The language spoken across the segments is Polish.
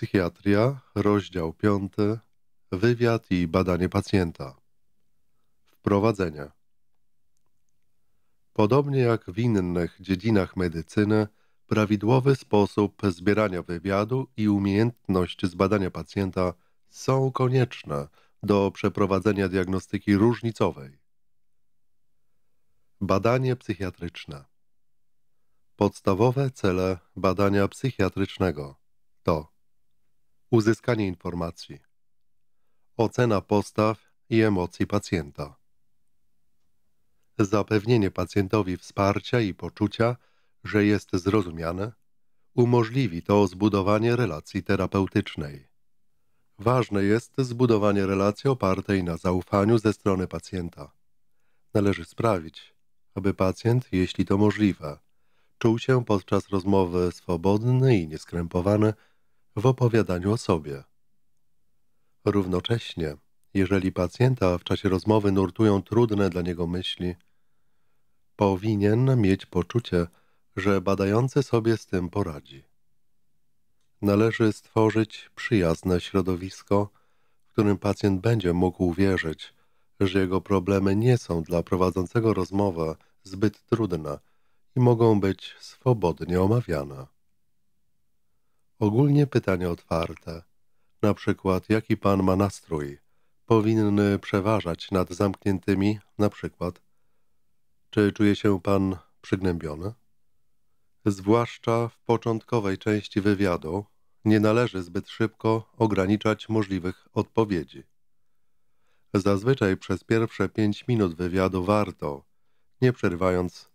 Psychiatria, rozdział 5. Wywiad i badanie pacjenta. Wprowadzenie. Podobnie jak w innych dziedzinach medycyny, prawidłowy sposób zbierania wywiadu i umiejętność zbadania pacjenta są konieczne do przeprowadzenia diagnostyki różnicowej. Badanie psychiatryczne. Podstawowe cele badania psychiatrycznego to uzyskanie informacji, ocena postaw i emocji pacjenta, zapewnienie pacjentowi wsparcia i poczucia, że jest zrozumiany, umożliwi to zbudowanie relacji terapeutycznej. Ważne jest zbudowanie relacji opartej na zaufaniu ze strony pacjenta. Należy sprawić, aby pacjent, jeśli to możliwe, czuł się podczas rozmowy swobodny i nieskrępowany w opowiadaniu o sobie. Równocześnie, jeżeli pacjenta w czasie rozmowy nurtują trudne dla niego myśli, powinien mieć poczucie, że badający sobie z tym poradzi. Należy stworzyć przyjazne środowisko, w którym pacjent będzie mógł wierzyć, że jego problemy nie są dla prowadzącego rozmowę zbyt trudne i mogą być swobodnie omawiane. Ogólnie pytania otwarte. Na przykład, jaki pan ma nastrój? Powinny przeważać nad zamkniętymi, na przykład. Czy czuje się pan przygnębiony? Zwłaszcza w początkowej części wywiadu nie należy zbyt szybko ograniczać możliwych odpowiedzi. Zazwyczaj przez pierwsze pięć minut wywiadu warto, nie przerywając,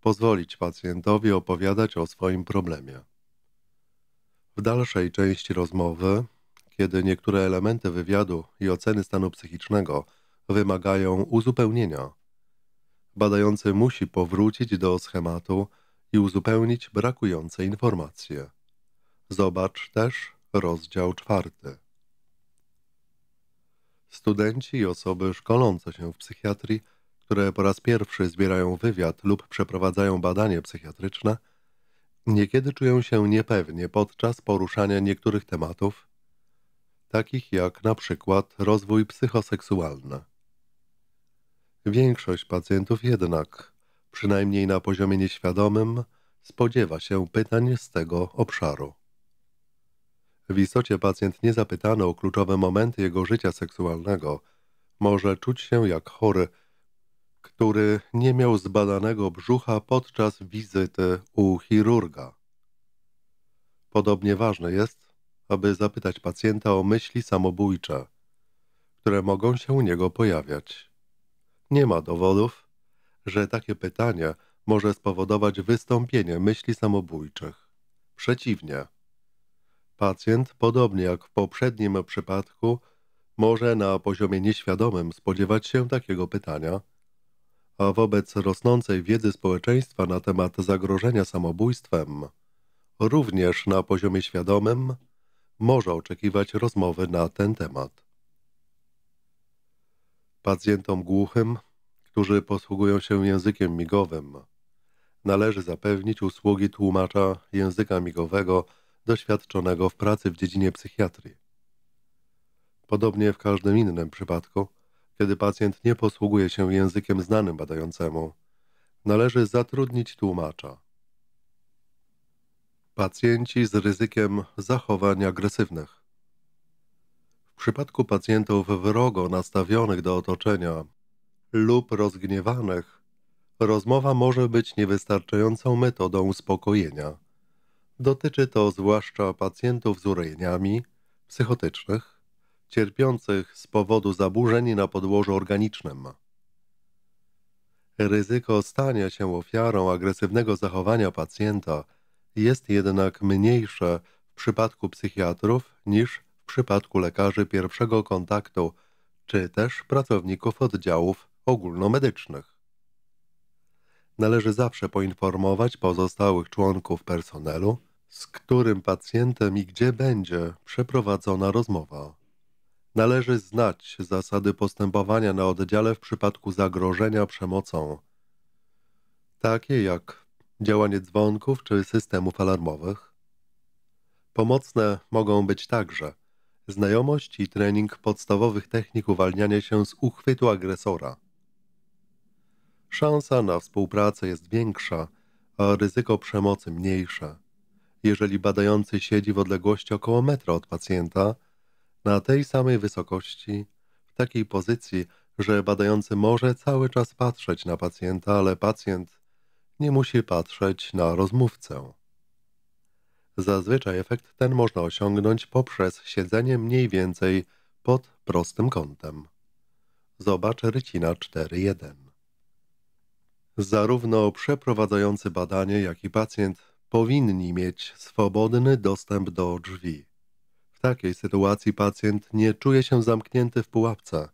pozwolić pacjentowi opowiadać o swoim problemie. W dalszej części rozmowy, kiedy niektóre elementy wywiadu i oceny stanu psychicznego wymagają uzupełnienia, badający musi powrócić do schematu i uzupełnić brakujące informacje. Zobacz też rozdział czwarty. Studenci i osoby szkolące się w psychiatrii, które po raz pierwszy zbierają wywiad lub przeprowadzają badanie psychiatryczne – Niekiedy czuję się niepewnie podczas poruszania niektórych tematów, takich jak na przykład rozwój psychoseksualny. Większość pacjentów jednak, przynajmniej na poziomie nieświadomym, spodziewa się pytań z tego obszaru. W istocie pacjent niezapytany o kluczowe momenty jego życia seksualnego może czuć się jak chory, który nie miał zbadanego brzucha podczas wizyty u chirurga. Podobnie ważne jest, aby zapytać pacjenta o myśli samobójcze, które mogą się u niego pojawiać. Nie ma dowodów, że takie pytanie może spowodować wystąpienie myśli samobójczych. Przeciwnie, pacjent, podobnie jak w poprzednim przypadku, może na poziomie nieświadomym spodziewać się takiego pytania – a wobec rosnącej wiedzy społeczeństwa na temat zagrożenia samobójstwem, również na poziomie świadomym, może oczekiwać rozmowy na ten temat. Pacjentom głuchym, którzy posługują się językiem migowym, należy zapewnić usługi tłumacza języka migowego doświadczonego w pracy w dziedzinie psychiatrii. Podobnie w każdym innym przypadku, kiedy pacjent nie posługuje się językiem znanym badającemu. Należy zatrudnić tłumacza. Pacjenci z ryzykiem zachowań agresywnych. W przypadku pacjentów wrogo nastawionych do otoczenia lub rozgniewanych, rozmowa może być niewystarczającą metodą uspokojenia. Dotyczy to zwłaszcza pacjentów z urojeniami psychotycznych, cierpiących z powodu zaburzeń na podłożu organicznym. Ryzyko stania się ofiarą agresywnego zachowania pacjenta jest jednak mniejsze w przypadku psychiatrów niż w przypadku lekarzy pierwszego kontaktu czy też pracowników oddziałów ogólnomedycznych. Należy zawsze poinformować pozostałych członków personelu, z którym pacjentem i gdzie będzie przeprowadzona rozmowa. Należy znać zasady postępowania na oddziale w przypadku zagrożenia przemocą, takie jak działanie dzwonków czy systemów alarmowych. Pomocne mogą być także znajomość i trening podstawowych technik uwalniania się z uchwytu agresora. Szansa na współpracę jest większa, a ryzyko przemocy mniejsze, jeżeli badający siedzi w odległości około metra od pacjenta – na tej samej wysokości, w takiej pozycji, że badający może cały czas patrzeć na pacjenta, ale pacjent nie musi patrzeć na rozmówcę. Zazwyczaj efekt ten można osiągnąć poprzez siedzenie mniej więcej pod prostym kątem. Zobacz rycina 4.1. Zarówno przeprowadzający badanie, jak i pacjent powinni mieć swobodny dostęp do drzwi. W takiej sytuacji pacjent nie czuje się zamknięty w pułapce,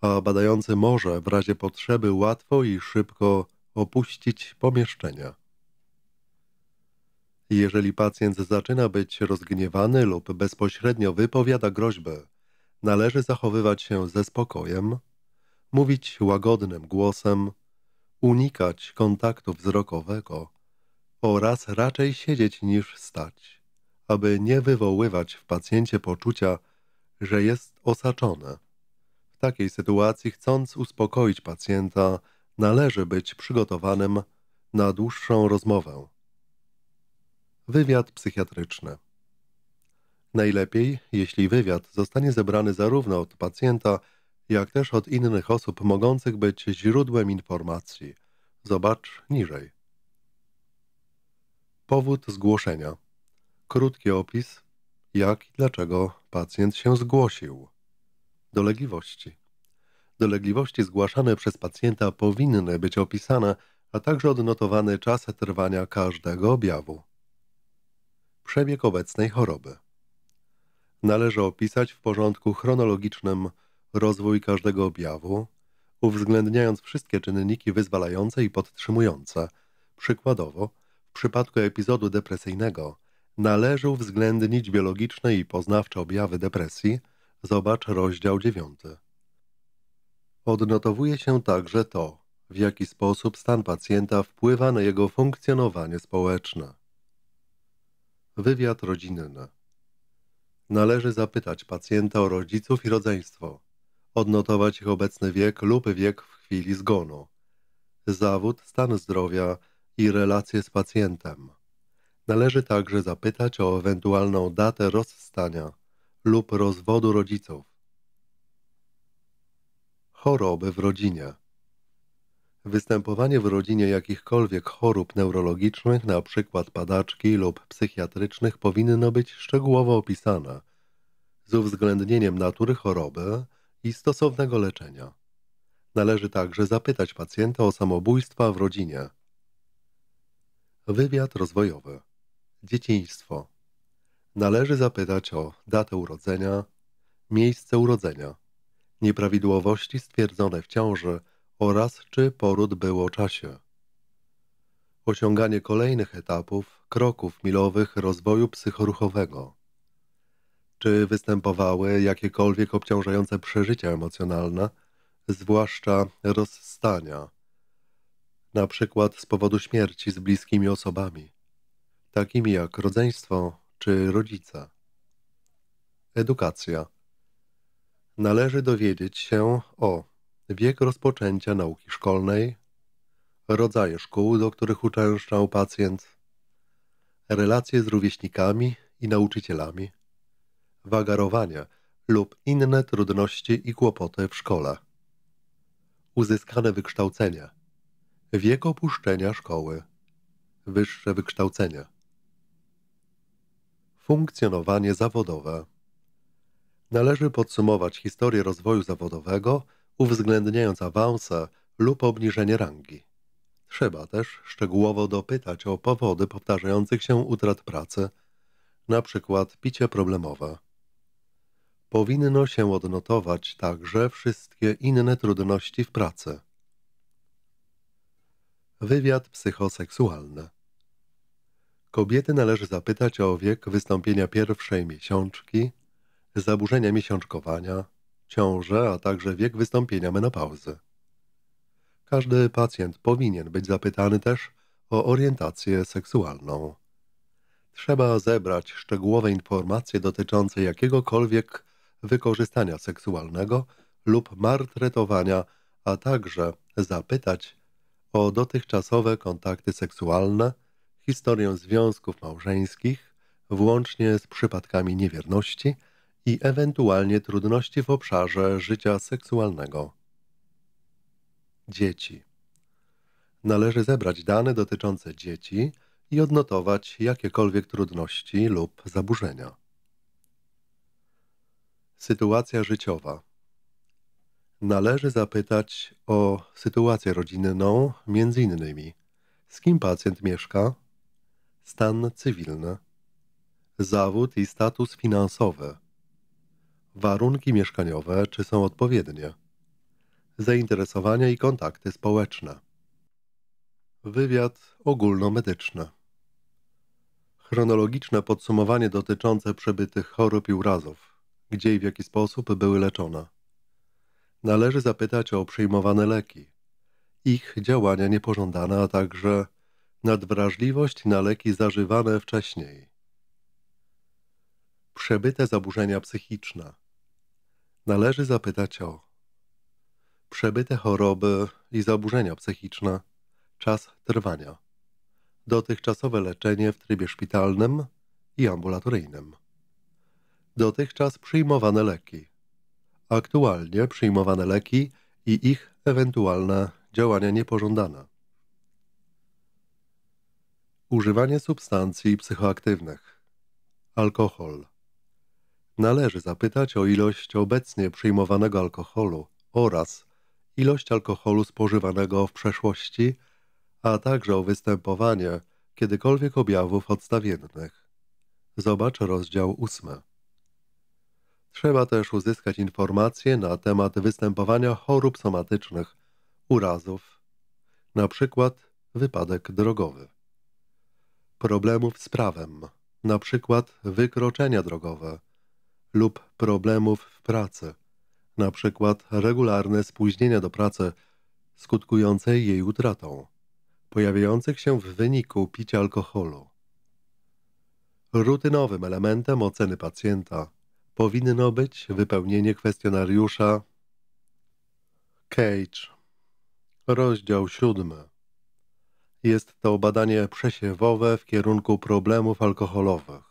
a badający może w razie potrzeby łatwo i szybko opuścić pomieszczenia. Jeżeli pacjent zaczyna być rozgniewany lub bezpośrednio wypowiada groźby, należy zachowywać się ze spokojem, mówić łagodnym głosem, unikać kontaktu wzrokowego oraz raczej siedzieć niż stać aby nie wywoływać w pacjencie poczucia, że jest osaczone. W takiej sytuacji, chcąc uspokoić pacjenta, należy być przygotowanym na dłuższą rozmowę. Wywiad psychiatryczny. Najlepiej, jeśli wywiad zostanie zebrany zarówno od pacjenta, jak też od innych osób mogących być źródłem informacji. Zobacz niżej. Powód zgłoszenia krótki opis, jak i dlaczego pacjent się zgłosił. Dolegliwości. Dolegliwości zgłaszane przez pacjenta powinny być opisane, a także odnotowany czas trwania każdego objawu. Przebieg obecnej choroby. Należy opisać w porządku chronologicznym rozwój każdego objawu, uwzględniając wszystkie czynniki wyzwalające i podtrzymujące. Przykładowo, w przypadku epizodu depresyjnego należy uwzględnić biologiczne i poznawcze objawy depresji, zobacz rozdział 9. Odnotowuje się także to, w jaki sposób stan pacjenta wpływa na jego funkcjonowanie społeczne. Wywiad rodzinny. Należy zapytać pacjenta o rodziców i rodzeństwo, odnotować ich obecny wiek lub wiek w chwili zgonu, zawód, stan zdrowia i relacje z pacjentem. Należy także zapytać o ewentualną datę rozstania lub rozwodu rodziców. Choroby w rodzinie. Występowanie w rodzinie jakichkolwiek chorób neurologicznych, np. padaczki lub psychiatrycznych, powinno być szczegółowo opisane z uwzględnieniem natury choroby i stosownego leczenia. Należy także zapytać pacjenta o samobójstwa w rodzinie. Wywiad rozwojowy. Dzieciństwo. Należy zapytać o datę urodzenia, miejsce urodzenia, nieprawidłowości stwierdzone w ciąży oraz czy poród był o czasie. Osiąganie kolejnych etapów, kroków milowych rozwoju psychoruchowego. Czy występowały jakiekolwiek obciążające przeżycia emocjonalne, zwłaszcza rozstania, na przykład z powodu śmierci z bliskimi osobami? takimi jak rodzeństwo czy rodzica, Edukacja. Należy dowiedzieć się o wiek rozpoczęcia nauki szkolnej, rodzaje szkół, do których uczęszczał pacjent, relacje z rówieśnikami i nauczycielami, wagarowania lub inne trudności i kłopoty w szkole, uzyskane wykształcenia, wiek opuszczenia szkoły, wyższe wykształcenia. Funkcjonowanie zawodowe. Należy podsumować historię rozwoju zawodowego, uwzględniając awanse lub obniżenie rangi. Trzeba też szczegółowo dopytać o powody powtarzających się utrat pracy, np. picie problemowe. Powinno się odnotować także wszystkie inne trudności w pracy. Wywiad psychoseksualny. Kobiety należy zapytać o wiek wystąpienia pierwszej miesiączki, zaburzenia miesiączkowania, ciążę, a także wiek wystąpienia menopauzy. Każdy pacjent powinien być zapytany też o orientację seksualną. Trzeba zebrać szczegółowe informacje dotyczące jakiegokolwiek wykorzystania seksualnego lub martretowania, a także zapytać o dotychczasowe kontakty seksualne historię związków małżeńskich, włącznie z przypadkami niewierności i ewentualnie trudności w obszarze życia seksualnego. Dzieci. Należy zebrać dane dotyczące dzieci i odnotować jakiekolwiek trudności lub zaburzenia. Sytuacja życiowa. Należy zapytać o sytuację rodzinną, między innymi z kim pacjent mieszka, stan cywilny, zawód i status finansowy, warunki mieszkaniowe, czy są odpowiednie, zainteresowania i kontakty społeczne, wywiad ogólnomedyczny, chronologiczne podsumowanie dotyczące przebytych chorób i urazów, gdzie i w jaki sposób były leczone. Należy zapytać o przyjmowane leki, ich działania niepożądane, a także nadwrażliwość na leki zażywane wcześniej, przebyte zaburzenia psychiczne. Należy zapytać o przebyte choroby i zaburzenia psychiczne, czas trwania, dotychczasowe leczenie w trybie szpitalnym i ambulatoryjnym, dotychczas przyjmowane leki, aktualnie przyjmowane leki i ich ewentualne działania niepożądane Używanie substancji psychoaktywnych. Alkohol. Należy zapytać o ilość obecnie przyjmowanego alkoholu oraz ilość alkoholu spożywanego w przeszłości, a także o występowanie kiedykolwiek objawów odstawiennych. Zobacz rozdział 8. Trzeba też uzyskać informacje na temat występowania chorób somatycznych, urazów, na przykład wypadek drogowy problemów z prawem, na przykład wykroczenia drogowe lub problemów w pracy, na przykład regularne spóźnienia do pracy skutkujące jej utratą, pojawiających się w wyniku picia alkoholu. Rutynowym elementem oceny pacjenta powinno być wypełnienie kwestionariusza Cage, rozdział siódmy. Jest to badanie przesiewowe w kierunku problemów alkoholowych.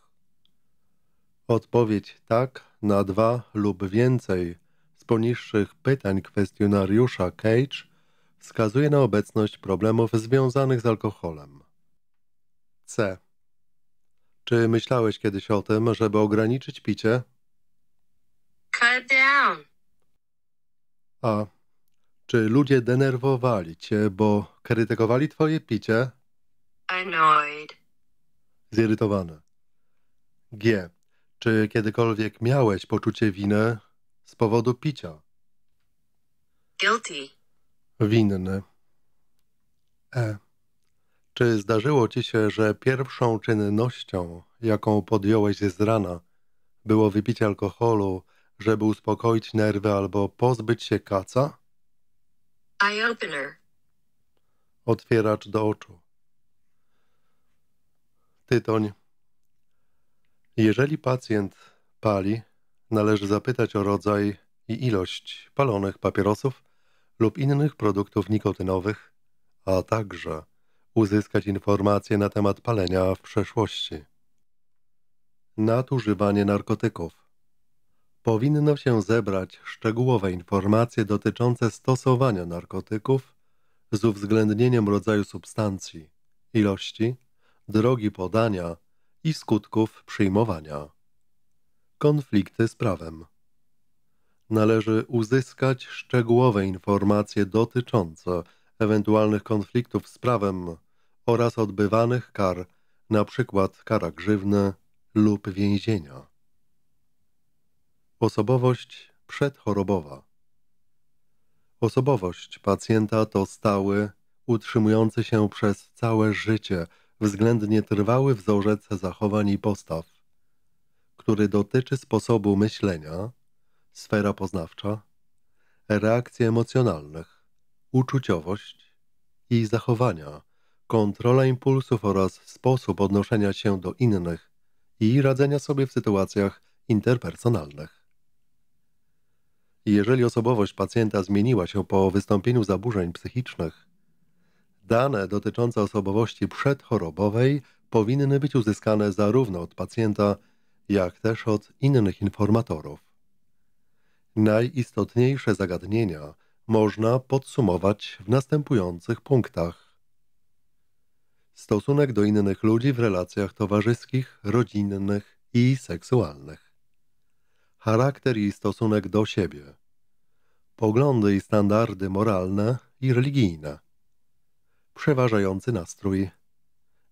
Odpowiedź tak na dwa lub więcej z poniższych pytań kwestionariusza Cage wskazuje na obecność problemów związanych z alkoholem. C. Czy myślałeś kiedyś o tym, żeby ograniczyć picie? Cut down. A. Czy ludzie denerwowali cię, bo krytykowali twoje picie? Annoyed. Zirytowane. G. Czy kiedykolwiek miałeś poczucie winy z powodu picia? Guilty. Winny. E. Czy zdarzyło ci się, że pierwszą czynnością, jaką podjąłeś z rana, było wypicie alkoholu, żeby uspokoić nerwy albo pozbyć się kaca? Eye opener. Otwieracz do oczu. Tytoń. Jeżeli pacjent pali, należy zapytać o rodzaj i ilość palonych papierosów lub innych produktów nikotynowych, a także uzyskać informacje na temat palenia w przeszłości. Nadużywanie narkotyków powinno się zebrać szczegółowe informacje dotyczące stosowania narkotyków z uwzględnieniem rodzaju substancji, ilości, drogi podania i skutków przyjmowania. Konflikty z prawem. Należy uzyskać szczegółowe informacje dotyczące ewentualnych konfliktów z prawem oraz odbywanych kar, np. kara grzywny lub więzienia. Osobowość przedchorobowa. Osobowość pacjenta to stały, utrzymujący się przez całe życie, względnie trwały wzorzec zachowań i postaw, który dotyczy sposobu myślenia, sfera poznawcza, reakcji emocjonalnych, uczuciowość i zachowania, kontrola impulsów oraz sposób odnoszenia się do innych i radzenia sobie w sytuacjach interpersonalnych jeżeli osobowość pacjenta zmieniła się po wystąpieniu zaburzeń psychicznych, dane dotyczące osobowości przedchorobowej powinny być uzyskane zarówno od pacjenta, jak też od innych informatorów. Najistotniejsze zagadnienia można podsumować w następujących punktach. Stosunek do innych ludzi w relacjach towarzyskich, rodzinnych i seksualnych charakter i stosunek do siebie, poglądy i standardy moralne i religijne, przeważający nastrój,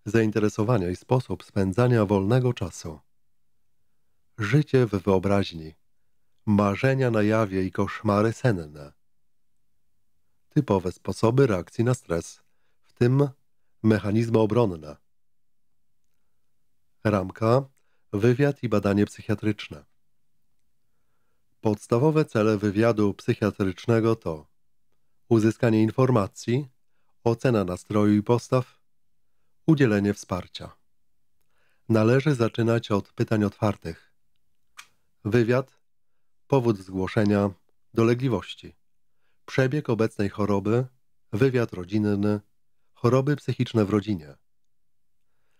zainteresowania i sposób spędzania wolnego czasu, życie w wyobraźni, marzenia na jawie i koszmary senne, typowe sposoby reakcji na stres, w tym mechanizmy obronne, ramka, wywiad i badanie psychiatryczne. Podstawowe cele wywiadu psychiatrycznego to uzyskanie informacji, ocena nastroju i postaw, udzielenie wsparcia. Należy zaczynać od pytań otwartych. Wywiad, powód zgłoszenia, dolegliwości, przebieg obecnej choroby, wywiad rodzinny, choroby psychiczne w rodzinie.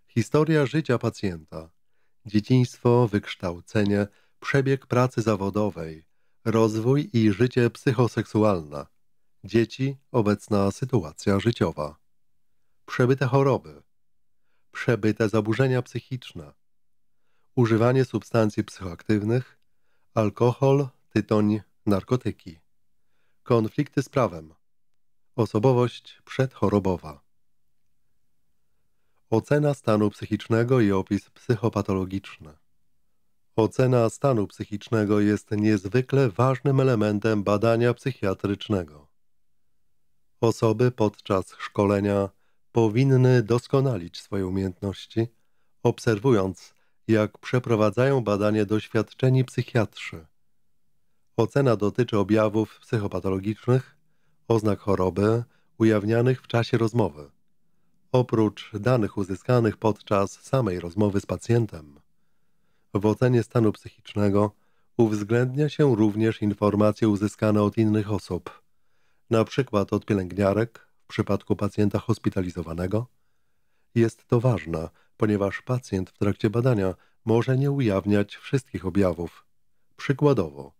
Historia życia pacjenta, dzieciństwo, wykształcenie, przebieg pracy zawodowej, rozwój i życie psychoseksualne, dzieci, obecna sytuacja życiowa, przebyte choroby, przebyte zaburzenia psychiczne, używanie substancji psychoaktywnych, alkohol, tytoń, narkotyki, konflikty z prawem, osobowość przedchorobowa. Ocena stanu psychicznego i opis psychopatologiczny. Ocena stanu psychicznego jest niezwykle ważnym elementem badania psychiatrycznego. Osoby podczas szkolenia powinny doskonalić swoje umiejętności, obserwując, jak przeprowadzają badanie doświadczeni psychiatrzy. Ocena dotyczy objawów psychopatologicznych, oznak choroby ujawnianych w czasie rozmowy, oprócz danych uzyskanych podczas samej rozmowy z pacjentem. W ocenie stanu psychicznego uwzględnia się również informacje uzyskane od innych osób, na przykład od pielęgniarek w przypadku pacjenta hospitalizowanego. Jest to ważne, ponieważ pacjent w trakcie badania może nie ujawniać wszystkich objawów. Przykładowo,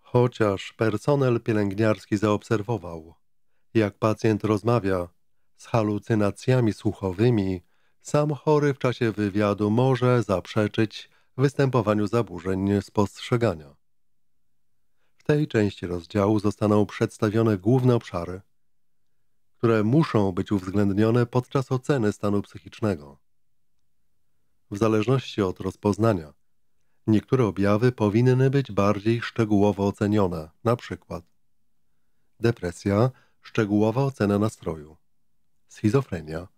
chociaż personel pielęgniarski zaobserwował, jak pacjent rozmawia z halucynacjami słuchowymi, sam chory w czasie wywiadu może zaprzeczyć, występowaniu zaburzeń spostrzegania. W tej części rozdziału zostaną przedstawione główne obszary, które muszą być uwzględnione podczas oceny stanu psychicznego. W zależności od rozpoznania, niektóre objawy powinny być bardziej szczegółowo ocenione, na przykład depresja, szczegółowa ocena nastroju, schizofrenia,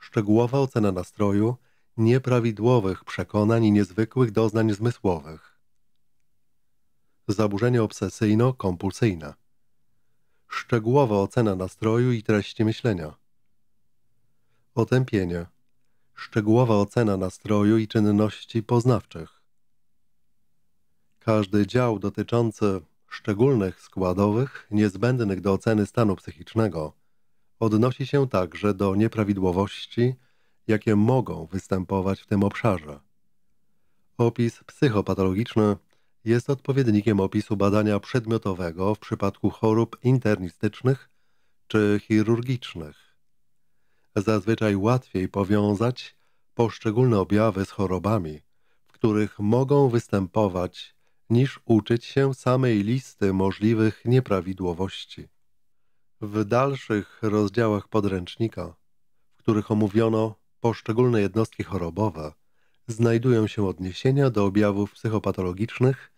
szczegółowa ocena nastroju nieprawidłowych przekonań i niezwykłych doznań zmysłowych. Zaburzenie obsesyjno-kompulsyjne. Szczegółowa ocena nastroju i treści myślenia. Otępienie. Szczegółowa ocena nastroju i czynności poznawczych. Każdy dział dotyczący szczególnych składowych niezbędnych do oceny stanu psychicznego odnosi się także do nieprawidłowości, jakie mogą występować w tym obszarze. Opis psychopatologiczny jest odpowiednikiem opisu badania przedmiotowego w przypadku chorób internistycznych czy chirurgicznych. Zazwyczaj łatwiej powiązać poszczególne objawy z chorobami, w których mogą występować, niż uczyć się samej listy możliwych nieprawidłowości. W dalszych rozdziałach podręcznika, w których omówiono poszczególne jednostki chorobowe znajdują się odniesienia do objawów psychopatologicznych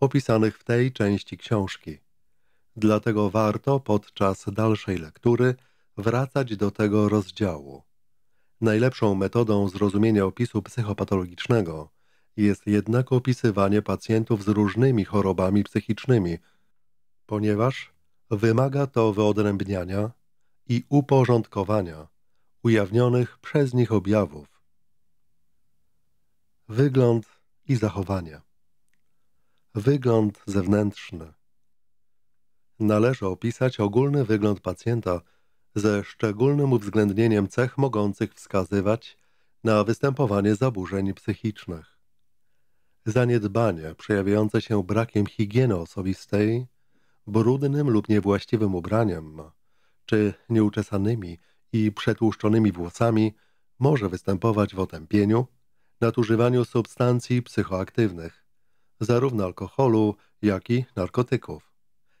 opisanych w tej części książki. Dlatego warto podczas dalszej lektury wracać do tego rozdziału. Najlepszą metodą zrozumienia opisu psychopatologicznego jest jednak opisywanie pacjentów z różnymi chorobami psychicznymi, ponieważ wymaga to wyodrębniania i uporządkowania ujawnionych przez nich objawów. Wygląd i zachowanie. Wygląd zewnętrzny. Należy opisać ogólny wygląd pacjenta ze szczególnym uwzględnieniem cech mogących wskazywać na występowanie zaburzeń psychicznych. Zaniedbanie przejawiające się brakiem higieny osobistej, brudnym lub niewłaściwym ubraniem, czy nieuczesanymi i przetłuszczonymi włosami może występować w otępieniu, nadużywaniu substancji psychoaktywnych, zarówno alkoholu, jak i narkotyków,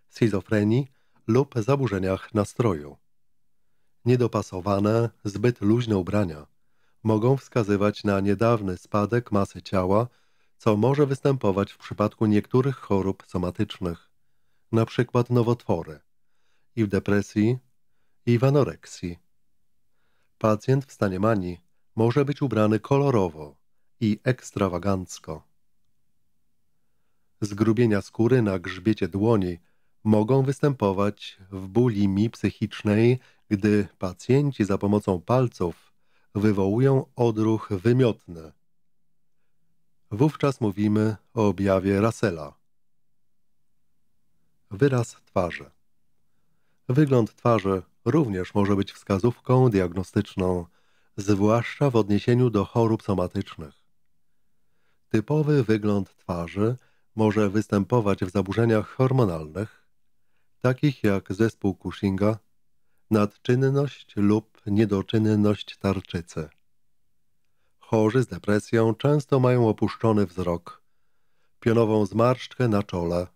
schizofrenii lub zaburzeniach nastroju. Niedopasowane, zbyt luźne ubrania mogą wskazywać na niedawny spadek masy ciała, co może występować w przypadku niektórych chorób somatycznych, np. nowotwory, i w depresji, i w anoreksji. Pacjent w stanie manii może być ubrany kolorowo i ekstrawagancko. Zgrubienia skóry na grzbiecie dłoni mogą występować w bulimii psychicznej, gdy pacjenci za pomocą palców wywołują odruch wymiotny. Wówczas mówimy o objawie Rasela. Wyraz twarzy. Wygląd twarzy również może być wskazówką diagnostyczną, zwłaszcza w odniesieniu do chorób somatycznych. Typowy wygląd twarzy może występować w zaburzeniach hormonalnych, takich jak zespół Cushinga, nadczynność lub niedoczynność tarczycy. Chorzy z depresją często mają opuszczony wzrok, pionową zmarszczkę na czole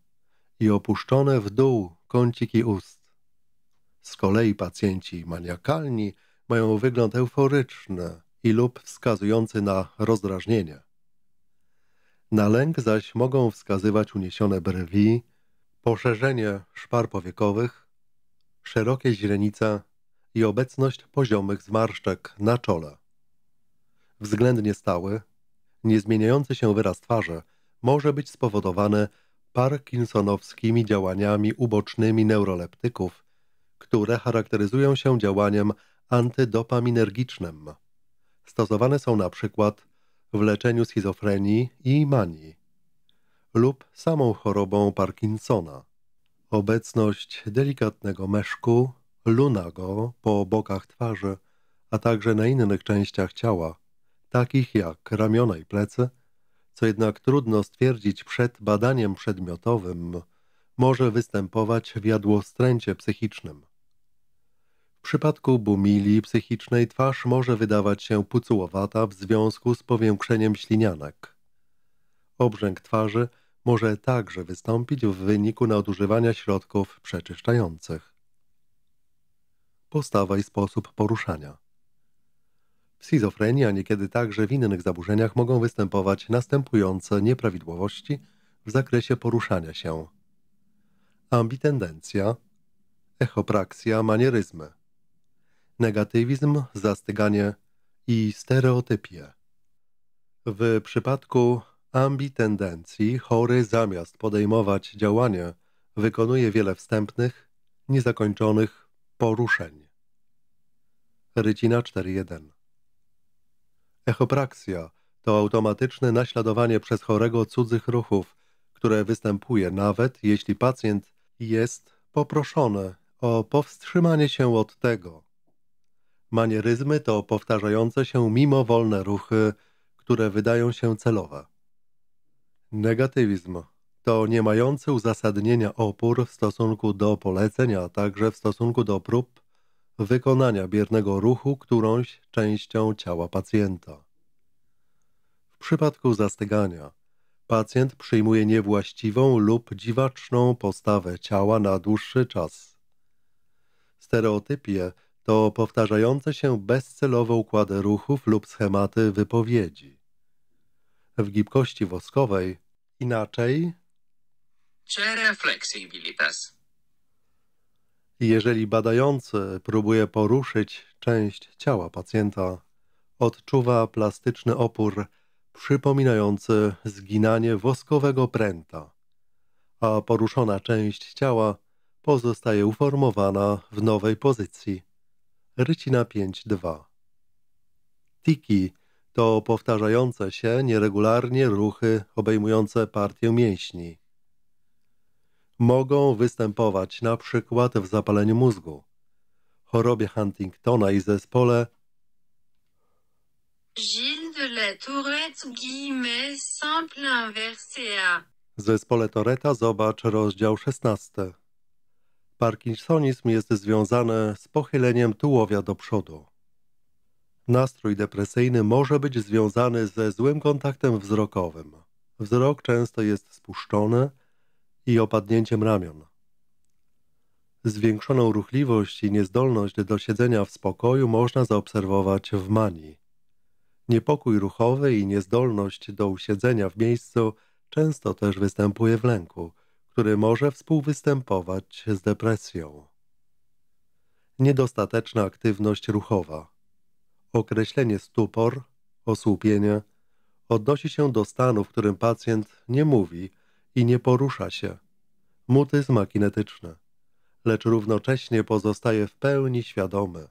i opuszczone w dół kąciki ust. Z kolei pacjenci maniakalni mają wygląd euforyczny i lub wskazujący na rozdrażnienie. Na lęk zaś mogą wskazywać uniesione brwi, poszerzenie szpar powiekowych, szerokie źrenice i obecność poziomych zmarszczek na czole. Względnie stały, niezmieniający się wyraz twarzy może być spowodowany parkinsonowskimi działaniami ubocznymi neuroleptyków które charakteryzują się działaniem antydopaminergicznym. Stosowane są na przykład w leczeniu schizofrenii i manii lub samą chorobą Parkinsona. Obecność delikatnego meszku, lunago po bokach twarzy, a także na innych częściach ciała, takich jak ramiona i plecy, co jednak trudno stwierdzić przed badaniem przedmiotowym, może występować w jadłostręcie psychicznym. W przypadku bumilii psychicznej twarz może wydawać się pucułowata w związku z powiększeniem ślinianek. Obrzęk twarzy może także wystąpić w wyniku nadużywania środków przeczyszczających. Postawa i sposób poruszania W schizofrenii, a niekiedy także w innych zaburzeniach mogą występować następujące nieprawidłowości w zakresie poruszania się. Ambitendencja, echopraksja, manieryzmy – negatywizm, zastyganie i stereotypie. W przypadku ambitendencji chory zamiast podejmować działanie wykonuje wiele wstępnych, niezakończonych poruszeń. Rycina 4.1 Echopraksja to automatyczne naśladowanie przez chorego cudzych ruchów, które występuje nawet jeśli pacjent jest poproszony o powstrzymanie się od tego, Manieryzmy to powtarzające się mimowolne ruchy, które wydają się celowe. Negatywizm to nie uzasadnienia opór w stosunku do polecenia, a także w stosunku do prób wykonania biernego ruchu którąś częścią ciała pacjenta. W przypadku zastygania pacjent przyjmuje niewłaściwą lub dziwaczną postawę ciała na dłuższy czas. Stereotypie to powtarzające się bezcelowe układy ruchów lub schematy wypowiedzi. W gibkości woskowej inaczej. Czy refleksybilitas. Jeżeli badający próbuje poruszyć część ciała pacjenta, odczuwa plastyczny opór przypominający zginanie woskowego pręta, a poruszona część ciała pozostaje uformowana w nowej pozycji rycina 5.2. Tiki to powtarzające się nieregularnie ruchy obejmujące partię mięśni. Mogą występować na przykład w zapaleniu mózgu, chorobie Huntingtona i zespole Gilles de la Tourette guillemets simple inversé a. Zespole Toreta zobacz rozdział 16. Parkinsonizm jest związany z pochyleniem tułowia do przodu. Nastrój depresyjny może być związany ze złym kontaktem wzrokowym. Wzrok często jest spuszczony i opadnięciem ramion. Zwiększoną ruchliwość i niezdolność do siedzenia w spokoju można zaobserwować w manii. Niepokój ruchowy i niezdolność do usiedzenia w miejscu często też występuje w lęku – który może współwystępować z depresją. Niedostateczna aktywność ruchowa. Określenie stupor, osłupienie odnosi się do stanu, w którym pacjent nie mówi i nie porusza się. Mutyzm akinetyczny, lecz równocześnie pozostaje w pełni świadomy.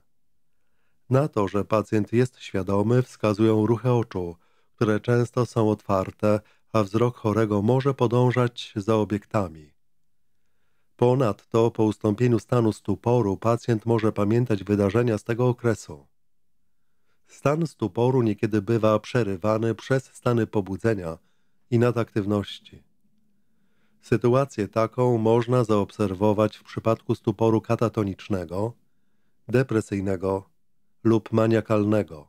Na to, że pacjent jest świadomy, wskazują ruchy oczu, które często są otwarte a wzrok chorego może podążać za obiektami. Ponadto po ustąpieniu stanu stuporu pacjent może pamiętać wydarzenia z tego okresu. Stan stuporu niekiedy bywa przerywany przez stany pobudzenia i nadaktywności. Sytuację taką można zaobserwować w przypadku stuporu katatonicznego, depresyjnego lub maniakalnego,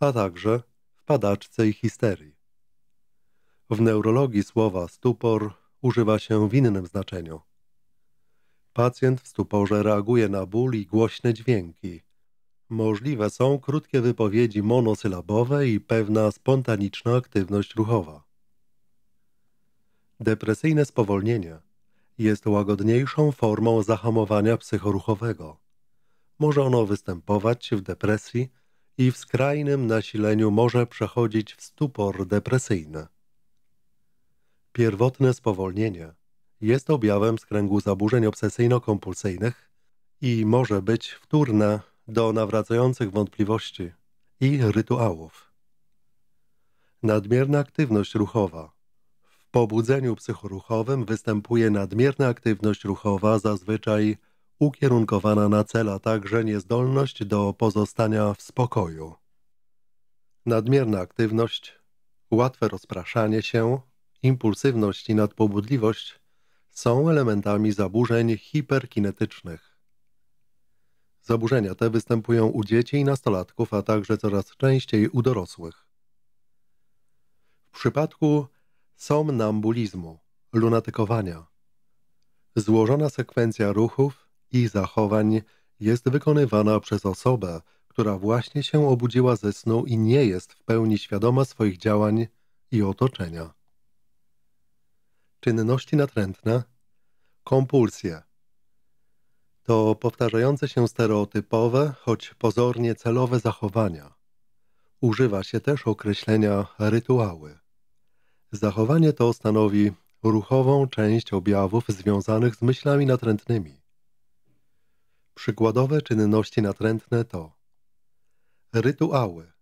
a także w padaczce i histerii. W neurologii słowa stupor używa się w innym znaczeniu. Pacjent w stuporze reaguje na ból i głośne dźwięki. Możliwe są krótkie wypowiedzi monosylabowe i pewna spontaniczna aktywność ruchowa. Depresyjne spowolnienie jest łagodniejszą formą zahamowania psychoruchowego. Może ono występować w depresji i w skrajnym nasileniu może przechodzić w stupor depresyjny. Pierwotne spowolnienie jest objawem skręgu zaburzeń obsesyjno-kompulsyjnych i może być wtórne do nawracających wątpliwości i rytuałów. Nadmierna aktywność ruchowa. W pobudzeniu psychoruchowym występuje nadmierna aktywność ruchowa, zazwyczaj ukierunkowana na cel, a także niezdolność do pozostania w spokoju. Nadmierna aktywność, łatwe rozpraszanie się, impulsywność i nadpobudliwość są elementami zaburzeń hiperkinetycznych. Zaburzenia te występują u dzieci i nastolatków, a także coraz częściej u dorosłych. W przypadku somnambulizmu, lunatykowania, złożona sekwencja ruchów i zachowań jest wykonywana przez osobę, która właśnie się obudziła ze snu i nie jest w pełni świadoma swoich działań i otoczenia czynności natrętne, kompulsje. To powtarzające się stereotypowe, choć pozornie celowe zachowania. Używa się też określenia rytuały. Zachowanie to stanowi ruchową część objawów związanych z myślami natrętnymi. Przykładowe czynności natrętne to rytuały,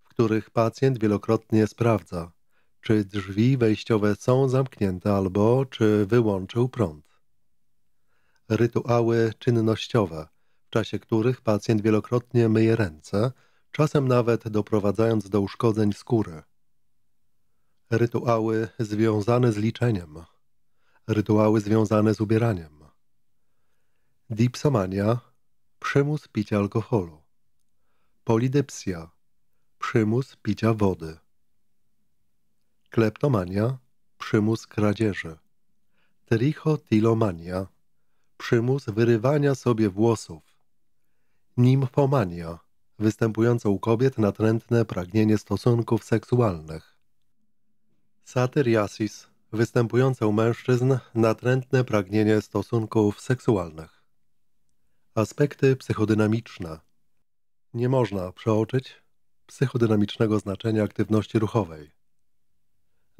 w których pacjent wielokrotnie sprawdza, czy drzwi wejściowe są zamknięte albo czy wyłączył prąd. Rytuały czynnościowe, w czasie których pacjent wielokrotnie myje ręce, czasem nawet doprowadzając do uszkodzeń skóry. Rytuały związane z liczeniem. Rytuały związane z ubieraniem. Dipsomania przymus picia alkoholu. Polidypsja przymus picia wody kleptomania, przymus kradzieży, trichotilomania, przymus wyrywania sobie włosów, nimfomania, występująca u kobiet natrętne pragnienie stosunków seksualnych, satyriasis, występujące u mężczyzn natrętne pragnienie stosunków seksualnych. Aspekty psychodynamiczne Nie można przeoczyć psychodynamicznego znaczenia aktywności ruchowej.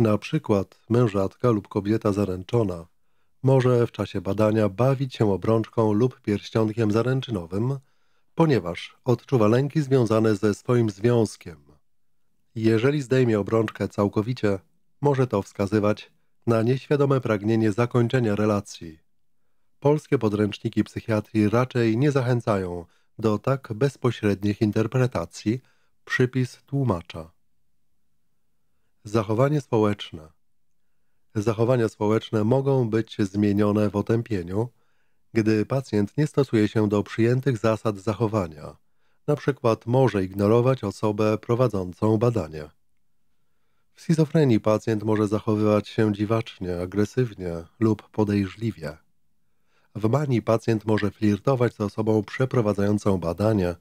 Na przykład mężatka lub kobieta zaręczona może w czasie badania bawić się obrączką lub pierścionkiem zaręczynowym, ponieważ odczuwa lęki związane ze swoim związkiem. Jeżeli zdejmie obrączkę całkowicie, może to wskazywać na nieświadome pragnienie zakończenia relacji. Polskie podręczniki psychiatrii raczej nie zachęcają do tak bezpośrednich interpretacji, przypis tłumacza. Zachowanie społeczne. Zachowania społeczne mogą być zmienione w otępieniu, gdy pacjent nie stosuje się do przyjętych zasad zachowania, na przykład może ignorować osobę prowadzącą badanie. W schizofrenii pacjent może zachowywać się dziwacznie, agresywnie lub podejrzliwie. W manii pacjent może flirtować z osobą przeprowadzającą badanie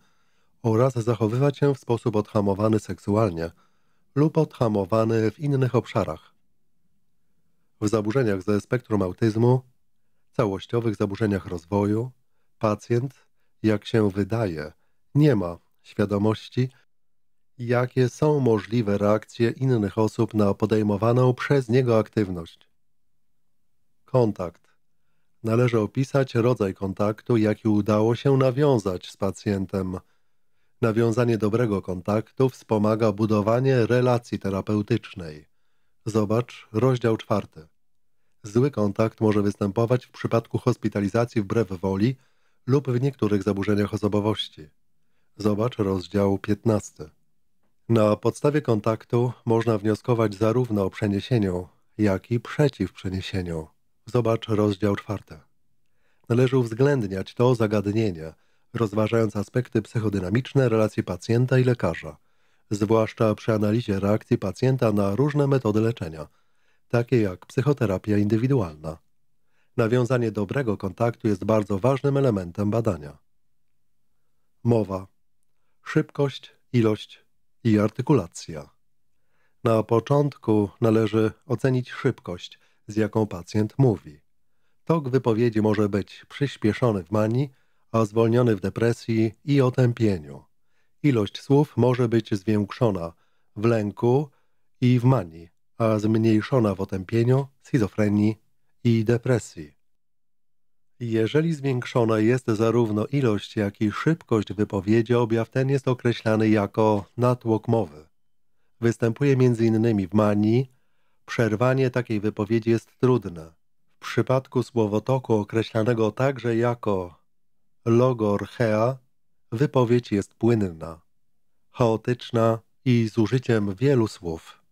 oraz zachowywać się w sposób odhamowany seksualnie – lub odhamowany w innych obszarach. W zaburzeniach ze spektrum autyzmu, całościowych zaburzeniach rozwoju, pacjent, jak się wydaje, nie ma świadomości, jakie są możliwe reakcje innych osób na podejmowaną przez niego aktywność. Kontakt. Należy opisać rodzaj kontaktu, jaki udało się nawiązać z pacjentem – Nawiązanie dobrego kontaktu wspomaga budowanie relacji terapeutycznej. Zobacz rozdział czwarty. Zły kontakt może występować w przypadku hospitalizacji wbrew woli lub w niektórych zaburzeniach osobowości. Zobacz rozdział 15. Na podstawie kontaktu można wnioskować zarówno o przeniesieniu, jak i przeciw przeniesieniu. Zobacz rozdział 4. Należy uwzględniać to zagadnienie – rozważając aspekty psychodynamiczne relacji pacjenta i lekarza, zwłaszcza przy analizie reakcji pacjenta na różne metody leczenia, takie jak psychoterapia indywidualna. Nawiązanie dobrego kontaktu jest bardzo ważnym elementem badania. Mowa, szybkość, ilość i artykulacja. Na początku należy ocenić szybkość, z jaką pacjent mówi. Tok wypowiedzi może być przyspieszony w manii a zwolniony w depresji i otępieniu. Ilość słów może być zwiększona w lęku i w manii, a zmniejszona w otępieniu, schizofrenii i depresji. Jeżeli zwiększona jest zarówno ilość, jak i szybkość wypowiedzi, objaw ten jest określany jako natłok mowy. Występuje m.in. w manii. Przerwanie takiej wypowiedzi jest trudne. W przypadku słowotoku określanego także jako Logorhea wypowiedź jest płynna, chaotyczna i z użyciem wielu słów.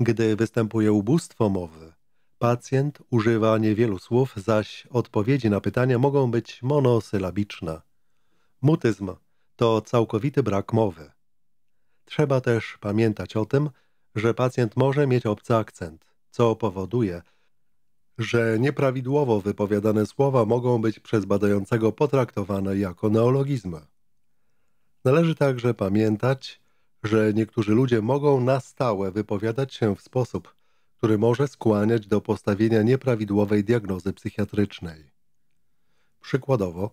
Gdy występuje ubóstwo mowy, pacjent używa niewielu słów, zaś odpowiedzi na pytania mogą być monosylabiczne. Mutyzm to całkowity brak mowy. Trzeba też pamiętać o tym, że pacjent może mieć obcy akcent, co powoduje, że nieprawidłowo wypowiadane słowa mogą być przez badającego potraktowane jako neologizmy. Należy także pamiętać, że niektórzy ludzie mogą na stałe wypowiadać się w sposób, który może skłaniać do postawienia nieprawidłowej diagnozy psychiatrycznej. Przykładowo,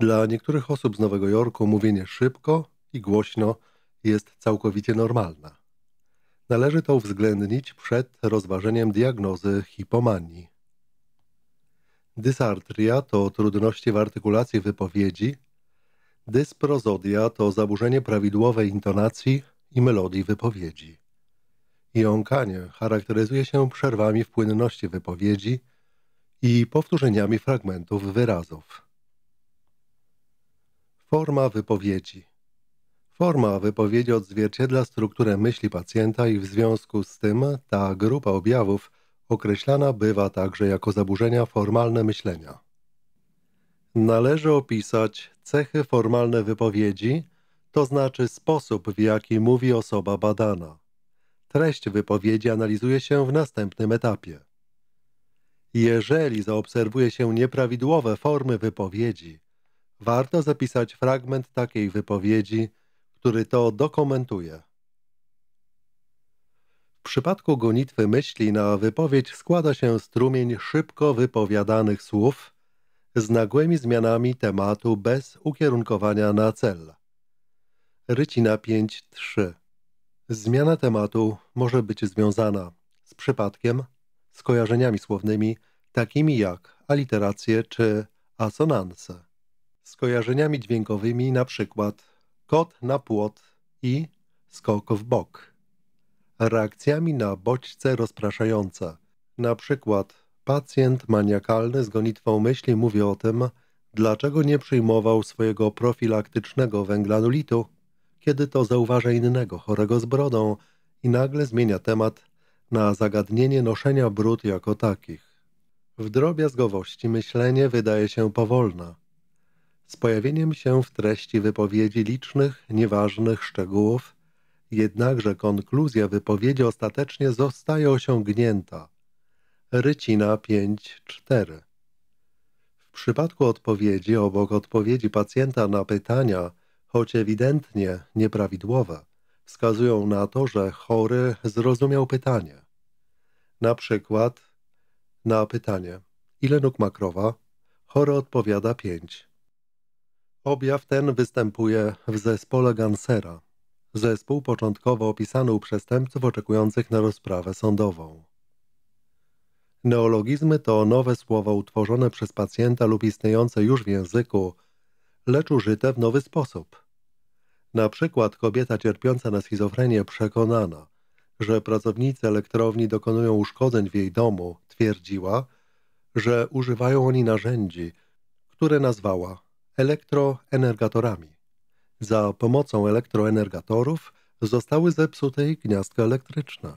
dla niektórych osób z Nowego Jorku mówienie szybko i głośno jest całkowicie normalne. Należy to uwzględnić przed rozważeniem diagnozy hipomanii. Dysartria to trudności w artykulacji wypowiedzi, dysprozodia to zaburzenie prawidłowej intonacji i melodii wypowiedzi. Jąkanie charakteryzuje się przerwami w płynności wypowiedzi i powtórzeniami fragmentów wyrazów. Forma wypowiedzi – Forma wypowiedzi odzwierciedla strukturę myśli pacjenta i w związku z tym ta grupa objawów określana bywa także jako zaburzenia formalne myślenia. Należy opisać cechy formalne wypowiedzi, to znaczy sposób, w jaki mówi osoba badana. Treść wypowiedzi analizuje się w następnym etapie. Jeżeli zaobserwuje się nieprawidłowe formy wypowiedzi, warto zapisać fragment takiej wypowiedzi – który to dokumentuje. W przypadku gonitwy myśli na wypowiedź składa się strumień szybko wypowiadanych słów z nagłymi zmianami tematu bez ukierunkowania na cel. Rycina 5.3 Zmiana tematu może być związana z przypadkiem, z kojarzeniami słownymi takimi jak aliteracje czy asonanse, z kojarzeniami dźwiękowymi na przykład kot na płot i skok w bok. Reakcjami na bodźce rozpraszające. Na przykład pacjent maniakalny z gonitwą myśli mówi o tym, dlaczego nie przyjmował swojego profilaktycznego węglanulitu, kiedy to zauważa innego chorego z brodą i nagle zmienia temat na zagadnienie noszenia brud jako takich. W drobiazgowości myślenie wydaje się powolne – z pojawieniem się w treści wypowiedzi licznych, nieważnych szczegółów, jednakże konkluzja wypowiedzi ostatecznie zostaje osiągnięta. Rycina 5.4 W przypadku odpowiedzi obok odpowiedzi pacjenta na pytania, choć ewidentnie nieprawidłowe, wskazują na to, że chory zrozumiał pytanie. Na przykład na pytanie ile nóg makrowa? Chory odpowiada 5. Objaw ten występuje w zespole Gansera. Zespół początkowo opisany u przestępców oczekujących na rozprawę sądową. Neologizmy to nowe słowa utworzone przez pacjenta lub istniejące już w języku, lecz użyte w nowy sposób. Na przykład kobieta cierpiąca na schizofrenię przekonana, że pracownicy elektrowni dokonują uszkodzeń w jej domu, twierdziła, że używają oni narzędzi, które nazwała elektroenergatorami. Za pomocą elektroenergatorów zostały zepsute ich gniazdka elektryczne.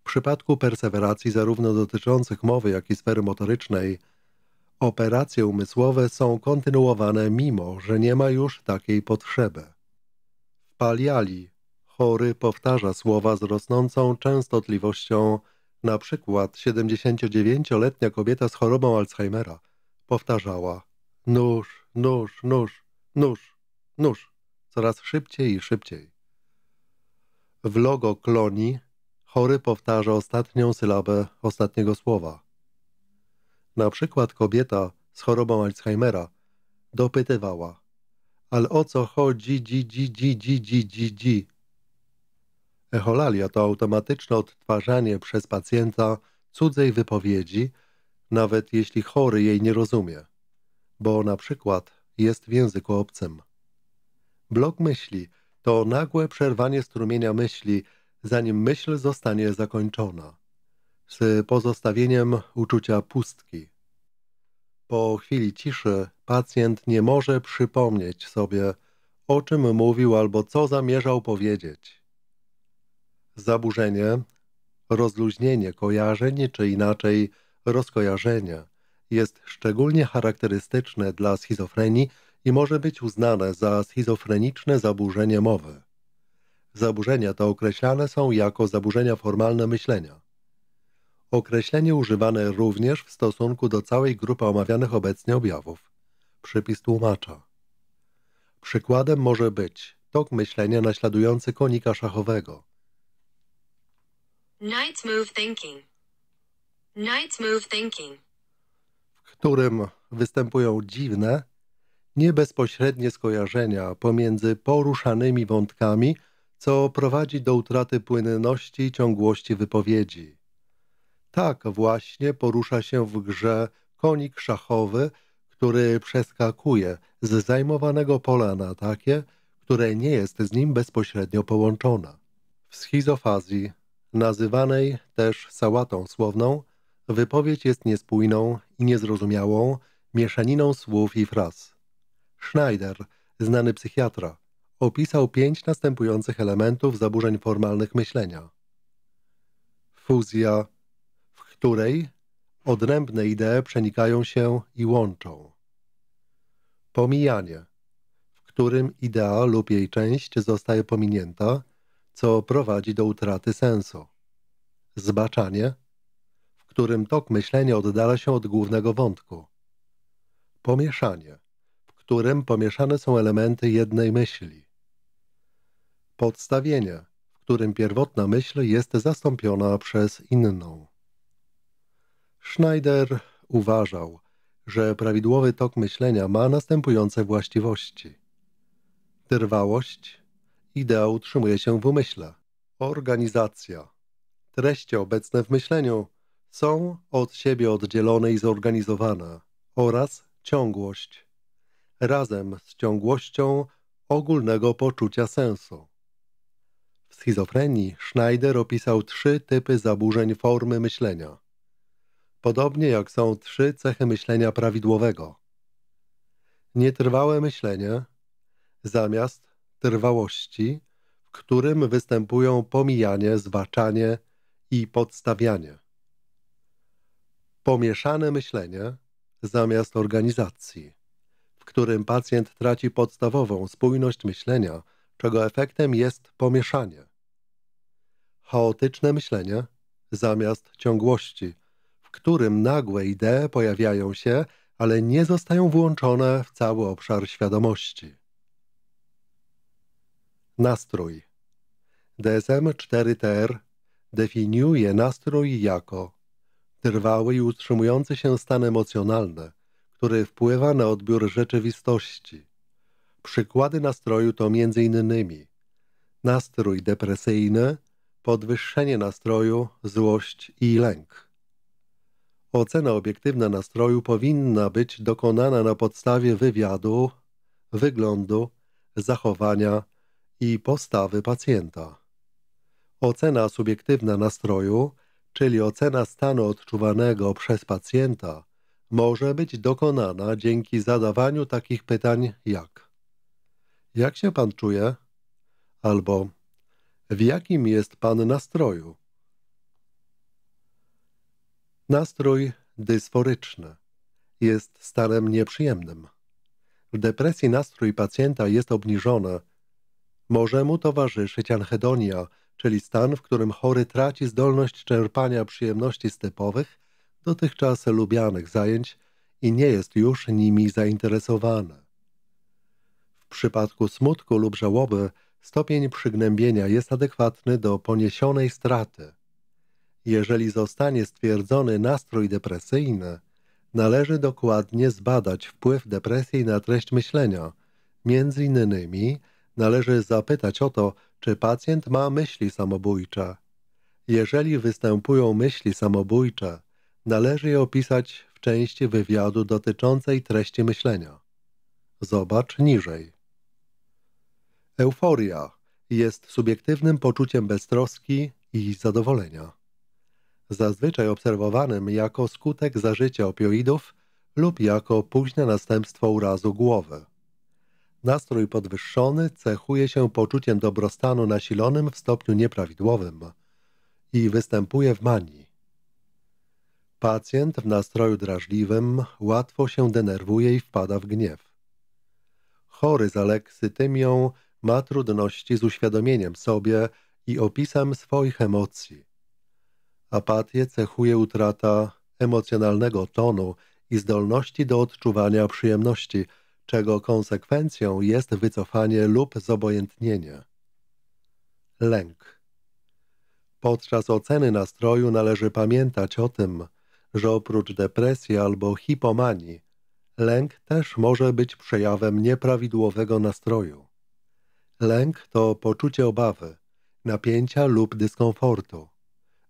W przypadku perseweracji zarówno dotyczących mowy, jak i sfery motorycznej operacje umysłowe są kontynuowane mimo, że nie ma już takiej potrzeby. W paliali chory powtarza słowa z rosnącą częstotliwością na przykład 79-letnia kobieta z chorobą Alzheimera powtarzała Nóż, nóż, nóż, nóż, nóż. Coraz szybciej i szybciej. W logo kloni chory powtarza ostatnią sylabę ostatniego słowa. Na przykład kobieta z chorobą Alzheimera dopytywała ale o co chodzi dzi dzi dzi dzi dzi dzi dzi? Echolalia to automatyczne odtwarzanie przez pacjenta cudzej wypowiedzi, nawet jeśli chory jej nie rozumie bo na przykład jest w języku obcym. Blok myśli to nagłe przerwanie strumienia myśli, zanim myśl zostanie zakończona, z pozostawieniem uczucia pustki. Po chwili ciszy pacjent nie może przypomnieć sobie, o czym mówił albo co zamierzał powiedzieć. Zaburzenie, rozluźnienie kojarzeń czy inaczej rozkojarzenie – jest szczególnie charakterystyczne dla schizofrenii i może być uznane za schizofreniczne zaburzenie mowy. Zaburzenia te określane są jako zaburzenia formalne myślenia. Określenie używane również w stosunku do całej grupy omawianych obecnie objawów. Przypis tłumacza. Przykładem może być tok myślenia naśladujący konika szachowego. Night move thinking. Night move thinking którym występują dziwne, niebezpośrednie skojarzenia pomiędzy poruszanymi wątkami, co prowadzi do utraty płynności i ciągłości wypowiedzi. Tak właśnie porusza się w grze konik szachowy, który przeskakuje z zajmowanego pola na takie, które nie jest z nim bezpośrednio połączone. W schizofazji, nazywanej też sałatą słowną, Wypowiedź jest niespójną i niezrozumiałą mieszaniną słów i fraz. Schneider, znany psychiatra, opisał pięć następujących elementów zaburzeń formalnych myślenia. Fuzja, w której odrębne idee przenikają się i łączą. Pomijanie, w którym idea lub jej część zostaje pominięta, co prowadzi do utraty sensu. Zbaczanie – którym tok myślenia oddala się od głównego wątku. Pomieszanie, w którym pomieszane są elementy jednej myśli. Podstawienie, w którym pierwotna myśl jest zastąpiona przez inną. Schneider uważał, że prawidłowy tok myślenia ma następujące właściwości. Trwałość, idea utrzymuje się w umyśle, organizacja, treści obecne w myśleniu są od siebie oddzielone i zorganizowane oraz ciągłość, razem z ciągłością ogólnego poczucia sensu. W schizofrenii Schneider opisał trzy typy zaburzeń formy myślenia, podobnie jak są trzy cechy myślenia prawidłowego. Nietrwałe myślenie zamiast trwałości, w którym występują pomijanie, zwaczanie i podstawianie pomieszane myślenie zamiast organizacji, w którym pacjent traci podstawową spójność myślenia, czego efektem jest pomieszanie. Chaotyczne myślenie zamiast ciągłości, w którym nagłe idee pojawiają się, ale nie zostają włączone w cały obszar świadomości. Nastrój DSM-4TR definiuje nastrój jako trwały i utrzymujący się stan emocjonalny, który wpływa na odbiór rzeczywistości. Przykłady nastroju to m.in. nastrój depresyjny, podwyższenie nastroju, złość i lęk. Ocena obiektywna nastroju powinna być dokonana na podstawie wywiadu, wyglądu, zachowania i postawy pacjenta. Ocena subiektywna nastroju czyli ocena stanu odczuwanego przez pacjenta, może być dokonana dzięki zadawaniu takich pytań jak Jak się pan czuje? albo W jakim jest pan nastroju? Nastrój dysforyczny jest stanem nieprzyjemnym. W depresji nastrój pacjenta jest obniżony. Może mu towarzyszyć anhedonia, czyli stan, w którym chory traci zdolność czerpania przyjemności stepowych, dotychczas lubianych zajęć i nie jest już nimi zainteresowany. W przypadku smutku lub żałoby stopień przygnębienia jest adekwatny do poniesionej straty. Jeżeli zostanie stwierdzony nastrój depresyjny, należy dokładnie zbadać wpływ depresji na treść myślenia. Między innymi należy zapytać o to, czy pacjent ma myśli samobójcze. Jeżeli występują myśli samobójcze, należy je opisać w części wywiadu dotyczącej treści myślenia. Zobacz niżej. Euforia jest subiektywnym poczuciem beztroski i zadowolenia. Zazwyczaj obserwowanym jako skutek zażycia opioidów lub jako późne następstwo urazu głowy. Nastrój podwyższony cechuje się poczuciem dobrostanu nasilonym w stopniu nieprawidłowym i występuje w manii. Pacjent w nastroju drażliwym łatwo się denerwuje i wpada w gniew. Chory z aleksytymią ma trudności z uświadomieniem sobie i opisem swoich emocji. Apatię cechuje utrata emocjonalnego tonu i zdolności do odczuwania przyjemności – czego konsekwencją jest wycofanie lub zobojętnienie. Lęk. Podczas oceny nastroju należy pamiętać o tym, że oprócz depresji albo hipomanii, lęk też może być przejawem nieprawidłowego nastroju. Lęk to poczucie obawy, napięcia lub dyskomfortu,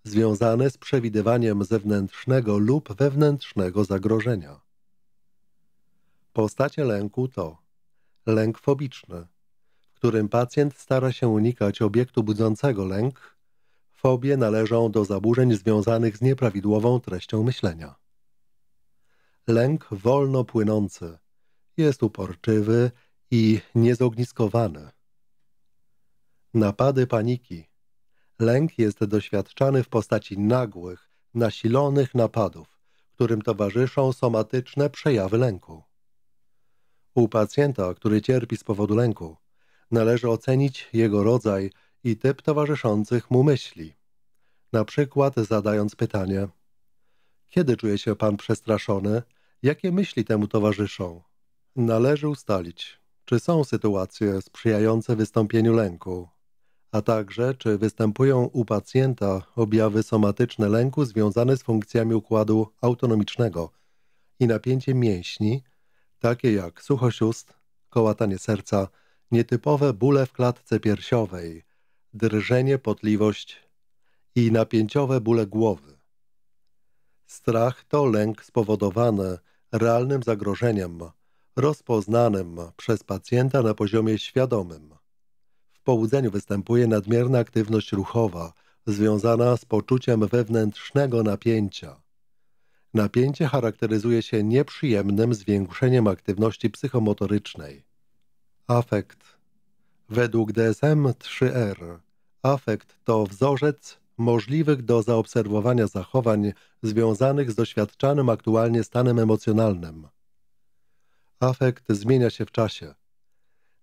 związane z przewidywaniem zewnętrznego lub wewnętrznego zagrożenia. Postacie lęku to lęk fobiczny, w którym pacjent stara się unikać obiektu budzącego lęk. Fobie należą do zaburzeń związanych z nieprawidłową treścią myślenia. Lęk wolno płynący jest uporczywy i niezogniskowany. Napady paniki. Lęk jest doświadczany w postaci nagłych, nasilonych napadów, którym towarzyszą somatyczne przejawy lęku. U pacjenta, który cierpi z powodu lęku, należy ocenić jego rodzaj i typ towarzyszących mu myśli. Na przykład zadając pytanie: Kiedy czuje się pan przestraszony? Jakie myśli temu towarzyszą? Należy ustalić, czy są sytuacje sprzyjające wystąpieniu lęku, a także czy występują u pacjenta objawy somatyczne lęku związane z funkcjami układu autonomicznego i napięciem mięśni takie jak suchość ust, kołatanie serca, nietypowe bóle w klatce piersiowej, drżenie, potliwość i napięciowe bóle głowy. Strach to lęk spowodowany realnym zagrożeniem, rozpoznanym przez pacjenta na poziomie świadomym. W połudzeniu występuje nadmierna aktywność ruchowa, związana z poczuciem wewnętrznego napięcia – Napięcie charakteryzuje się nieprzyjemnym zwiększeniem aktywności psychomotorycznej. Afekt. Według DSM-3R afekt to wzorzec możliwych do zaobserwowania zachowań związanych z doświadczanym aktualnie stanem emocjonalnym. Afekt zmienia się w czasie.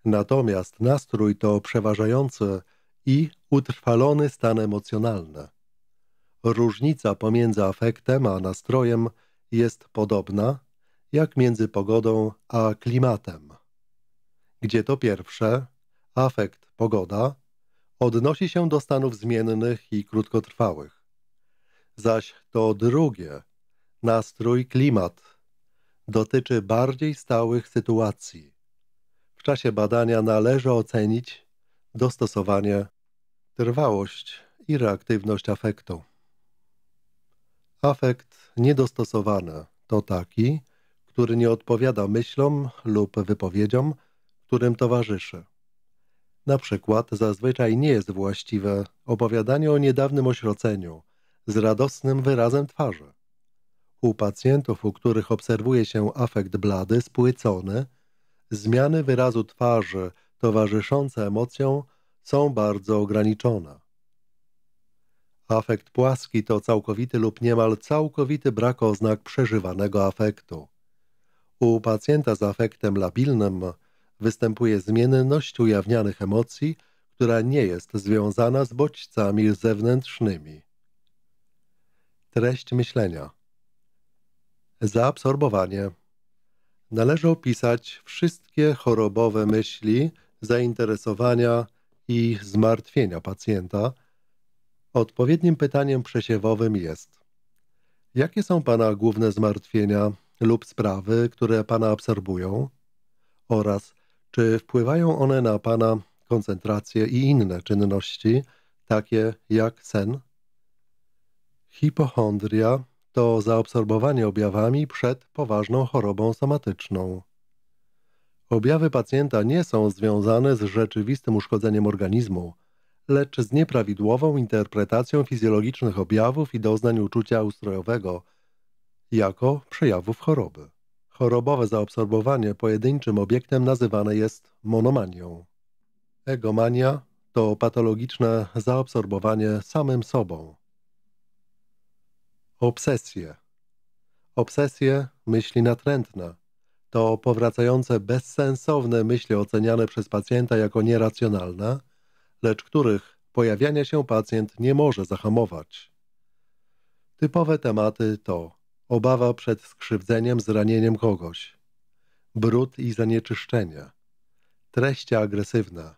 Natomiast nastrój to przeważający i utrwalony stan emocjonalny. Różnica pomiędzy afektem a nastrojem jest podobna jak między pogodą a klimatem. Gdzie to pierwsze, afekt pogoda, odnosi się do stanów zmiennych i krótkotrwałych. Zaś to drugie, nastrój klimat, dotyczy bardziej stałych sytuacji. W czasie badania należy ocenić dostosowanie, trwałość i reaktywność afektu. Afekt niedostosowany to taki, który nie odpowiada myślom lub wypowiedziom, którym towarzyszy. Na przykład zazwyczaj nie jest właściwe opowiadanie o niedawnym ośroceniu z radosnym wyrazem twarzy. U pacjentów, u których obserwuje się afekt blady, spłycony, zmiany wyrazu twarzy towarzyszące emocjom są bardzo ograniczone. Afekt płaski to całkowity lub niemal całkowity brak oznak przeżywanego afektu. U pacjenta z afektem labilnym występuje zmienność ujawnianych emocji, która nie jest związana z bodźcami zewnętrznymi. Treść myślenia Zaabsorbowanie Należy opisać wszystkie chorobowe myśli, zainteresowania i zmartwienia pacjenta – Odpowiednim pytaniem przesiewowym jest: Jakie są Pana główne zmartwienia lub sprawy, które Pana absorbują? Oraz czy wpływają one na Pana koncentrację i inne czynności, takie jak sen? Hipochondria to zaabsorbowanie objawami przed poważną chorobą somatyczną. Objawy pacjenta nie są związane z rzeczywistym uszkodzeniem organizmu lecz z nieprawidłową interpretacją fizjologicznych objawów i doznań uczucia ustrojowego jako przejawów choroby. Chorobowe zaabsorbowanie pojedynczym obiektem nazywane jest monomanią. Egomania to patologiczne zaabsorbowanie samym sobą. Obsesje Obsesje, myśli natrętne, to powracające bezsensowne myśli oceniane przez pacjenta jako nieracjonalne – lecz których pojawiania się pacjent nie może zahamować. Typowe tematy to obawa przed skrzywdzeniem, zranieniem kogoś, brud i zanieczyszczenia, treści agresywna,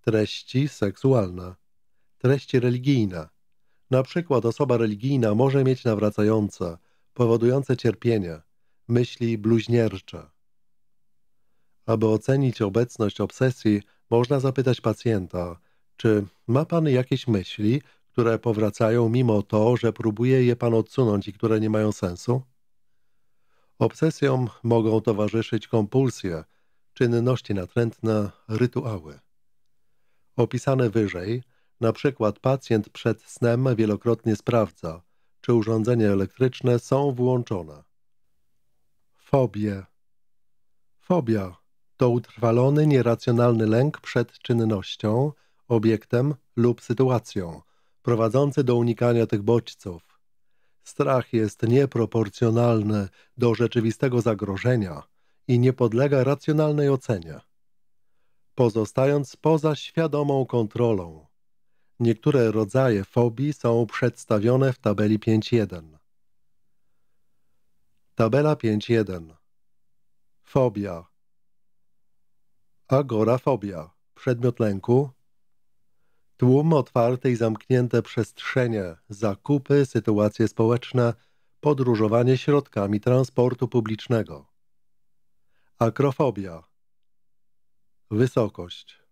treści seksualna, treść religijna. Na przykład osoba religijna może mieć nawracające, powodujące cierpienia, myśli bluźniercze. Aby ocenić obecność obsesji, można zapytać pacjenta, czy ma Pan jakieś myśli, które powracają mimo to, że próbuje je Pan odsunąć i które nie mają sensu? Obsesjom mogą towarzyszyć kompulsje, czynności natrętne, rytuały. Opisane wyżej, na przykład pacjent przed snem wielokrotnie sprawdza, czy urządzenia elektryczne są włączone. Fobie Fobia to utrwalony, nieracjonalny lęk przed czynnością, obiektem lub sytuacją, prowadzący do unikania tych bodźców. Strach jest nieproporcjonalny do rzeczywistego zagrożenia i nie podlega racjonalnej ocenie. Pozostając poza świadomą kontrolą. Niektóre rodzaje fobii są przedstawione w tabeli 5.1. Tabela 5.1 Fobia Agorafobia, przedmiot lęku, Tłum, otwarte i zamknięte przestrzenie, zakupy, sytuacje społeczne, podróżowanie środkami transportu publicznego. Akrofobia. Wysokość.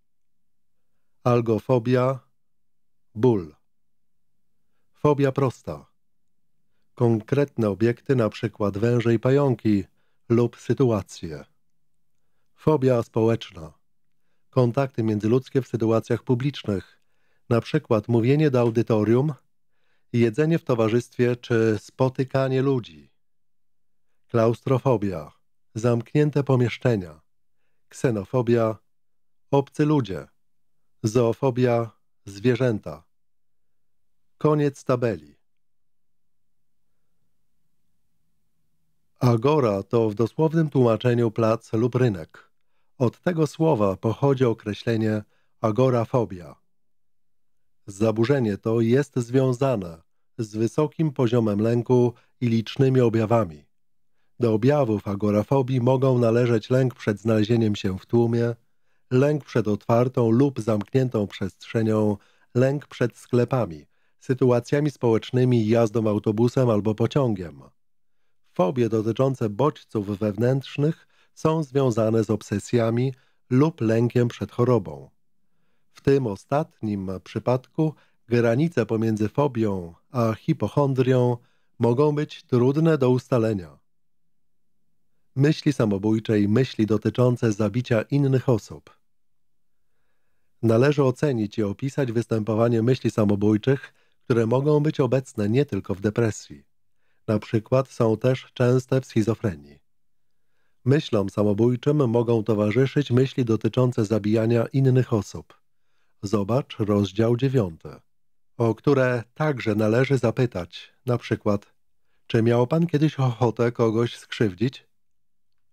Algofobia. Ból. Fobia prosta. Konkretne obiekty, np. węże i pająki lub sytuacje. Fobia społeczna. Kontakty międzyludzkie w sytuacjach publicznych – na przykład mówienie do audytorium, jedzenie w towarzystwie czy spotykanie ludzi, klaustrofobia, zamknięte pomieszczenia, ksenofobia, obcy ludzie, zoofobia, zwierzęta. Koniec tabeli. Agora to w dosłownym tłumaczeniu plac lub rynek. Od tego słowa pochodzi określenie agorafobia. Zaburzenie to jest związane z wysokim poziomem lęku i licznymi objawami. Do objawów agorafobii mogą należeć lęk przed znalezieniem się w tłumie, lęk przed otwartą lub zamkniętą przestrzenią, lęk przed sklepami, sytuacjami społecznymi, jazdą autobusem albo pociągiem. Fobie dotyczące bodźców wewnętrznych są związane z obsesjami lub lękiem przed chorobą. W tym ostatnim przypadku granice pomiędzy fobią a hipochondrią mogą być trudne do ustalenia. Myśli samobójcze i myśli dotyczące zabicia innych osób. Należy ocenić i opisać występowanie myśli samobójczych, które mogą być obecne nie tylko w depresji. Na przykład są też częste w schizofrenii. Myślom samobójczym mogą towarzyszyć myśli dotyczące zabijania innych osób. Zobacz rozdział 9, o które także należy zapytać, na przykład czy miał pan kiedyś ochotę kogoś skrzywdzić?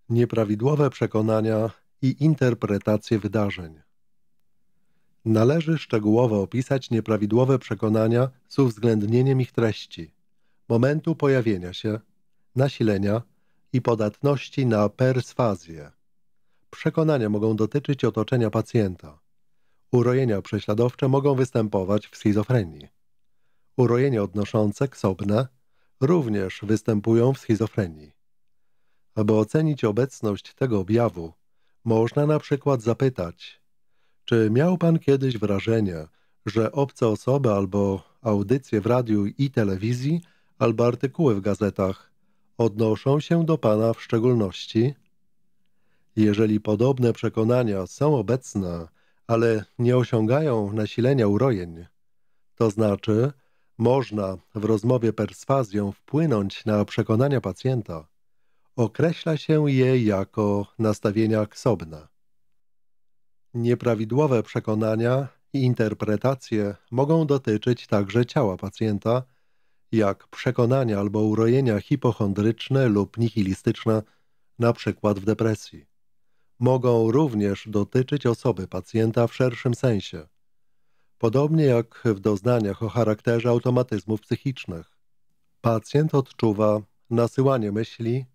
Nieprawidłowe przekonania i interpretacje wydarzeń. Należy szczegółowo opisać nieprawidłowe przekonania z uwzględnieniem ich treści, momentu pojawienia się, nasilenia i podatności na perswazję. Przekonania mogą dotyczyć otoczenia pacjenta, Urojenia prześladowcze mogą występować w schizofrenii. Urojenia odnoszące ksobne również występują w schizofrenii. Aby ocenić obecność tego objawu, można na przykład zapytać, czy miał pan kiedyś wrażenie, że obce osoby albo audycje w radiu i telewizji, albo artykuły w gazetach odnoszą się do pana w szczególności? Jeżeli podobne przekonania są obecne, ale nie osiągają nasilenia urojeń. To znaczy, można w rozmowie perswazją wpłynąć na przekonania pacjenta. Określa się je jako nastawienia ksobna. Nieprawidłowe przekonania i interpretacje mogą dotyczyć także ciała pacjenta, jak przekonania albo urojenia hipochondryczne lub nihilistyczne, na przykład w depresji mogą również dotyczyć osoby pacjenta w szerszym sensie, podobnie jak w doznaniach o charakterze automatyzmów psychicznych. Pacjent odczuwa nasyłanie myśli,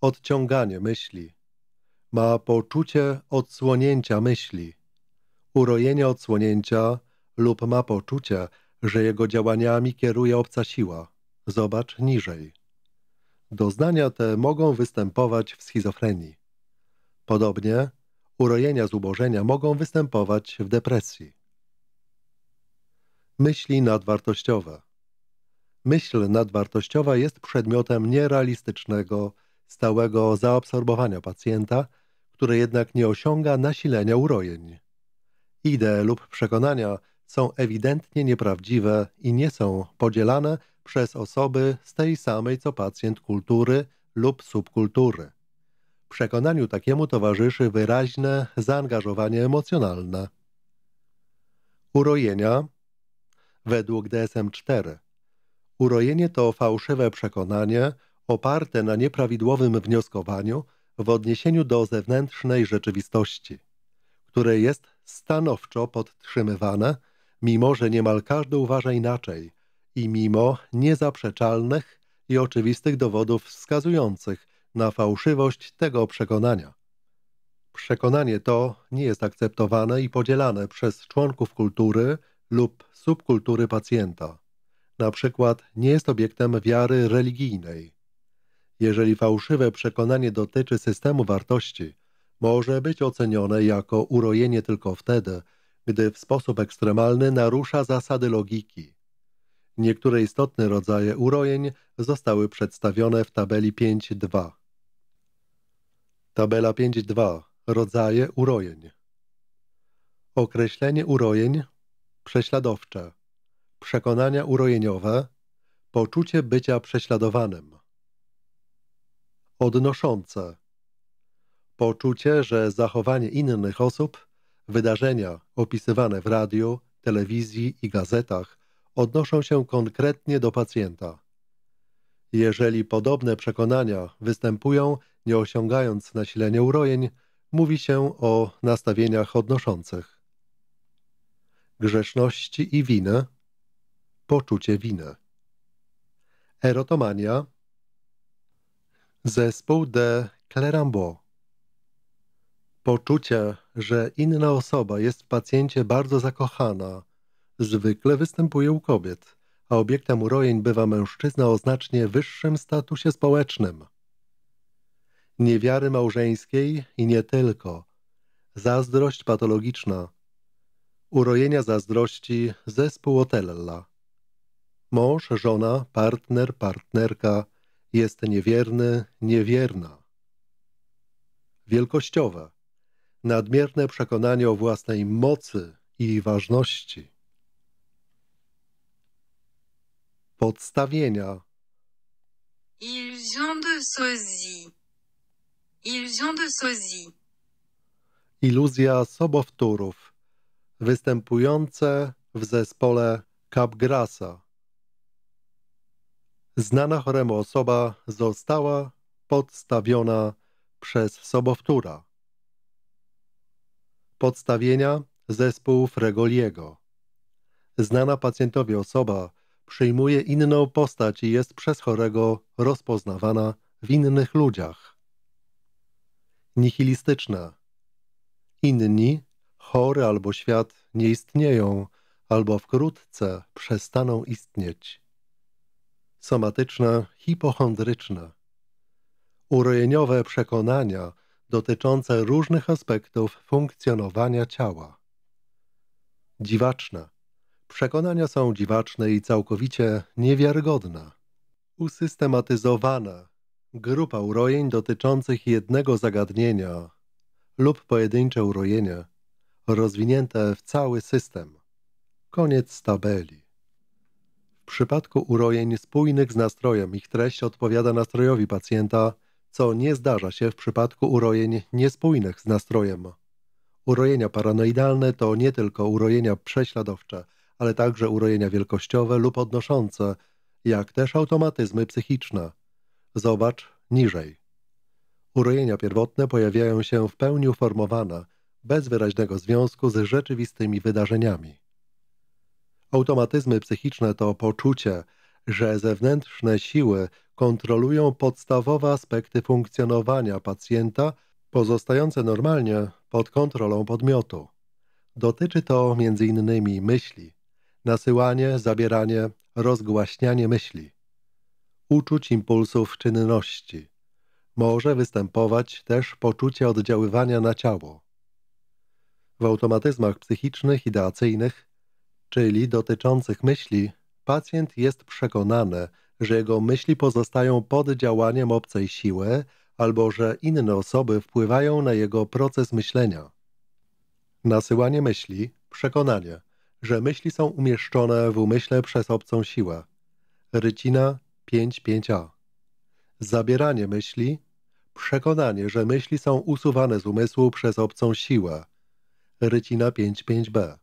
odciąganie myśli, ma poczucie odsłonięcia myśli, urojenia odsłonięcia lub ma poczucie, że jego działaniami kieruje obca siła. Zobacz niżej. Doznania te mogą występować w schizofrenii. Podobnie urojenia zubożenia mogą występować w depresji. Myśli nadwartościowe Myśl nadwartościowa jest przedmiotem nierealistycznego, stałego zaabsorbowania pacjenta, które jednak nie osiąga nasilenia urojeń. Idee lub przekonania są ewidentnie nieprawdziwe i nie są podzielane przez osoby z tej samej co pacjent kultury lub subkultury. Przekonaniu takiemu towarzyszy wyraźne zaangażowanie emocjonalne. Urojenia według DSM-4 Urojenie to fałszywe przekonanie oparte na nieprawidłowym wnioskowaniu w odniesieniu do zewnętrznej rzeczywistości, które jest stanowczo podtrzymywane, mimo że niemal każdy uważa inaczej i mimo niezaprzeczalnych i oczywistych dowodów wskazujących, na fałszywość tego przekonania. Przekonanie to nie jest akceptowane i podzielane przez członków kultury lub subkultury pacjenta. Na przykład nie jest obiektem wiary religijnej. Jeżeli fałszywe przekonanie dotyczy systemu wartości, może być ocenione jako urojenie tylko wtedy, gdy w sposób ekstremalny narusza zasady logiki. Niektóre istotne rodzaje urojeń zostały przedstawione w tabeli 5.2. Tabela 5.2. Rodzaje urojeń. Określenie urojeń prześladowcze, przekonania urojeniowe, poczucie bycia prześladowanym. Odnoszące. Poczucie, że zachowanie innych osób, wydarzenia opisywane w radiu, telewizji i gazetach odnoszą się konkretnie do pacjenta. Jeżeli podobne przekonania występują nie osiągając nasilenia urojeń, mówi się o nastawieniach odnoszących. Grzeczności i winę, poczucie winy. Erotomania, zespół de Clerambeau. Poczucie, że inna osoba jest w pacjencie bardzo zakochana, zwykle występuje u kobiet, a obiektem urojeń bywa mężczyzna o znacznie wyższym statusie społecznym – niewiary małżeńskiej i nie tylko, zazdrość patologiczna, urojenia zazdrości, zespół Otella. Mąż, żona, partner, partnerka jest niewierny, niewierna. Wielkościowe, nadmierne przekonanie o własnej mocy i ważności. Podstawienia. Illusion de sosie. Illusion de sosie. Iluzja sobowtórów. Występujące w zespole Capgrasa. Znana choremu osoba została podstawiona przez sobowtóra. Podstawienia zespół Fregoliego. Znana pacjentowi osoba przyjmuje inną postać i jest przez chorego rozpoznawana w innych ludziach nihilistyczne. Inni, chory albo świat, nie istnieją, albo wkrótce przestaną istnieć. Somatyczne, hipochondryczne. Urojeniowe przekonania dotyczące różnych aspektów funkcjonowania ciała. Dziwaczne. Przekonania są dziwaczne i całkowicie niewiarygodne. Usystematyzowane Grupa urojeń dotyczących jednego zagadnienia lub pojedyncze urojenie rozwinięte w cały system. Koniec tabeli. W przypadku urojeń spójnych z nastrojem ich treść odpowiada nastrojowi pacjenta, co nie zdarza się w przypadku urojeń niespójnych z nastrojem. Urojenia paranoidalne to nie tylko urojenia prześladowcze, ale także urojenia wielkościowe lub odnoszące, jak też automatyzmy psychiczne – Zobacz niżej. Urojenia pierwotne pojawiają się w pełni uformowane, bez wyraźnego związku z rzeczywistymi wydarzeniami. Automatyzmy psychiczne to poczucie, że zewnętrzne siły kontrolują podstawowe aspekty funkcjonowania pacjenta, pozostające normalnie pod kontrolą podmiotu. Dotyczy to m.in. myśli, nasyłanie, zabieranie, rozgłaśnianie myśli uczuć impulsów czynności. Może występować też poczucie oddziaływania na ciało. W automatyzmach psychicznych i ideacyjnych, czyli dotyczących myśli, pacjent jest przekonany, że jego myśli pozostają pod działaniem obcej siły albo że inne osoby wpływają na jego proces myślenia. Nasyłanie myśli, przekonanie, że myśli są umieszczone w umyśle przez obcą siłę. Rycina, 5.5a. Zabieranie myśli, przekonanie, że myśli są usuwane z umysłu przez obcą siłę. Rycina 5.5b.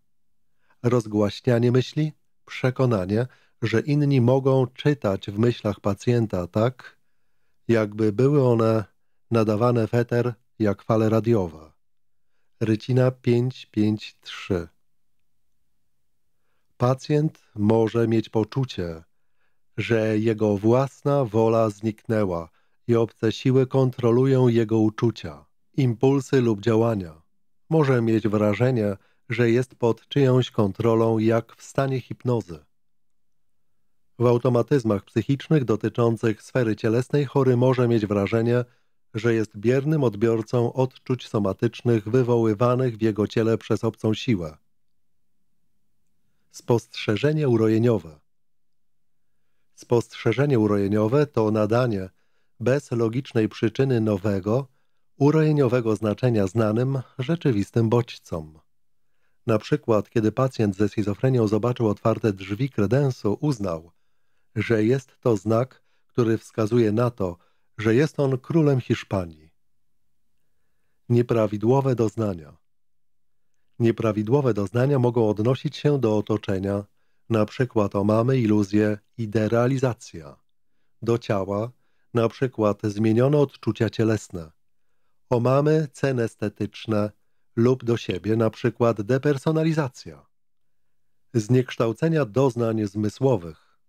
Rozgłaśnianie myśli, przekonanie, że inni mogą czytać w myślach pacjenta tak, jakby były one nadawane w eter jak fale radiowe. Rycina 553 Pacjent może mieć poczucie, że jego własna wola zniknęła i obce siły kontrolują jego uczucia, impulsy lub działania. Może mieć wrażenie, że jest pod czyjąś kontrolą jak w stanie hipnozy. W automatyzmach psychicznych dotyczących sfery cielesnej chory może mieć wrażenie, że jest biernym odbiorcą odczuć somatycznych wywoływanych w jego ciele przez obcą siłę. Spostrzeżenie urojeniowe Spostrzeżenie urojeniowe to nadanie bez logicznej przyczyny nowego, urojeniowego znaczenia znanym rzeczywistym bodźcom. Na przykład, kiedy pacjent ze schizofrenią zobaczył otwarte drzwi kredensu, uznał, że jest to znak, który wskazuje na to, że jest on królem Hiszpanii. Nieprawidłowe doznania Nieprawidłowe doznania mogą odnosić się do otoczenia, na przykład o mamy iluzję i derealizacja. Do ciała, na przykład zmienione odczucia cielesne. O mamy ceny estetyczne lub do siebie, na przykład depersonalizacja. Zniekształcenia doznań zmysłowych.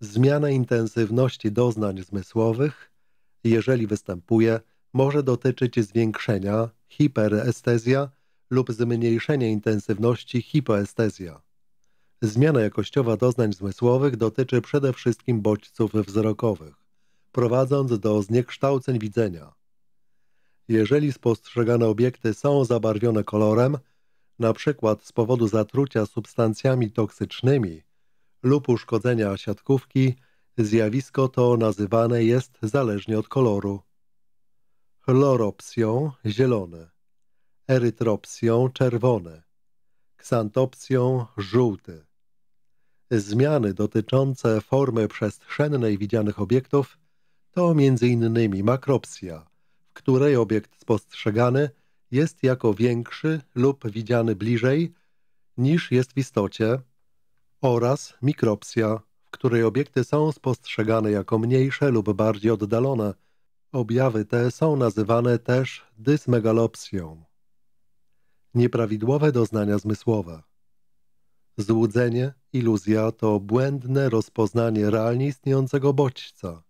Zmiana intensywności doznań zmysłowych, jeżeli występuje, może dotyczyć zwiększenia hiperestezja lub zmniejszenia intensywności hipoestezja. Zmiana jakościowa doznań zmysłowych dotyczy przede wszystkim bodźców wzrokowych, prowadząc do zniekształceń widzenia. Jeżeli spostrzegane obiekty są zabarwione kolorem, np. z powodu zatrucia substancjami toksycznymi lub uszkodzenia siatkówki, zjawisko to nazywane jest zależnie od koloru. Chloropsją – zielony, erytropsją – czerwony, ksantopsją – żółty. Zmiany dotyczące formy przestrzennej widzianych obiektów to m.in. makropsja, w której obiekt spostrzegany jest jako większy lub widziany bliżej niż jest w istocie oraz mikropsja, w której obiekty są spostrzegane jako mniejsze lub bardziej oddalone. Objawy te są nazywane też dysmegalopsją. Nieprawidłowe doznania zmysłowe. Złudzenie, iluzja to błędne rozpoznanie realnie istniejącego bodźca.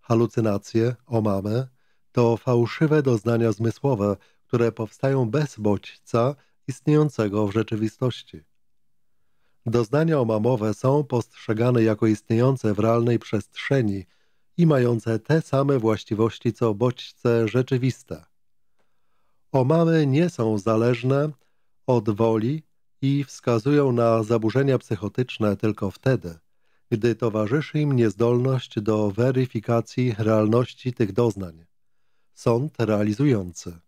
Halucynacje, omamy to fałszywe doznania zmysłowe, które powstają bez bodźca istniejącego w rzeczywistości. Doznania omamowe są postrzegane jako istniejące w realnej przestrzeni i mające te same właściwości co bodźce rzeczywiste. Omamy nie są zależne od woli i wskazują na zaburzenia psychotyczne tylko wtedy, gdy towarzyszy im niezdolność do weryfikacji realności tych doznań. Sąd realizujący.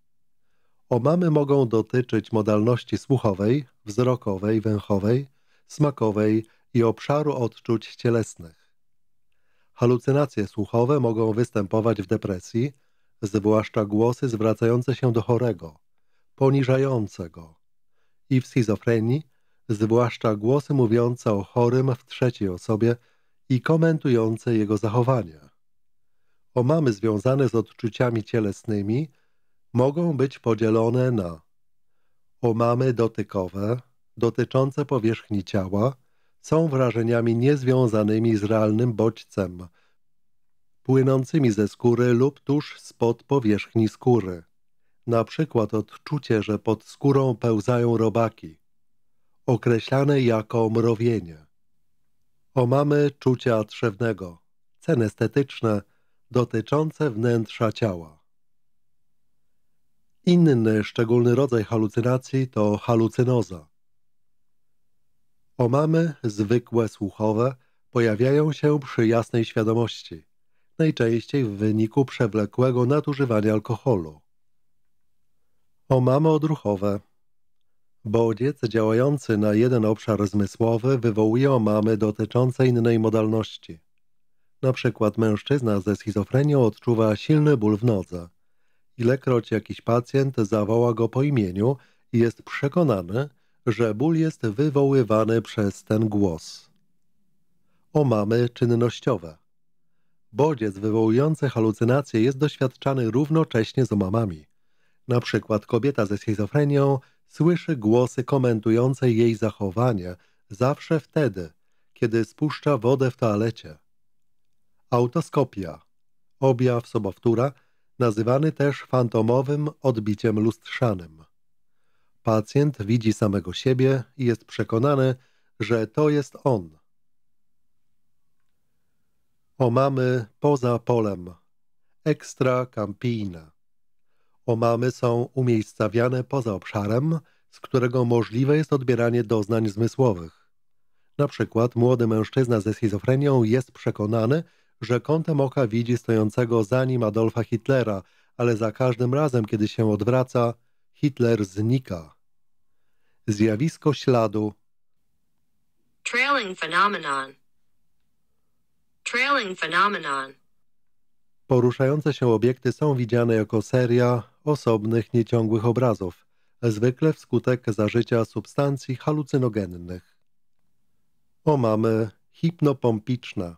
Omamy mogą dotyczyć modalności słuchowej, wzrokowej, węchowej, smakowej i obszaru odczuć cielesnych. Halucynacje słuchowe mogą występować w depresji, zwłaszcza głosy zwracające się do chorego, poniżającego, i w schizofrenii, zwłaszcza głosy mówiące o chorym w trzeciej osobie i komentujące jego zachowania. Omamy związane z odczuciami cielesnymi mogą być podzielone na omamy dotykowe dotyczące powierzchni ciała są wrażeniami niezwiązanymi z realnym bodźcem, płynącymi ze skóry lub tuż spod powierzchni skóry na przykład odczucie, że pod skórą pełzają robaki, określane jako mrowienie. Omamy czucia trzewnego, cenestetyczne, dotyczące wnętrza ciała. Inny szczególny rodzaj halucynacji to halucynoza. Omamy zwykłe słuchowe pojawiają się przy jasnej świadomości, najczęściej w wyniku przewlekłego nadużywania alkoholu. O mamy odruchowe. Bodziec działający na jeden obszar zmysłowy wywołuje omamy dotyczące innej modalności. Na przykład mężczyzna ze schizofrenią odczuwa silny ból w nodze. Ilekroć jakiś pacjent zawoła go po imieniu i jest przekonany, że ból jest wywoływany przez ten głos. Omamy czynnościowe. Bodziec wywołujący halucynacje jest doświadczany równocześnie z omamami. Na przykład kobieta ze schizofrenią słyszy głosy komentujące jej zachowanie zawsze wtedy, kiedy spuszcza wodę w toalecie. Autoskopia. Objaw sobowtóra, nazywany też fantomowym odbiciem lustrzanym. Pacjent widzi samego siebie i jest przekonany, że to jest on. O mamy poza polem. Ekstra campina. Omamy są umiejscawiane poza obszarem, z którego możliwe jest odbieranie doznań zmysłowych. Na przykład młody mężczyzna ze schizofrenią jest przekonany, że kątem oka widzi stojącego za nim Adolfa Hitlera, ale za każdym razem, kiedy się odwraca, Hitler znika. Zjawisko śladu Trailing phenomenon Trailing phenomenon Poruszające się obiekty są widziane jako seria osobnych, nieciągłych obrazów, zwykle wskutek zażycia substancji halucynogennych. Omamy hipnopompiczne.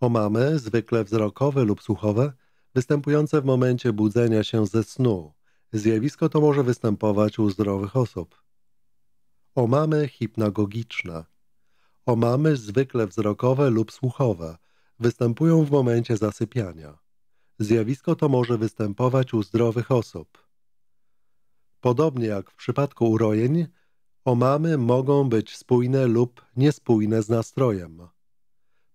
Omamy, zwykle wzrokowe lub słuchowe, występujące w momencie budzenia się ze snu. Zjawisko to może występować u zdrowych osób. Omamy hipnagogiczna. Omamy zwykle wzrokowe lub słuchowe – występują w momencie zasypiania. Zjawisko to może występować u zdrowych osób. Podobnie jak w przypadku urojeń, omamy mogą być spójne lub niespójne z nastrojem.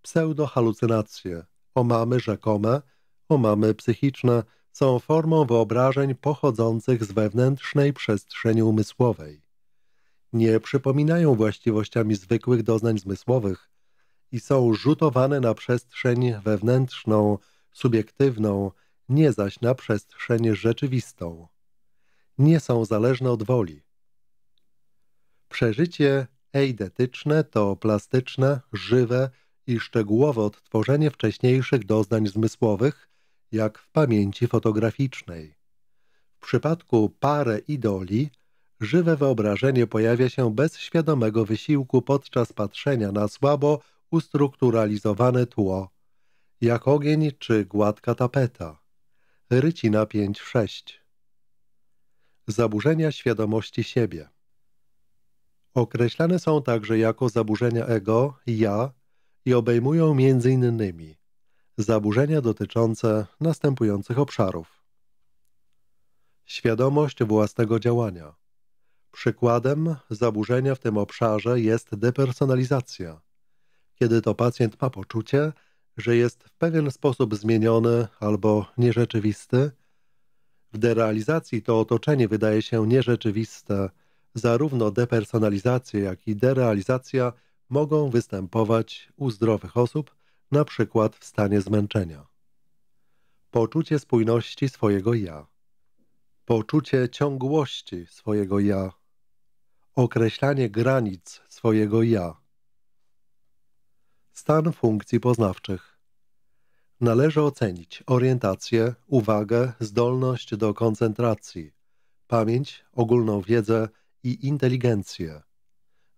Pseudohalucynacje, omamy rzekome, omamy psychiczne są formą wyobrażeń pochodzących z wewnętrznej przestrzeni umysłowej. Nie przypominają właściwościami zwykłych doznań zmysłowych, i są rzutowane na przestrzeń wewnętrzną, subiektywną, nie zaś na przestrzeń rzeczywistą. Nie są zależne od woli. Przeżycie eidetyczne to plastyczne, żywe i szczegółowe odtworzenie wcześniejszych doznań zmysłowych, jak w pamięci fotograficznej. W przypadku parę idoli żywe wyobrażenie pojawia się bez świadomego wysiłku podczas patrzenia na słabo ustrukturalizowane tło, jak ogień czy gładka tapeta. Rycina 5-6 Zaburzenia świadomości siebie Określane są także jako zaburzenia ego, ja i obejmują m.in. zaburzenia dotyczące następujących obszarów. Świadomość własnego działania. Przykładem zaburzenia w tym obszarze jest depersonalizacja – kiedy to pacjent ma poczucie, że jest w pewien sposób zmieniony albo nierzeczywisty. W derealizacji to otoczenie wydaje się nierzeczywiste. Zarówno depersonalizacja, jak i derealizacja mogą występować u zdrowych osób, na przykład w stanie zmęczenia. Poczucie spójności swojego ja. Poczucie ciągłości swojego ja. Określanie granic swojego ja Stan funkcji poznawczych. Należy ocenić orientację, uwagę, zdolność do koncentracji, pamięć, ogólną wiedzę i inteligencję.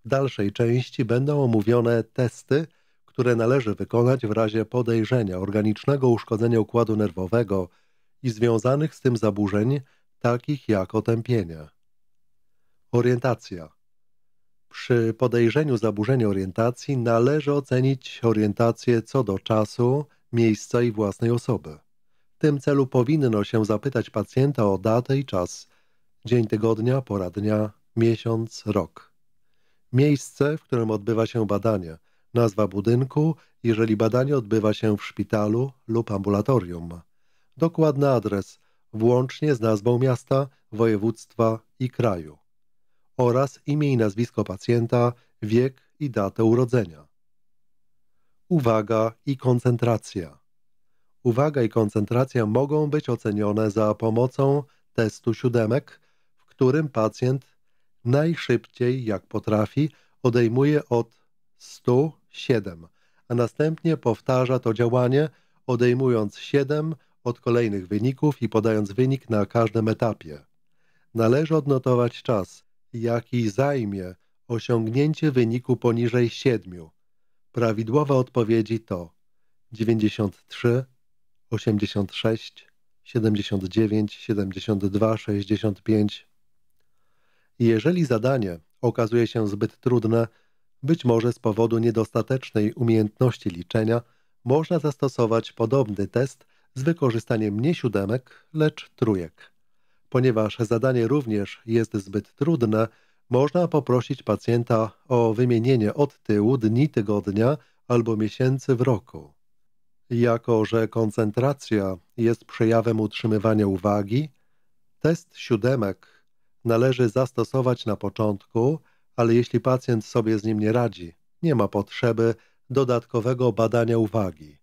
W dalszej części będą omówione testy, które należy wykonać w razie podejrzenia organicznego uszkodzenia układu nerwowego i związanych z tym zaburzeń, takich jak otępienie. Orientacja przy podejrzeniu zaburzenia orientacji należy ocenić orientację co do czasu, miejsca i własnej osoby. W tym celu powinno się zapytać pacjenta o datę i czas, dzień tygodnia, pora dnia, miesiąc, rok. Miejsce, w którym odbywa się badanie, nazwa budynku, jeżeli badanie odbywa się w szpitalu lub ambulatorium. Dokładny adres, włącznie z nazwą miasta, województwa i kraju oraz imię i nazwisko pacjenta, wiek i datę urodzenia. Uwaga i koncentracja. Uwaga i koncentracja mogą być ocenione za pomocą testu siódemek, w którym pacjent najszybciej jak potrafi odejmuje od 107, a następnie powtarza to działanie odejmując 7 od kolejnych wyników i podając wynik na każdym etapie. Należy odnotować czas jaki zajmie osiągnięcie wyniku poniżej 7. Prawidłowe odpowiedzi to 93, 86, 79, 72, 65. Jeżeli zadanie okazuje się zbyt trudne, być może z powodu niedostatecznej umiejętności liczenia, można zastosować podobny test z wykorzystaniem nie siódemek, lecz trójek. Ponieważ zadanie również jest zbyt trudne, można poprosić pacjenta o wymienienie od tyłu dni tygodnia albo miesięcy w roku. Jako, że koncentracja jest przejawem utrzymywania uwagi, test siódemek należy zastosować na początku, ale jeśli pacjent sobie z nim nie radzi, nie ma potrzeby dodatkowego badania uwagi.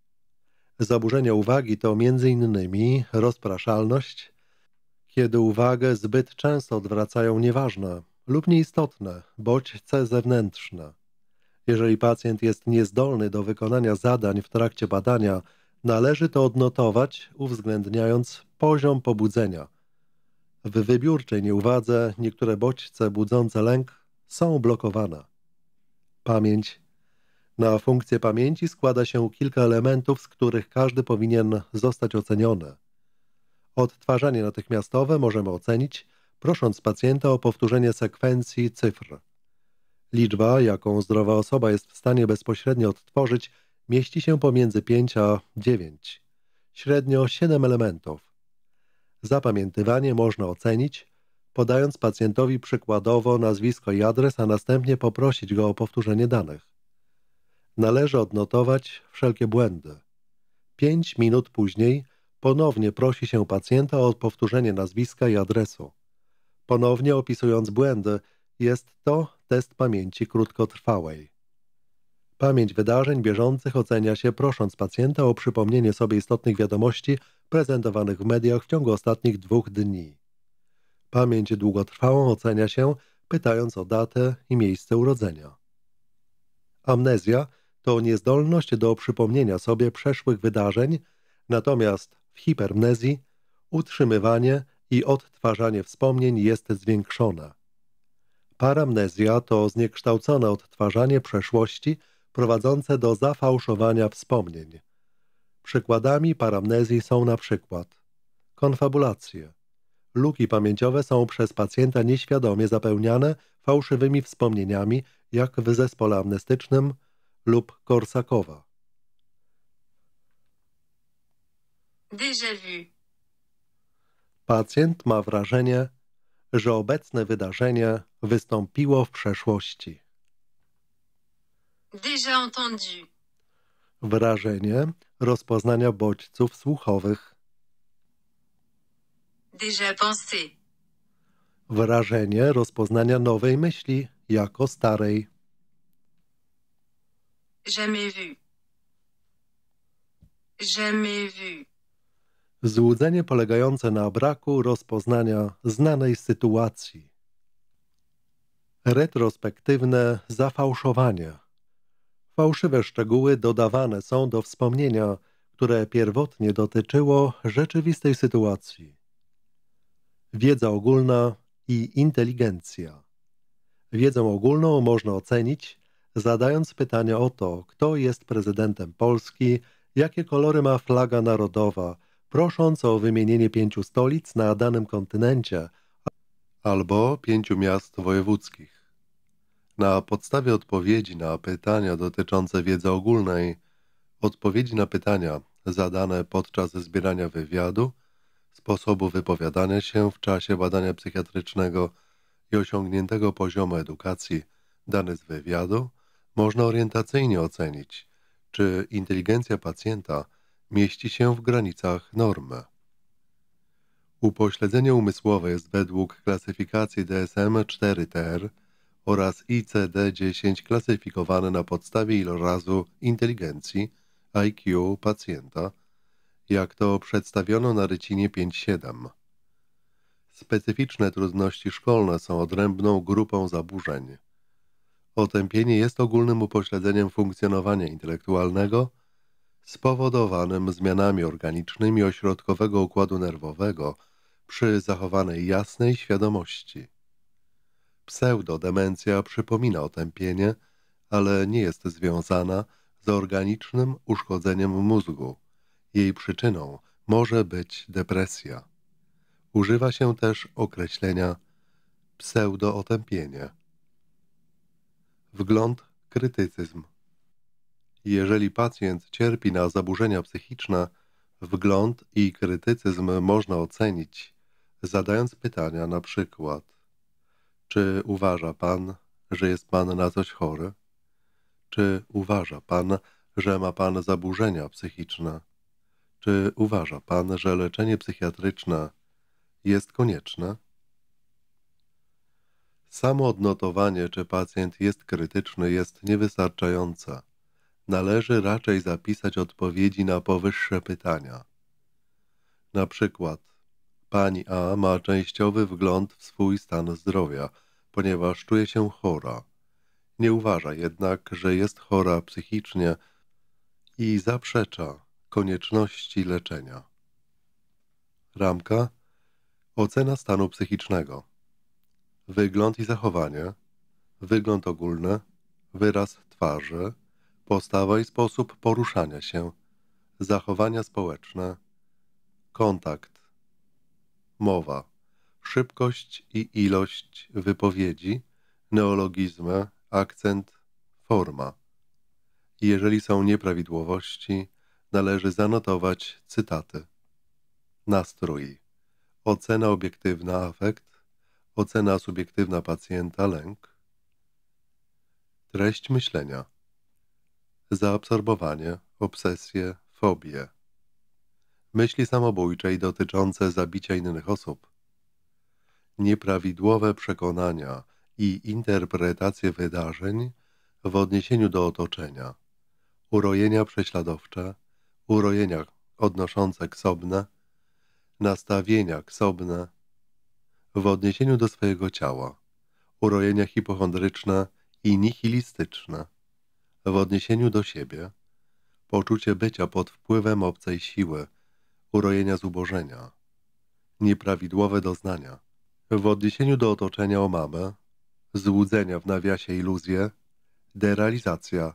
Zaburzenia uwagi to m.in. rozpraszalność, kiedy uwagę zbyt często odwracają nieważne lub nieistotne bodźce zewnętrzne. Jeżeli pacjent jest niezdolny do wykonania zadań w trakcie badania, należy to odnotować, uwzględniając poziom pobudzenia. W wybiórczej nieuwadze niektóre bodźce budzące lęk są blokowane. Pamięć. Na funkcję pamięci składa się kilka elementów, z których każdy powinien zostać oceniony odtwarzanie natychmiastowe możemy ocenić, prosząc pacjenta o powtórzenie sekwencji cyfr. Liczba, jaką zdrowa osoba jest w stanie bezpośrednio odtworzyć, mieści się pomiędzy 5 a 9, średnio 7 elementów. Zapamiętywanie można ocenić, podając pacjentowi przykładowo nazwisko i adres, a następnie poprosić go o powtórzenie danych. Należy odnotować wszelkie błędy. 5 minut później Ponownie prosi się pacjenta o powtórzenie nazwiska i adresu. Ponownie opisując błędy, jest to test pamięci krótkotrwałej. Pamięć wydarzeń bieżących ocenia się prosząc pacjenta o przypomnienie sobie istotnych wiadomości prezentowanych w mediach w ciągu ostatnich dwóch dni. Pamięć długotrwałą ocenia się pytając o datę i miejsce urodzenia. Amnezja to niezdolność do przypomnienia sobie przeszłych wydarzeń, natomiast w hipermnezji utrzymywanie i odtwarzanie wspomnień jest zwiększona. Paramnezja to zniekształcone odtwarzanie przeszłości prowadzące do zafałszowania wspomnień. Przykładami paramnezji są na przykład konfabulacje. Luki pamięciowe są przez pacjenta nieświadomie zapełniane fałszywymi wspomnieniami, jak w zespole amnestycznym lub Korsakowa. Déjà vu. Pacjent ma wrażenie, że obecne wydarzenie wystąpiło w przeszłości. Déjà entendu. Wrażenie rozpoznania bodźców słuchowych. Déjà pensé. Wrażenie rozpoznania nowej myśli jako starej. Jamais vu. Jamais vu. Złudzenie polegające na braku rozpoznania znanej sytuacji. Retrospektywne zafałszowanie. Fałszywe szczegóły dodawane są do wspomnienia, które pierwotnie dotyczyło rzeczywistej sytuacji. Wiedza ogólna i inteligencja. Wiedzę ogólną można ocenić, zadając pytania o to, kto jest prezydentem Polski, jakie kolory ma flaga narodowa – prosząc o wymienienie pięciu stolic na danym kontynencie albo pięciu miast wojewódzkich. Na podstawie odpowiedzi na pytania dotyczące wiedzy ogólnej, odpowiedzi na pytania zadane podczas zbierania wywiadu, sposobu wypowiadania się w czasie badania psychiatrycznego i osiągniętego poziomu edukacji dane z wywiadu, można orientacyjnie ocenić, czy inteligencja pacjenta mieści się w granicach normy. Upośledzenie umysłowe jest według klasyfikacji DSM-4TR oraz ICD-10 klasyfikowane na podstawie ilorazu inteligencji IQ pacjenta, jak to przedstawiono na rycinie 5.7. Specyficzne trudności szkolne są odrębną grupą zaburzeń. Otępienie jest ogólnym upośledzeniem funkcjonowania intelektualnego – spowodowanym zmianami organicznymi ośrodkowego układu nerwowego przy zachowanej jasnej świadomości. Pseudodemencja przypomina otępienie, ale nie jest związana z organicznym uszkodzeniem mózgu. Jej przyczyną może być depresja. Używa się też określenia pseudootępienie. Wgląd krytycyzm jeżeli pacjent cierpi na zaburzenia psychiczne, wgląd i krytycyzm można ocenić, zadając pytania na przykład Czy uważa pan, że jest pan na coś chory? Czy uważa pan, że ma pan zaburzenia psychiczne? Czy uważa pan, że leczenie psychiatryczne jest konieczne? Samo odnotowanie, czy pacjent jest krytyczny, jest niewystarczające należy raczej zapisać odpowiedzi na powyższe pytania. Na przykład, pani A ma częściowy wgląd w swój stan zdrowia, ponieważ czuje się chora. Nie uważa jednak, że jest chora psychicznie i zaprzecza konieczności leczenia. Ramka Ocena stanu psychicznego Wygląd i zachowanie Wygląd ogólny Wyraz twarzy Postawa i sposób poruszania się, zachowania społeczne, kontakt, mowa, szybkość i ilość wypowiedzi, neologizmy, akcent, forma. Jeżeli są nieprawidłowości, należy zanotować cytaty. Nastrój, ocena obiektywna afekt, ocena subiektywna pacjenta lęk. Treść myślenia zaabsorbowanie, obsesję, fobie, myśli samobójcze i dotyczące zabicia innych osób, nieprawidłowe przekonania i interpretacje wydarzeń w odniesieniu do otoczenia, urojenia prześladowcze, urojenia odnoszące ksobne, nastawienia ksobne w odniesieniu do swojego ciała, urojenia hipochondryczne i nihilistyczne w odniesieniu do siebie, poczucie bycia pod wpływem obcej siły, urojenia zubożenia, nieprawidłowe doznania. W odniesieniu do otoczenia o mamę, złudzenia w nawiasie iluzje, derealizacja,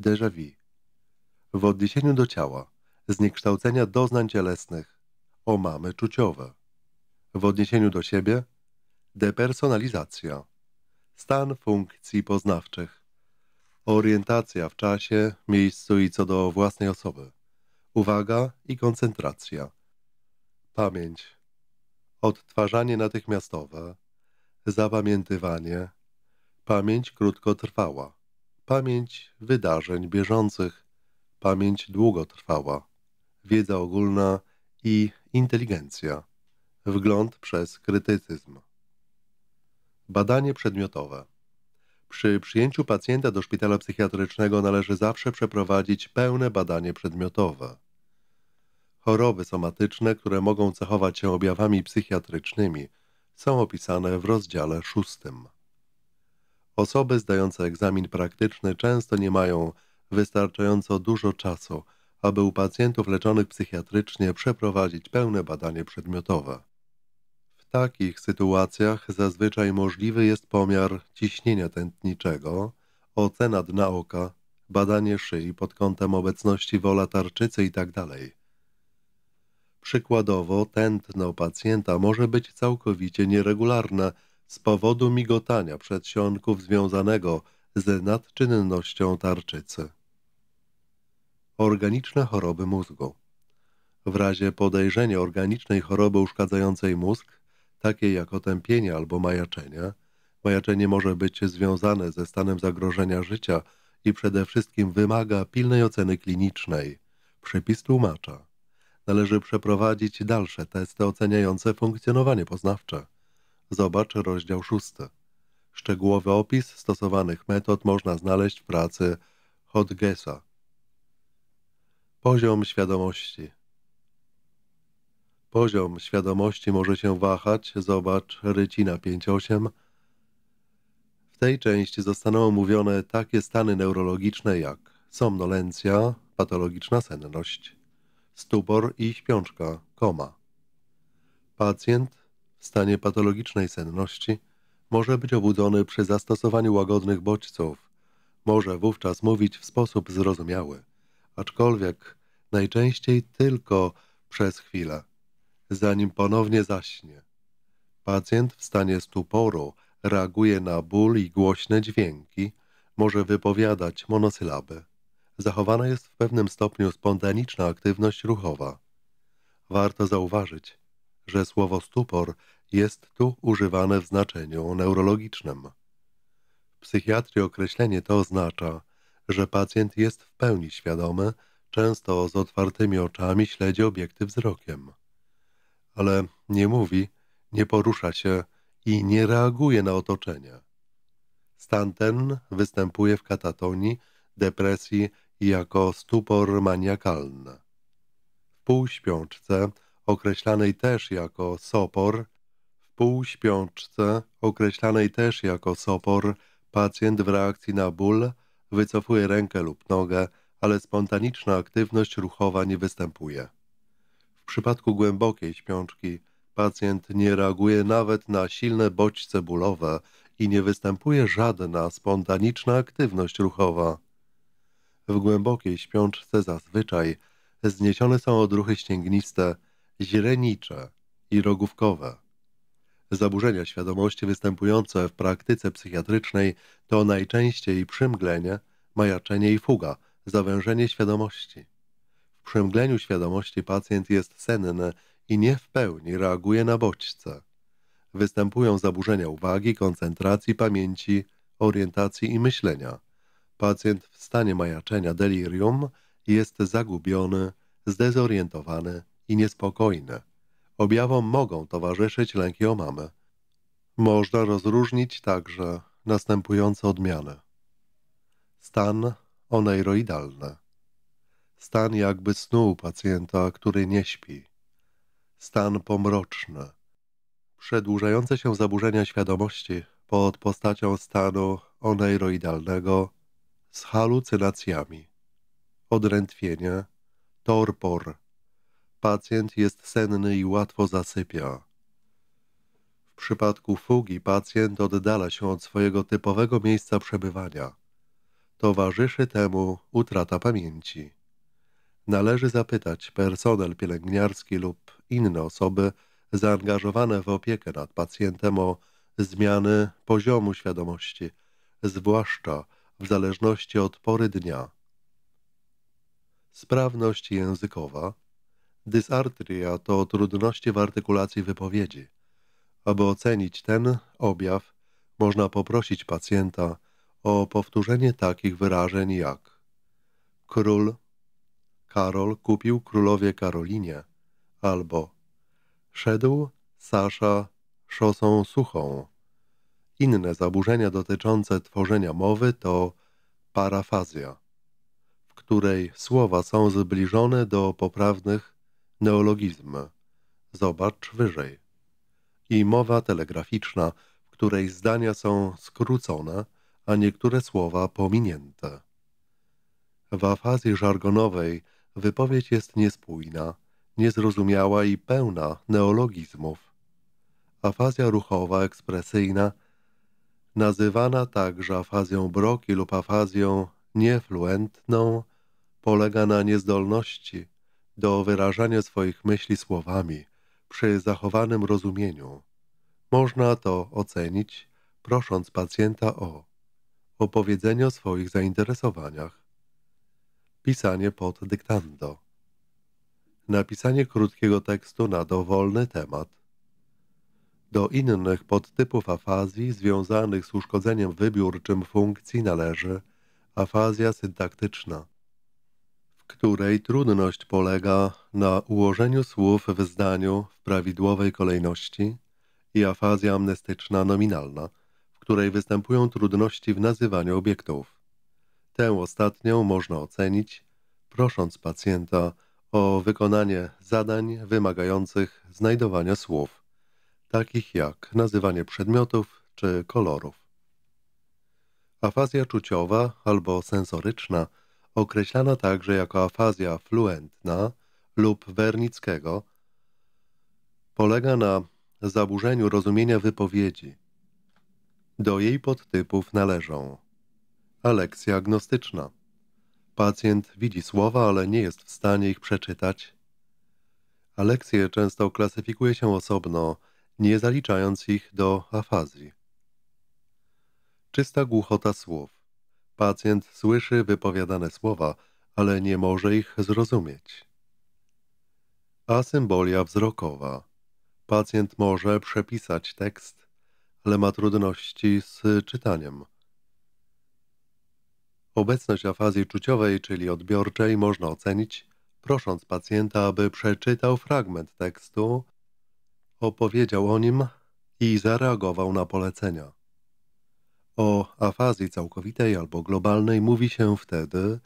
déjà vu. W odniesieniu do ciała, zniekształcenia doznań cielesnych, o mamy czuciowe. W odniesieniu do siebie, depersonalizacja, stan funkcji poznawczych orientacja w czasie, miejscu i co do własnej osoby, uwaga i koncentracja, pamięć, odtwarzanie natychmiastowe, zapamiętywanie, pamięć krótkotrwała, pamięć wydarzeń bieżących, pamięć długotrwała, wiedza ogólna i inteligencja, wgląd przez krytycyzm. Badanie przedmiotowe. Przy przyjęciu pacjenta do szpitala psychiatrycznego należy zawsze przeprowadzić pełne badanie przedmiotowe. Choroby somatyczne, które mogą cechować się objawami psychiatrycznymi, są opisane w rozdziale szóstym. Osoby zdające egzamin praktyczny często nie mają wystarczająco dużo czasu, aby u pacjentów leczonych psychiatrycznie przeprowadzić pełne badanie przedmiotowe takich sytuacjach zazwyczaj możliwy jest pomiar ciśnienia tętniczego, ocena dna oka, badanie szyi pod kątem obecności wola tarczycy itd. Tak Przykładowo tętno pacjenta może być całkowicie nieregularne z powodu migotania przedsionków związanego z nadczynnością tarczycy. Organiczne choroby mózgu. W razie podejrzenia organicznej choroby uszkadzającej mózg takie jak otępienie albo majaczenie. Majaczenie może być związane ze stanem zagrożenia życia i przede wszystkim wymaga pilnej oceny klinicznej. Przypis tłumacza. Należy przeprowadzić dalsze testy oceniające funkcjonowanie poznawcze. Zobacz rozdział 6. Szczegółowy opis stosowanych metod można znaleźć w pracy Hodgesa. Poziom świadomości Poziom świadomości może się wahać, zobacz Rycina 5.8. W tej części zostaną omówione takie stany neurologiczne jak somnolencja, patologiczna senność, stupor i śpiączka, koma. Pacjent w stanie patologicznej senności może być obudzony przy zastosowaniu łagodnych bodźców. Może wówczas mówić w sposób zrozumiały, aczkolwiek najczęściej tylko przez chwilę zanim ponownie zaśnie. Pacjent w stanie stuporu reaguje na ból i głośne dźwięki, może wypowiadać monosylaby. Zachowana jest w pewnym stopniu spontaniczna aktywność ruchowa. Warto zauważyć, że słowo stupor jest tu używane w znaczeniu neurologicznym. W psychiatrii określenie to oznacza, że pacjent jest w pełni świadomy, często z otwartymi oczami śledzi obiekty wzrokiem ale nie mówi, nie porusza się i nie reaguje na otoczenie. Stan ten występuje w katatonii, depresji i jako stupor maniakalny. W półśpiączce, określanej też jako sopor, w półśpiączce, określanej też jako sopor, pacjent w reakcji na ból wycofuje rękę lub nogę, ale spontaniczna aktywność ruchowa nie występuje przypadku głębokiej śpiączki pacjent nie reaguje nawet na silne bodźce bólowe i nie występuje żadna spontaniczna aktywność ruchowa. W głębokiej śpiączce zazwyczaj zniesione są odruchy ścięgniste, źrenicze i rogówkowe. Zaburzenia świadomości występujące w praktyce psychiatrycznej to najczęściej przymglenie, majaczenie i fuga, zawężenie świadomości. W mgleniu świadomości pacjent jest senny i nie w pełni reaguje na bodźce. Występują zaburzenia uwagi, koncentracji, pamięci, orientacji i myślenia. Pacjent w stanie majaczenia delirium jest zagubiony, zdezorientowany i niespokojny. Objawom mogą towarzyszyć lęki o mamy. Można rozróżnić także następujące odmiany. Stan oneiroidalny stan jakby snu pacjenta, który nie śpi, stan pomroczny, przedłużające się zaburzenia świadomości pod postacią stanu oneiroidalnego z halucynacjami, odrętwienie, torpor. Pacjent jest senny i łatwo zasypia. W przypadku fugi pacjent oddala się od swojego typowego miejsca przebywania. Towarzyszy temu utrata pamięci należy zapytać personel pielęgniarski lub inne osoby zaangażowane w opiekę nad pacjentem o zmiany poziomu świadomości, zwłaszcza w zależności od pory dnia. Sprawność językowa Dysartria to trudności w artykulacji wypowiedzi. Aby ocenić ten objaw, można poprosić pacjenta o powtórzenie takich wyrażeń jak król, Karol kupił królowie Karolinie, albo szedł Sasza szosą suchą. Inne zaburzenia dotyczące tworzenia mowy to parafazja, w której słowa są zbliżone do poprawnych neologizm. Zobacz wyżej. I mowa telegraficzna, w której zdania są skrócone, a niektóre słowa pominięte. W afazji żargonowej Wypowiedź jest niespójna, niezrozumiała i pełna neologizmów. Afazja ruchowa, ekspresyjna, nazywana także afazją broki lub afazją niefluentną, polega na niezdolności do wyrażania swoich myśli słowami przy zachowanym rozumieniu. Można to ocenić, prosząc pacjenta o opowiedzenie o swoich zainteresowaniach, pisanie pod dyktando. Napisanie krótkiego tekstu na dowolny temat. Do innych podtypów afazji związanych z uszkodzeniem wybiórczym funkcji należy afazja syntaktyczna, w której trudność polega na ułożeniu słów w zdaniu w prawidłowej kolejności i afazja amnestyczna nominalna, w której występują trudności w nazywaniu obiektów. Tę ostatnią można ocenić, prosząc pacjenta o wykonanie zadań wymagających znajdowania słów, takich jak nazywanie przedmiotów czy kolorów. Afazja czuciowa albo sensoryczna, określana także jako afazja fluentna lub wernickiego, polega na zaburzeniu rozumienia wypowiedzi. Do jej podtypów należą Alekcja agnostyczna. Pacjent widzi słowa, ale nie jest w stanie ich przeczytać. Alekcje często klasyfikuje się osobno, nie zaliczając ich do afazji. Czysta głuchota słów. Pacjent słyszy wypowiadane słowa, ale nie może ich zrozumieć. Asymbolia wzrokowa. Pacjent może przepisać tekst, ale ma trudności z czytaniem. Obecność afazji czuciowej, czyli odbiorczej, można ocenić, prosząc pacjenta, aby przeczytał fragment tekstu, opowiedział o nim i zareagował na polecenia. O afazji całkowitej albo globalnej mówi się wtedy,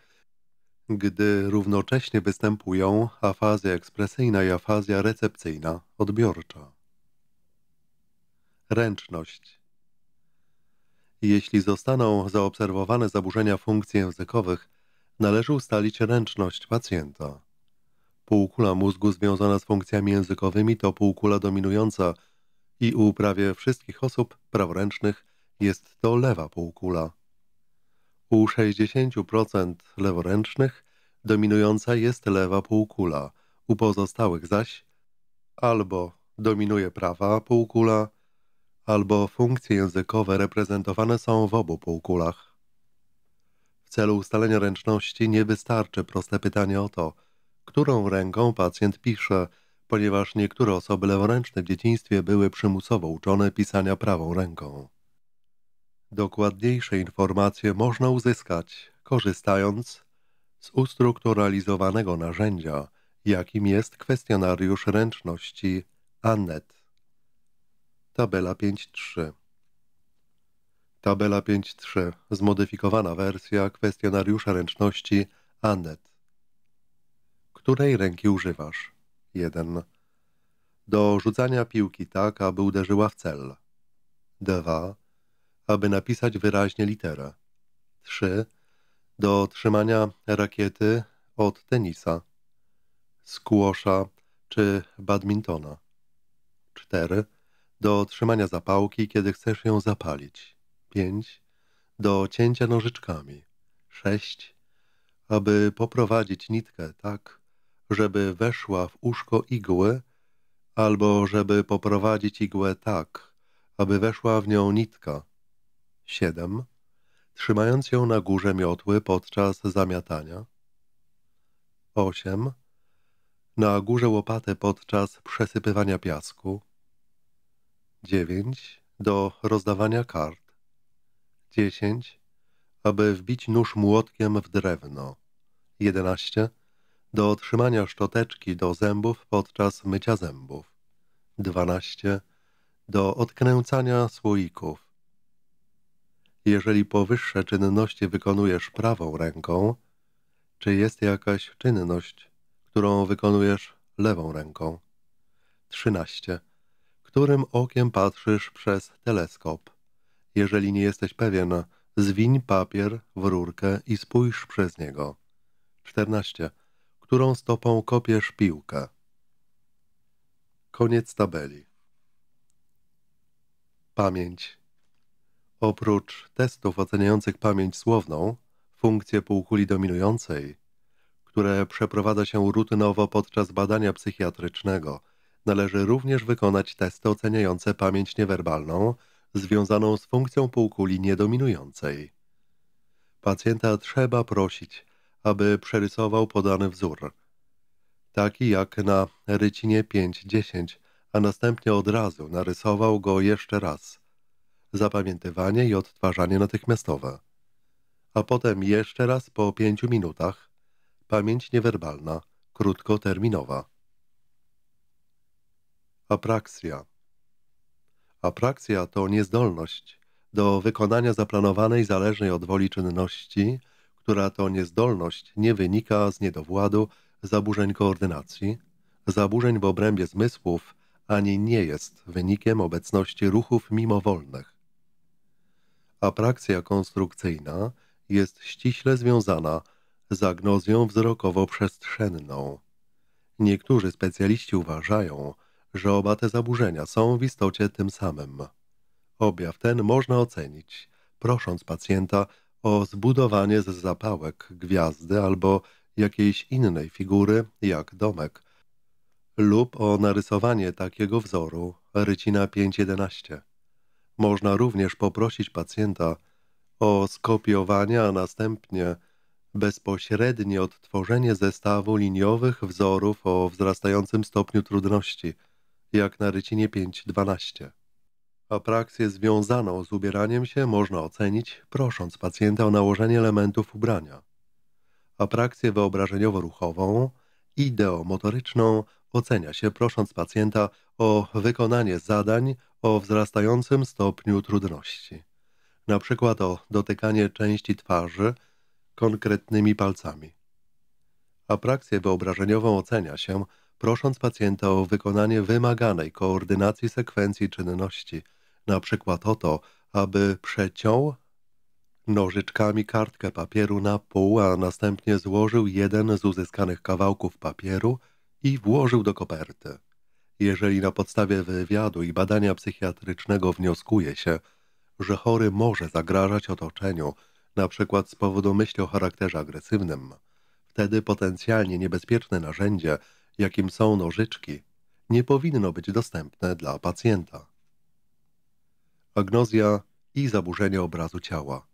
gdy równocześnie występują afazja ekspresyjna i afazja recepcyjna, odbiorcza. Ręczność jeśli zostaną zaobserwowane zaburzenia funkcji językowych, należy ustalić ręczność pacjenta. Półkula mózgu związana z funkcjami językowymi to półkula dominująca i u prawie wszystkich osób praworęcznych jest to lewa półkula. U 60% leworęcznych dominująca jest lewa półkula, u pozostałych zaś albo dominuje prawa półkula, albo funkcje językowe reprezentowane są w obu półkulach. W celu ustalenia ręczności nie wystarczy proste pytanie o to, którą ręką pacjent pisze, ponieważ niektóre osoby leworęczne w dzieciństwie były przymusowo uczone pisania prawą ręką. Dokładniejsze informacje można uzyskać, korzystając z ustrukturalizowanego narzędzia, jakim jest kwestionariusz ręczności ANET. Tabela 5.3 Tabela 5.3 Zmodyfikowana wersja kwestionariusza ręczności ANET Której ręki używasz? 1. Do rzucania piłki tak, aby uderzyła w cel. 2. Aby napisać wyraźnie literę. 3. Do trzymania rakiety od tenisa, squasha czy badmintona. 4 do trzymania zapałki, kiedy chcesz ją zapalić. 5. Do cięcia nożyczkami. 6. Aby poprowadzić nitkę tak, żeby weszła w uszko igły, albo żeby poprowadzić igłę tak, aby weszła w nią nitka. 7. Trzymając ją na górze miotły podczas zamiatania. 8. Na górze łopaty podczas przesypywania piasku dziewięć do rozdawania kart, dziesięć aby wbić nóż młotkiem w drewno, jedenaście do otrzymania szczoteczki do zębów podczas mycia zębów, dwanaście do odkręcania słoików. Jeżeli powyższe czynności wykonujesz prawą ręką, czy jest jakaś czynność, którą wykonujesz lewą ręką? 13 którym okiem patrzysz przez teleskop. Jeżeli nie jesteś pewien, zwiń papier w rurkę i spójrz przez niego. 14. Którą stopą kopiesz piłkę? Koniec tabeli. Pamięć. Oprócz testów oceniających pamięć słowną, funkcję półkuli dominującej, które przeprowadza się rutynowo podczas badania psychiatrycznego – należy również wykonać testy oceniające pamięć niewerbalną związaną z funkcją półkuli niedominującej. Pacjenta trzeba prosić, aby przerysował podany wzór, taki jak na rycinie 5-10, a następnie od razu narysował go jeszcze raz. Zapamiętywanie i odtwarzanie natychmiastowe. A potem jeszcze raz po 5 minutach pamięć niewerbalna, krótkoterminowa. Apraksja. Apraksja to niezdolność do wykonania zaplanowanej zależnej od woli czynności, która to niezdolność nie wynika z niedowładu, zaburzeń koordynacji, zaburzeń w obrębie zmysłów, ani nie jest wynikiem obecności ruchów mimowolnych. Apraksja konstrukcyjna jest ściśle związana z agnozją wzrokowo-przestrzenną. Niektórzy specjaliści uważają, że że oba te zaburzenia są w istocie tym samym. Objaw ten można ocenić, prosząc pacjenta o zbudowanie z zapałek, gwiazdy albo jakiejś innej figury, jak domek, lub o narysowanie takiego wzoru, rycina 5.11. Można również poprosić pacjenta o skopiowanie, a następnie bezpośrednie odtworzenie zestawu liniowych wzorów o wzrastającym stopniu trudności – jak na Rycinie 5.12. Aprakcję związaną z ubieraniem się można ocenić, prosząc pacjenta o nałożenie elementów ubrania. Aprakcję wyobrażeniowo-ruchową, ideomotoryczną ocenia się, prosząc pacjenta o wykonanie zadań o wzrastającym stopniu trudności. Na przykład o dotykanie części twarzy konkretnymi palcami. Aprakcję wyobrażeniową ocenia się – prosząc pacjenta o wykonanie wymaganej koordynacji sekwencji czynności, na przykład o to, aby przeciął nożyczkami kartkę papieru na pół, a następnie złożył jeden z uzyskanych kawałków papieru i włożył do koperty. Jeżeli na podstawie wywiadu i badania psychiatrycznego wnioskuje się, że chory może zagrażać otoczeniu, na przykład z powodu myśli o charakterze agresywnym, wtedy potencjalnie niebezpieczne narzędzie – jakim są nożyczki, nie powinno być dostępne dla pacjenta. Agnozja i zaburzenie obrazu ciała.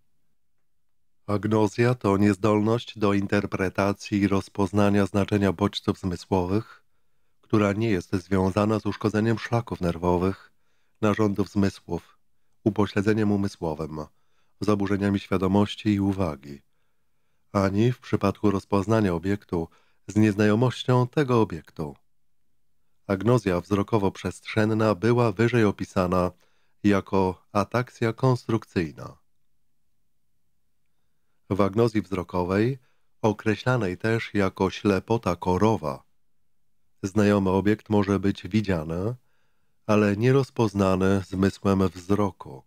Agnozja to niezdolność do interpretacji i rozpoznania znaczenia bodźców zmysłowych, która nie jest związana z uszkodzeniem szlaków nerwowych, narządów zmysłów, upośledzeniem umysłowym, zaburzeniami świadomości i uwagi, ani w przypadku rozpoznania obiektu z nieznajomością tego obiektu. Agnozja wzrokowo-przestrzenna była wyżej opisana jako ataksja konstrukcyjna. W agnozji wzrokowej, określanej też jako ślepota korowa, znajomy obiekt może być widziany, ale nierozpoznany zmysłem wzroku.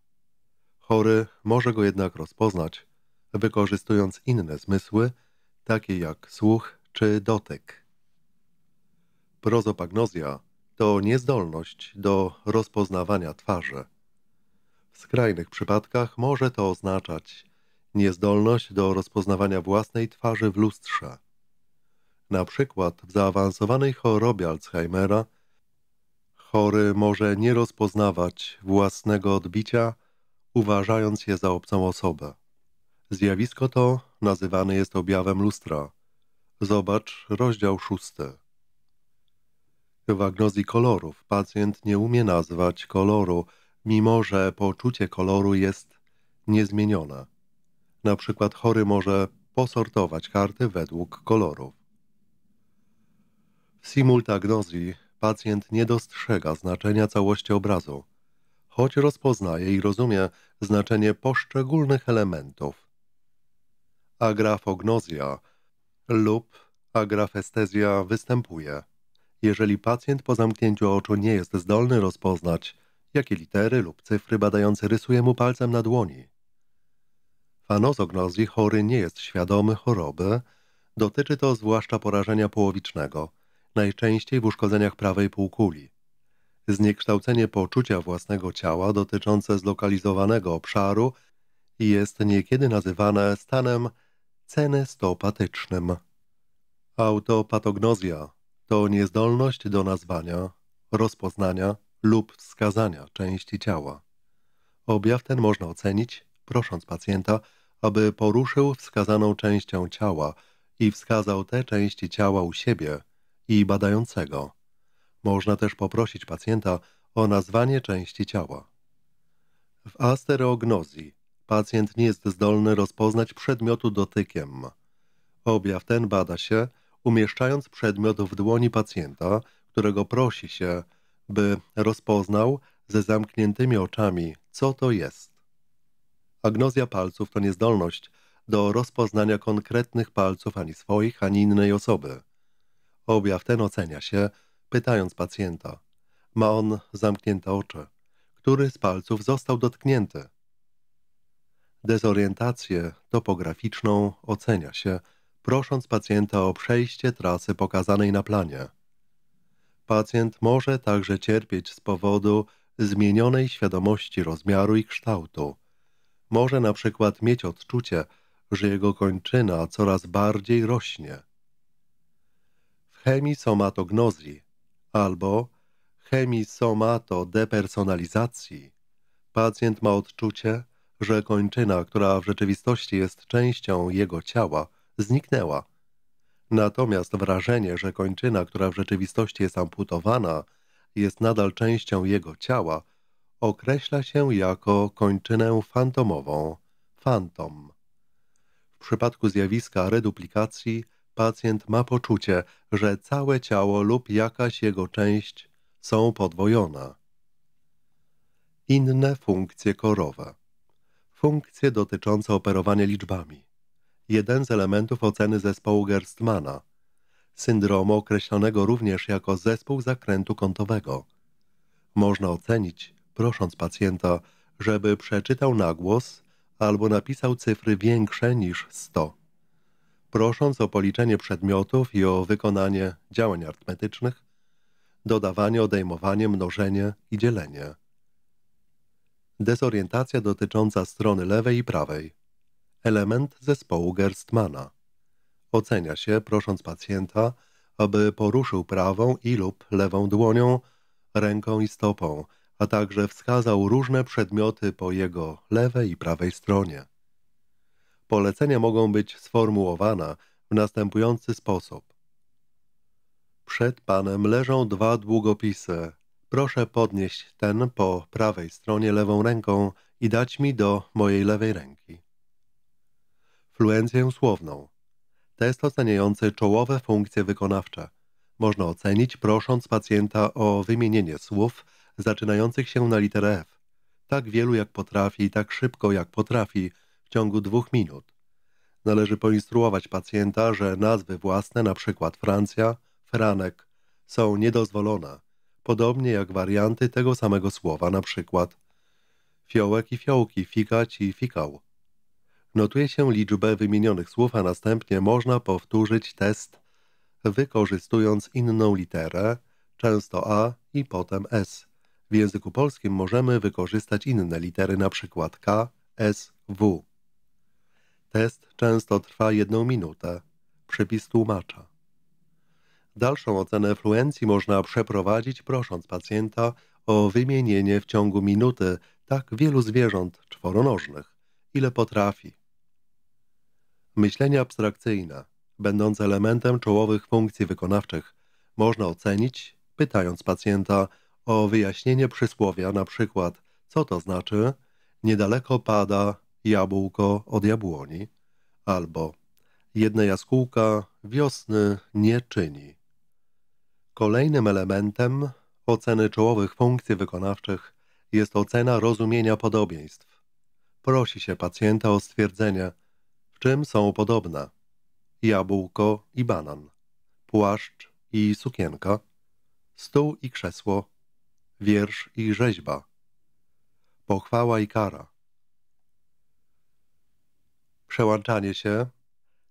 Chory może go jednak rozpoznać, wykorzystując inne zmysły, takie jak słuch, czy dotyk. Prozopagnozja to niezdolność do rozpoznawania twarzy. W skrajnych przypadkach może to oznaczać niezdolność do rozpoznawania własnej twarzy w lustrze. Na przykład w zaawansowanej chorobie Alzheimera chory może nie rozpoznawać własnego odbicia, uważając je za obcą osobę. Zjawisko to nazywane jest objawem lustra Zobacz rozdział szósty. W agnozji kolorów pacjent nie umie nazwać koloru, mimo że poczucie koloru jest niezmienione. Na przykład chory może posortować karty według kolorów. W simultagnozji pacjent nie dostrzega znaczenia całości obrazu, choć rozpoznaje i rozumie znaczenie poszczególnych elementów. Agrafognozja – lub agrafestezja występuje, jeżeli pacjent po zamknięciu oczu nie jest zdolny rozpoznać, jakie litery lub cyfry badający rysuje mu palcem na dłoni. W anozognozji chory nie jest świadomy choroby, dotyczy to zwłaszcza porażenia połowicznego, najczęściej w uszkodzeniach prawej półkuli. Zniekształcenie poczucia własnego ciała dotyczące zlokalizowanego obszaru jest niekiedy nazywane stanem cenestopatycznym. Autopatognozja to niezdolność do nazwania, rozpoznania lub wskazania części ciała. Objaw ten można ocenić, prosząc pacjenta, aby poruszył wskazaną częścią ciała i wskazał te części ciała u siebie i badającego. Można też poprosić pacjenta o nazwanie części ciała. W asterognozji pacjent nie jest zdolny rozpoznać przedmiotu dotykiem. Objaw ten bada się, umieszczając przedmiot w dłoni pacjenta, którego prosi się, by rozpoznał ze zamkniętymi oczami, co to jest. Agnozja palców to niezdolność do rozpoznania konkretnych palców ani swoich, ani innej osoby. Objaw ten ocenia się, pytając pacjenta. Ma on zamknięte oczy. Który z palców został dotknięty? dezorientację topograficzną ocenia się, prosząc pacjenta o przejście trasy pokazanej na planie. Pacjent może także cierpieć z powodu zmienionej świadomości rozmiaru i kształtu. Może na przykład mieć odczucie, że jego kończyna coraz bardziej rośnie. W chemisomatognosji albo chemisomato depersonalizacji pacjent ma odczucie, że kończyna, która w rzeczywistości jest częścią jego ciała, zniknęła. Natomiast wrażenie, że kończyna, która w rzeczywistości jest amputowana, jest nadal częścią jego ciała, określa się jako kończynę fantomową, fantom. W przypadku zjawiska reduplikacji pacjent ma poczucie, że całe ciało lub jakaś jego część są podwojona. Inne funkcje korowe Funkcje dotyczące operowania liczbami. Jeden z elementów oceny zespołu Gerstmana. Syndromu określonego również jako zespół zakrętu kątowego. Można ocenić, prosząc pacjenta, żeby przeczytał na głos albo napisał cyfry większe niż 100. Prosząc o policzenie przedmiotów i o wykonanie działań arytmetycznych, dodawanie, odejmowanie, mnożenie i dzielenie. Dezorientacja dotycząca strony lewej i prawej. Element zespołu Gerstmana. Ocenia się, prosząc pacjenta, aby poruszył prawą i lub lewą dłonią, ręką i stopą, a także wskazał różne przedmioty po jego lewej i prawej stronie. Polecenia mogą być sformułowane w następujący sposób. Przed panem leżą dwa długopisy Proszę podnieść ten po prawej stronie lewą ręką i dać mi do mojej lewej ręki. Fluencję słowną. Test oceniający czołowe funkcje wykonawcze. Można ocenić prosząc pacjenta o wymienienie słów zaczynających się na literę F. Tak wielu jak potrafi i tak szybko jak potrafi w ciągu dwóch minut. Należy poinstruować pacjenta, że nazwy własne, np. Francja, Franek, są niedozwolone podobnie jak warianty tego samego słowa, na przykład fiołek i fiołki, fikać i fikał. Notuje się liczbę wymienionych słów, a następnie można powtórzyć test wykorzystując inną literę, często A i potem S. W języku polskim możemy wykorzystać inne litery, np. K, S, W. Test często trwa jedną minutę. Przypis tłumacza. Dalszą ocenę fluencji można przeprowadzić prosząc pacjenta o wymienienie w ciągu minuty tak wielu zwierząt czworonożnych, ile potrafi. Myślenie abstrakcyjne, będące elementem czołowych funkcji wykonawczych, można ocenić, pytając pacjenta o wyjaśnienie przysłowia, na przykład co to znaczy niedaleko pada jabłko od jabłoni albo jedna jaskółka wiosny nie czyni. Kolejnym elementem oceny czołowych funkcji wykonawczych jest ocena rozumienia podobieństw. Prosi się pacjenta o stwierdzenie, w czym są podobne jabłko i banan, płaszcz i sukienka, stół i krzesło, wiersz i rzeźba, pochwała i kara. Przełączanie się,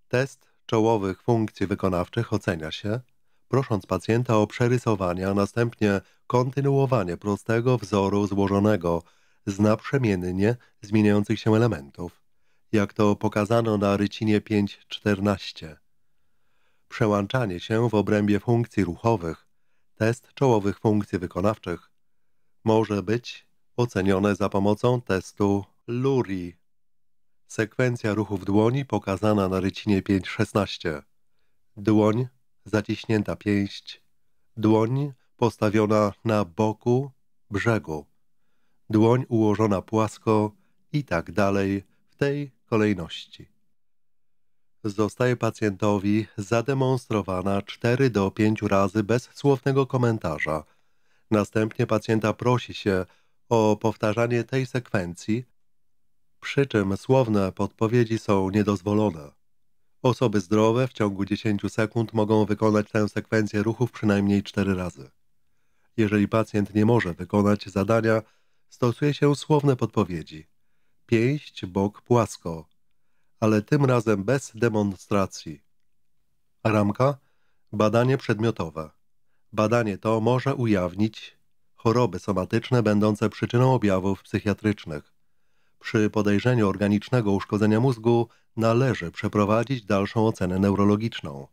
test czołowych funkcji wykonawczych ocenia się prosząc pacjenta o przerysowanie, a następnie kontynuowanie prostego wzoru złożonego z naprzemiennie zmieniających się elementów, jak to pokazano na rycinie 5.14. Przełączanie się w obrębie funkcji ruchowych, test czołowych funkcji wykonawczych, może być ocenione za pomocą testu LURI. Sekwencja ruchów dłoni pokazana na rycinie 5.16. Dłoń zaciśnięta pięść, dłoń postawiona na boku brzegu, dłoń ułożona płasko i tak dalej w tej kolejności. Zostaje pacjentowi zademonstrowana 4 do 5 razy bez słownego komentarza. Następnie pacjenta prosi się o powtarzanie tej sekwencji, przy czym słowne podpowiedzi są niedozwolone. Osoby zdrowe w ciągu 10 sekund mogą wykonać tę sekwencję ruchów przynajmniej 4 razy. Jeżeli pacjent nie może wykonać zadania, stosuje się słowne podpowiedzi. Pięść, bok, płasko, ale tym razem bez demonstracji. Ramka? Badanie przedmiotowe. Badanie to może ujawnić choroby somatyczne będące przyczyną objawów psychiatrycznych przy podejrzeniu organicznego uszkodzenia mózgu należy przeprowadzić dalszą ocenę neurologiczną.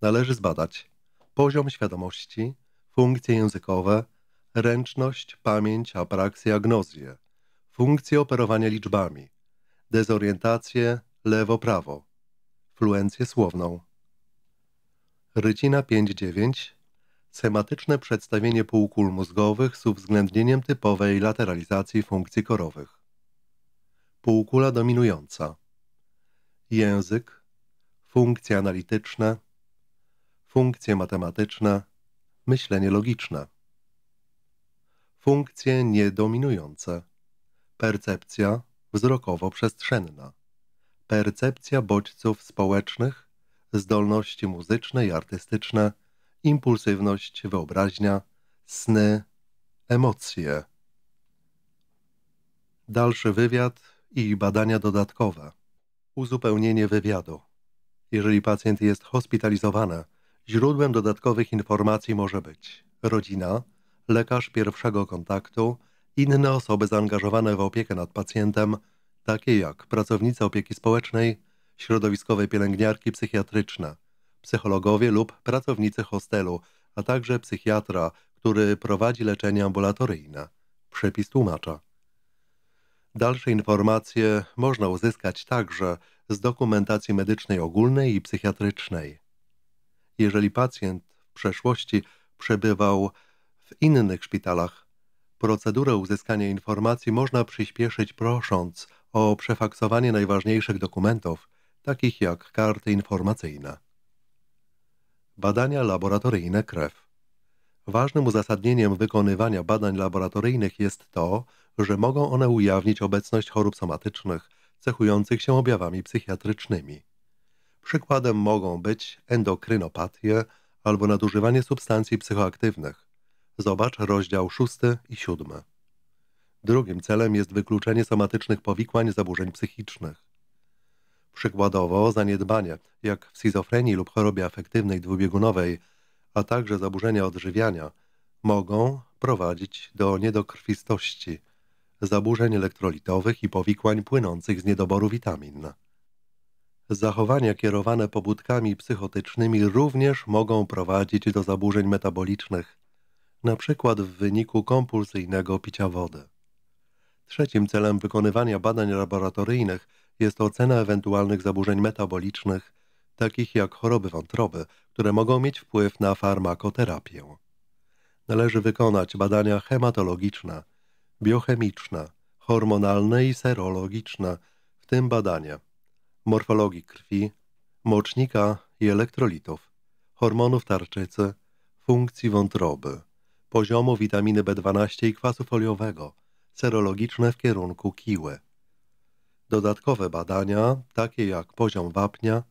Należy zbadać poziom świadomości, funkcje językowe, ręczność, pamięć, apraksję, agnozję, funkcje operowania liczbami, dezorientację lewo-prawo, fluencję słowną. Rycina 5.9 Sematyczne przedstawienie półkul mózgowych z uwzględnieniem typowej lateralizacji funkcji korowych półkula dominująca, język, funkcje analityczne, funkcje matematyczne, myślenie logiczne, funkcje niedominujące, percepcja wzrokowo-przestrzenna, percepcja bodźców społecznych, zdolności muzyczne i artystyczne, impulsywność, wyobraźnia, sny, emocje. Dalszy wywiad i badania dodatkowe. Uzupełnienie wywiadu. Jeżeli pacjent jest hospitalizowany, źródłem dodatkowych informacji może być rodzina, lekarz pierwszego kontaktu, inne osoby zaangażowane w opiekę nad pacjentem, takie jak pracownice opieki społecznej, środowiskowe pielęgniarki psychiatryczne, psychologowie lub pracownicy hostelu, a także psychiatra, który prowadzi leczenie ambulatoryjne. Przepis tłumacza. Dalsze informacje można uzyskać także z dokumentacji medycznej ogólnej i psychiatrycznej. Jeżeli pacjent w przeszłości przebywał w innych szpitalach, procedurę uzyskania informacji można przyspieszyć prosząc o przefaksowanie najważniejszych dokumentów, takich jak karty informacyjne. Badania laboratoryjne krew. Ważnym uzasadnieniem wykonywania badań laboratoryjnych jest to, że mogą one ujawnić obecność chorób somatycznych cechujących się objawami psychiatrycznymi. Przykładem mogą być endokrynopatie albo nadużywanie substancji psychoaktywnych. Zobacz rozdział 6 i 7. Drugim celem jest wykluczenie somatycznych powikłań zaburzeń psychicznych. Przykładowo zaniedbanie, jak w schizofrenii lub chorobie afektywnej dwubiegunowej – a także zaburzenia odżywiania mogą prowadzić do niedokrwistości, zaburzeń elektrolitowych i powikłań płynących z niedoboru witamin. Zachowania kierowane pobudkami psychotycznymi również mogą prowadzić do zaburzeń metabolicznych, np. w wyniku kompulsyjnego picia wody. Trzecim celem wykonywania badań laboratoryjnych jest ocena ewentualnych zaburzeń metabolicznych takich jak choroby wątroby, które mogą mieć wpływ na farmakoterapię. Należy wykonać badania hematologiczne, biochemiczne, hormonalne i serologiczne, w tym badania morfologii krwi, mocznika i elektrolitów, hormonów tarczycy, funkcji wątroby, poziomu witaminy B12 i kwasu foliowego, serologiczne w kierunku kiły. Dodatkowe badania, takie jak poziom wapnia,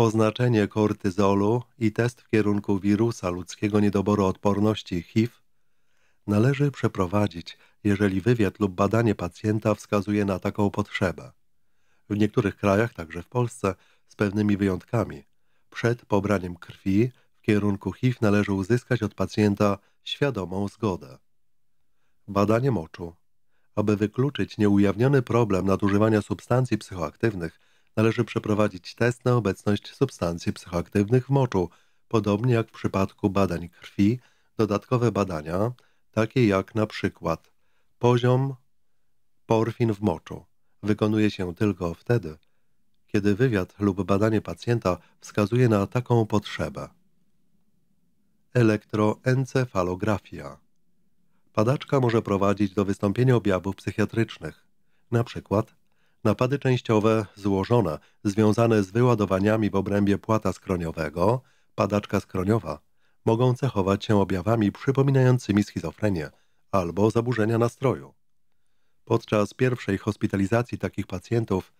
oznaczenie kortyzolu i test w kierunku wirusa ludzkiego niedoboru odporności HIV należy przeprowadzić, jeżeli wywiad lub badanie pacjenta wskazuje na taką potrzebę. W niektórych krajach, także w Polsce, z pewnymi wyjątkami, przed pobraniem krwi w kierunku HIV należy uzyskać od pacjenta świadomą zgodę. Badanie moczu. Aby wykluczyć nieujawniony problem nadużywania substancji psychoaktywnych, należy przeprowadzić test na obecność substancji psychoaktywnych w moczu, podobnie jak w przypadku badań krwi, dodatkowe badania, takie jak na przykład poziom porfin w moczu, wykonuje się tylko wtedy, kiedy wywiad lub badanie pacjenta wskazuje na taką potrzebę. Elektroencefalografia Padaczka może prowadzić do wystąpienia objawów psychiatrycznych, np napady częściowe złożone, związane z wyładowaniami w obrębie płata skroniowego, padaczka skroniowa, mogą cechować się objawami przypominającymi schizofrenię albo zaburzenia nastroju. Podczas pierwszej hospitalizacji takich pacjentów,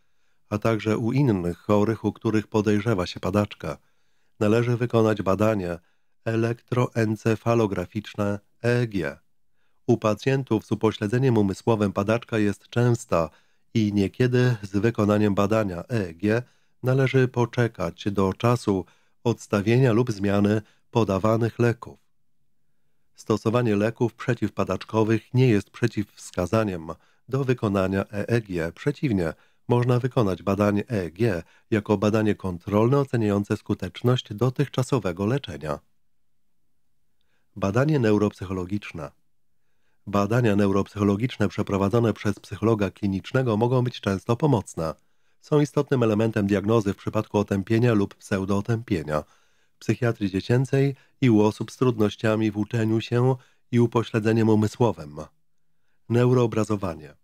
a także u innych chorych, u których podejrzewa się padaczka, należy wykonać badanie elektroencefalograficzne EEG. U pacjentów z upośledzeniem umysłowym padaczka jest częsta, i niekiedy z wykonaniem badania EEG należy poczekać do czasu odstawienia lub zmiany podawanych leków. Stosowanie leków przeciwpadaczkowych nie jest przeciwwskazaniem do wykonania EEG. Przeciwnie, można wykonać badanie EEG jako badanie kontrolne oceniające skuteczność dotychczasowego leczenia. Badanie neuropsychologiczne Badania neuropsychologiczne przeprowadzone przez psychologa klinicznego mogą być często pomocne. Są istotnym elementem diagnozy w przypadku otępienia lub pseudootępienia, psychiatrii dziecięcej i u osób z trudnościami w uczeniu się i upośledzeniem umysłowym. Neuroobrazowanie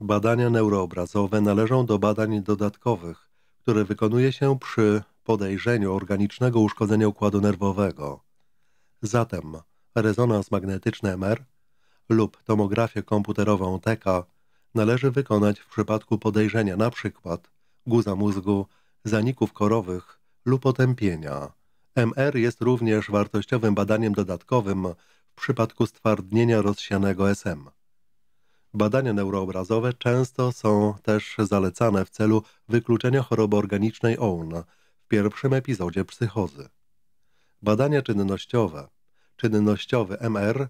Badania neuroobrazowe należą do badań dodatkowych, które wykonuje się przy podejrzeniu organicznego uszkodzenia układu nerwowego. Zatem rezonans magnetyczny MR – lub tomografię komputerową TK należy wykonać w przypadku podejrzenia np. guza mózgu, zaników korowych lub otępienia. MR jest również wartościowym badaniem dodatkowym w przypadku stwardnienia rozsianego SM. Badania neuroobrazowe często są też zalecane w celu wykluczenia choroby organicznej OUN w pierwszym epizodzie psychozy. Badania czynnościowe. Czynnościowy MR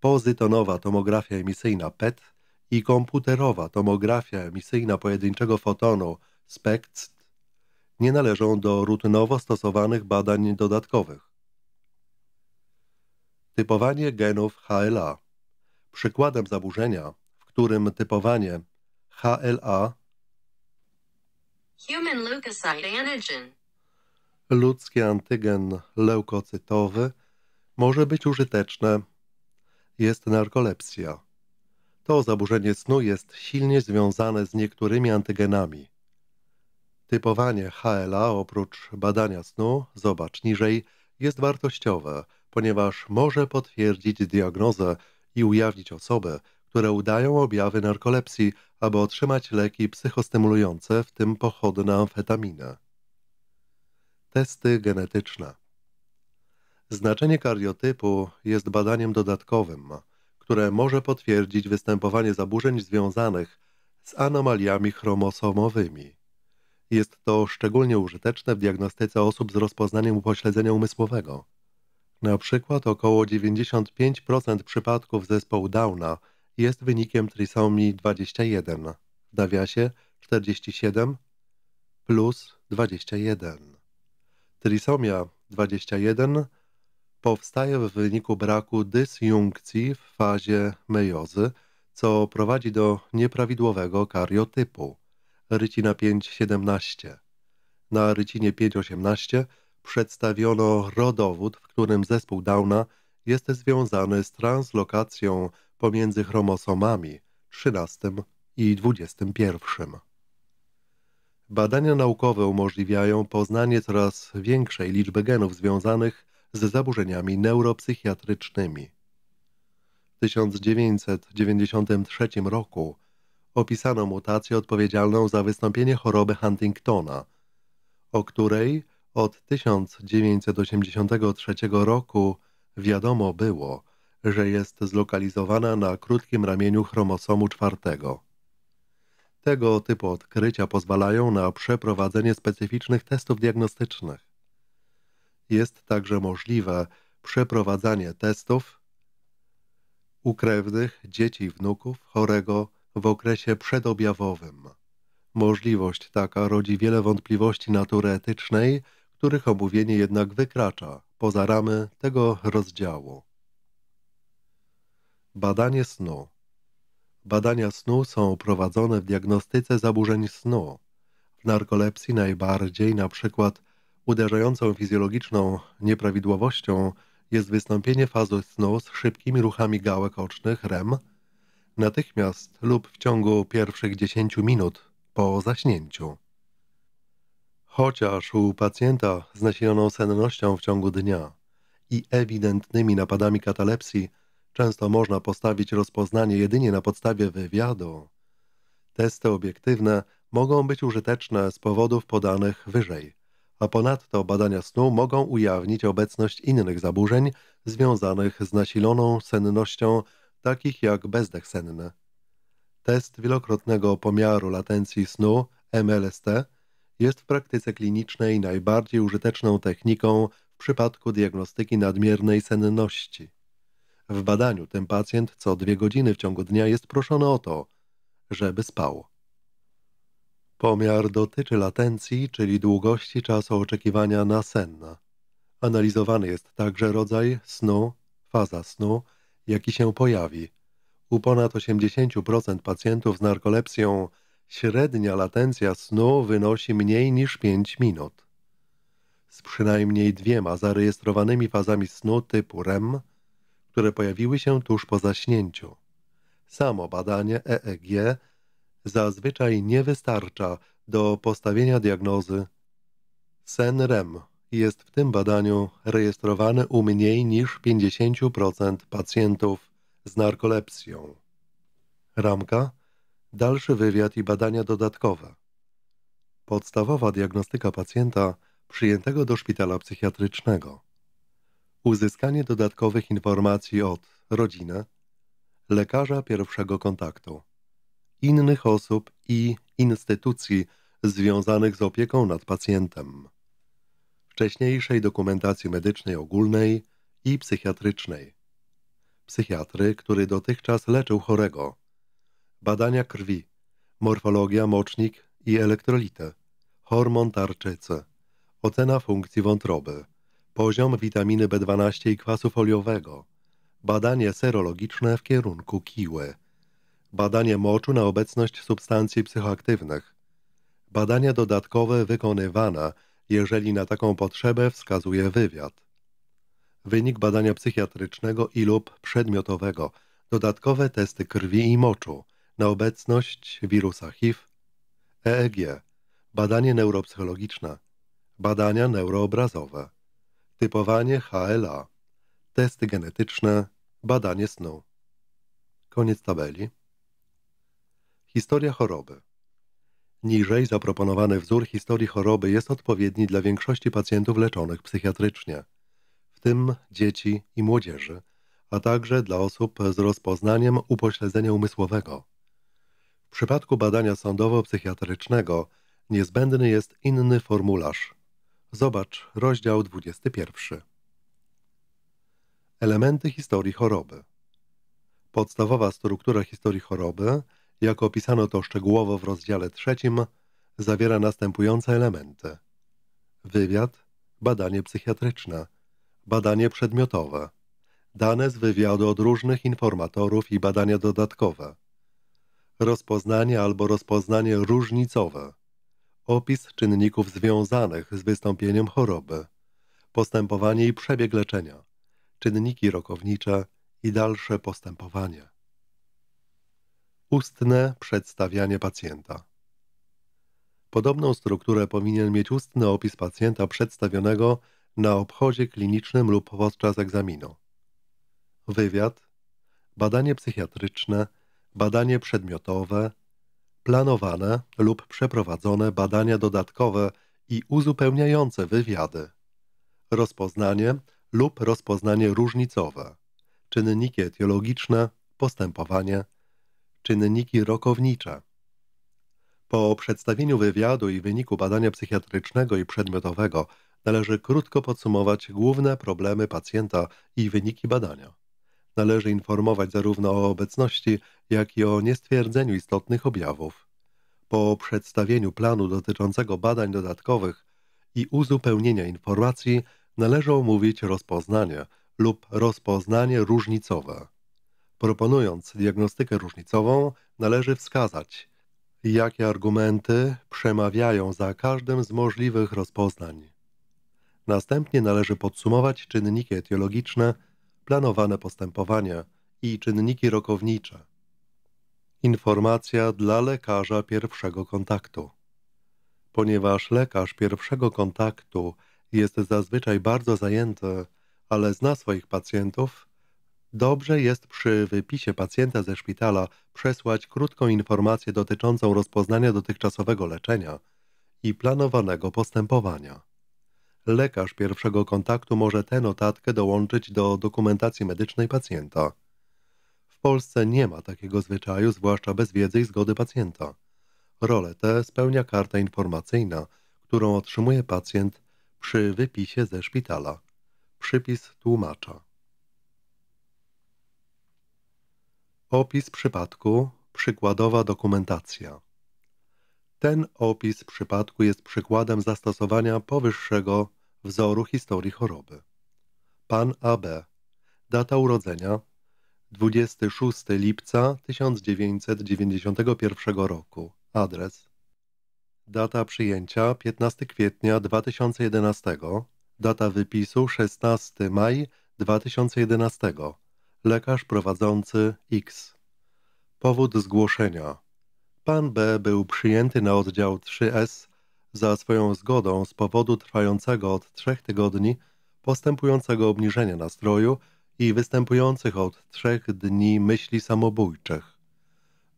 pozytonowa tomografia emisyjna PET i komputerowa tomografia emisyjna pojedynczego fotonu SPECT nie należą do rutynowo stosowanych badań dodatkowych. Typowanie genów HLA Przykładem zaburzenia, w którym typowanie HLA Human antigen. ludzki antygen leukocytowy może być użyteczne jest narkolepsja. To zaburzenie snu jest silnie związane z niektórymi antygenami. Typowanie HLA oprócz badania snu, zobacz niżej, jest wartościowe, ponieważ może potwierdzić diagnozę i ujawnić osoby, które udają objawy narkolepsji, aby otrzymać leki psychostymulujące, w tym pochodne amfetaminę. Testy genetyczne Znaczenie kariotypu jest badaniem dodatkowym, które może potwierdzić występowanie zaburzeń związanych z anomaliami chromosomowymi. Jest to szczególnie użyteczne w diagnostyce osób z rozpoznaniem upośledzenia umysłowego. Na przykład około 95% przypadków zespołu Downa jest wynikiem trisomii 21 w nawiasie 47 plus 21. Trisomia 21 powstaje w wyniku braku dysjunkcji w fazie mejozy, co prowadzi do nieprawidłowego kariotypu. Rycina 5.17 Na rycinie 5.18 przedstawiono rodowód, w którym zespół Downa jest związany z translokacją pomiędzy chromosomami 13 i 21. Badania naukowe umożliwiają poznanie coraz większej liczby genów związanych z zaburzeniami neuropsychiatrycznymi. W 1993 roku opisano mutację odpowiedzialną za wystąpienie choroby Huntingtona, o której od 1983 roku wiadomo było, że jest zlokalizowana na krótkim ramieniu chromosomu czwartego. Tego typu odkrycia pozwalają na przeprowadzenie specyficznych testów diagnostycznych jest także możliwe przeprowadzanie testów u krewnych, dzieci i wnuków chorego w okresie przedobjawowym. Możliwość taka rodzi wiele wątpliwości natury etycznej, których omówienie jednak wykracza poza ramy tego rozdziału. Badanie snu Badania snu są prowadzone w diagnostyce zaburzeń snu. W narkolepsji najbardziej, na przykład Uderzającą fizjologiczną nieprawidłowością jest wystąpienie fazy snu z szybkimi ruchami gałek ocznych REM natychmiast lub w ciągu pierwszych 10 minut po zaśnięciu. Chociaż u pacjenta z nasiloną sennością w ciągu dnia i ewidentnymi napadami katalepsji często można postawić rozpoznanie jedynie na podstawie wywiadu, testy obiektywne mogą być użyteczne z powodów podanych wyżej – a ponadto badania snu mogą ujawnić obecność innych zaburzeń związanych z nasiloną sennością, takich jak bezdech senny. Test wielokrotnego pomiaru latencji snu MLST jest w praktyce klinicznej najbardziej użyteczną techniką w przypadku diagnostyki nadmiernej senności. W badaniu ten pacjent co dwie godziny w ciągu dnia jest proszony o to, żeby spał. Pomiar dotyczy latencji, czyli długości czasu oczekiwania na sen. Analizowany jest także rodzaj snu, faza snu, jaki się pojawi. U ponad 80% pacjentów z narkolepsją średnia latencja snu wynosi mniej niż 5 minut. Z przynajmniej dwiema zarejestrowanymi fazami snu typu REM, które pojawiły się tuż po zaśnięciu. Samo badanie EEG zazwyczaj nie wystarcza do postawienia diagnozy. Sen REM jest w tym badaniu rejestrowany u mniej niż 50% pacjentów z narkolepsją. Ramka dalszy wywiad i badania dodatkowe. Podstawowa diagnostyka pacjenta przyjętego do szpitala psychiatrycznego. Uzyskanie dodatkowych informacji od rodziny, lekarza pierwszego kontaktu innych osób i instytucji związanych z opieką nad pacjentem. Wcześniejszej dokumentacji medycznej ogólnej i psychiatrycznej. Psychiatry, który dotychczas leczył chorego. Badania krwi, morfologia, mocznik i elektrolity, hormon tarczycy, ocena funkcji wątroby, poziom witaminy B12 i kwasu foliowego, badanie serologiczne w kierunku kiły badanie moczu na obecność substancji psychoaktywnych. Badania dodatkowe wykonywane, jeżeli na taką potrzebę wskazuje wywiad. Wynik badania psychiatrycznego i lub przedmiotowego, dodatkowe testy krwi i moczu na obecność wirusa HIV, EEG, badanie neuropsychologiczne, badania neuroobrazowe, typowanie HLA, testy genetyczne, badanie snu. Koniec tabeli. Historia choroby. Niżej zaproponowany wzór historii choroby jest odpowiedni dla większości pacjentów leczonych psychiatrycznie, w tym dzieci i młodzieży, a także dla osób z rozpoznaniem upośledzenia umysłowego. W przypadku badania sądowo-psychiatrycznego niezbędny jest inny formularz. Zobacz rozdział 21. Elementy historii choroby. Podstawowa struktura historii choroby – jak opisano to szczegółowo w rozdziale trzecim, zawiera następujące elementy. Wywiad, badanie psychiatryczne, badanie przedmiotowe, dane z wywiadu od różnych informatorów i badania dodatkowe, rozpoznanie albo rozpoznanie różnicowe, opis czynników związanych z wystąpieniem choroby, postępowanie i przebieg leczenia, czynniki rokownicze i dalsze postępowanie. Ustne przedstawianie pacjenta. Podobną strukturę powinien mieć ustny opis pacjenta przedstawionego na obchodzie klinicznym lub podczas egzaminu. Wywiad, badanie psychiatryczne, badanie przedmiotowe, planowane lub przeprowadzone badania dodatkowe i uzupełniające wywiady, rozpoznanie lub rozpoznanie różnicowe, czynniki etiologiczne, postępowanie, czynniki rokownicze. Po przedstawieniu wywiadu i wyniku badania psychiatrycznego i przedmiotowego należy krótko podsumować główne problemy pacjenta i wyniki badania. Należy informować zarówno o obecności, jak i o niestwierdzeniu istotnych objawów. Po przedstawieniu planu dotyczącego badań dodatkowych i uzupełnienia informacji należy omówić rozpoznanie lub rozpoznanie różnicowe. Proponując diagnostykę różnicową, należy wskazać, jakie argumenty przemawiają za każdym z możliwych rozpoznań. Następnie należy podsumować czynniki etiologiczne, planowane postępowania i czynniki rokownicze. Informacja dla lekarza pierwszego kontaktu. Ponieważ lekarz pierwszego kontaktu jest zazwyczaj bardzo zajęty, ale zna swoich pacjentów, Dobrze jest przy wypisie pacjenta ze szpitala przesłać krótką informację dotyczącą rozpoznania dotychczasowego leczenia i planowanego postępowania. Lekarz pierwszego kontaktu może tę notatkę dołączyć do dokumentacji medycznej pacjenta. W Polsce nie ma takiego zwyczaju, zwłaszcza bez wiedzy i zgody pacjenta. Rolę tę spełnia karta informacyjna, którą otrzymuje pacjent przy wypisie ze szpitala. Przypis tłumacza. Opis przypadku, przykładowa dokumentacja. Ten opis przypadku jest przykładem zastosowania powyższego wzoru historii choroby. Pan AB. Data urodzenia 26 lipca 1991 roku. Adres. Data przyjęcia 15 kwietnia 2011. Data wypisu 16 maj 2011 lekarz prowadzący X. Powód zgłoszenia. Pan B był przyjęty na oddział 3S za swoją zgodą z powodu trwającego od trzech tygodni postępującego obniżenia nastroju i występujących od trzech dni myśli samobójczych.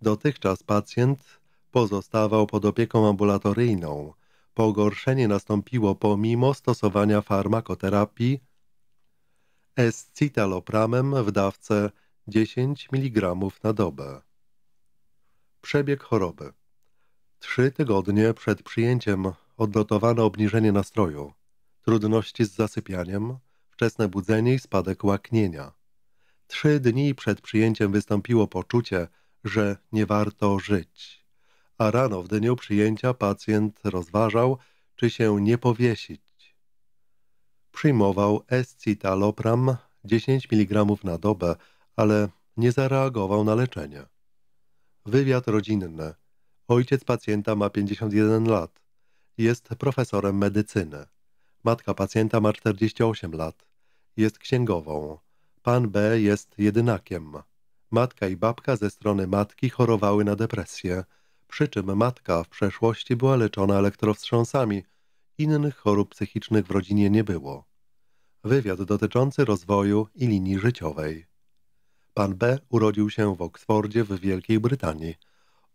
Dotychczas pacjent pozostawał pod opieką ambulatoryjną. Pogorszenie nastąpiło pomimo stosowania farmakoterapii escitalopramem w dawce 10 mg na dobę. Przebieg choroby. Trzy tygodnie przed przyjęciem odnotowano obniżenie nastroju, trudności z zasypianiem, wczesne budzenie i spadek łaknienia. Trzy dni przed przyjęciem wystąpiło poczucie, że nie warto żyć, a rano w dniu przyjęcia pacjent rozważał, czy się nie powiesić. Przyjmował escitalopram 10 mg na dobę, ale nie zareagował na leczenie. Wywiad rodzinny. Ojciec pacjenta ma 51 lat. Jest profesorem medycyny. Matka pacjenta ma 48 lat. Jest księgową. Pan B jest jedynakiem. Matka i babka ze strony matki chorowały na depresję, przy czym matka w przeszłości była leczona elektrowstrząsami, Innych chorób psychicznych w rodzinie nie było. Wywiad dotyczący rozwoju i linii życiowej. Pan B. urodził się w Oksfordzie w Wielkiej Brytanii.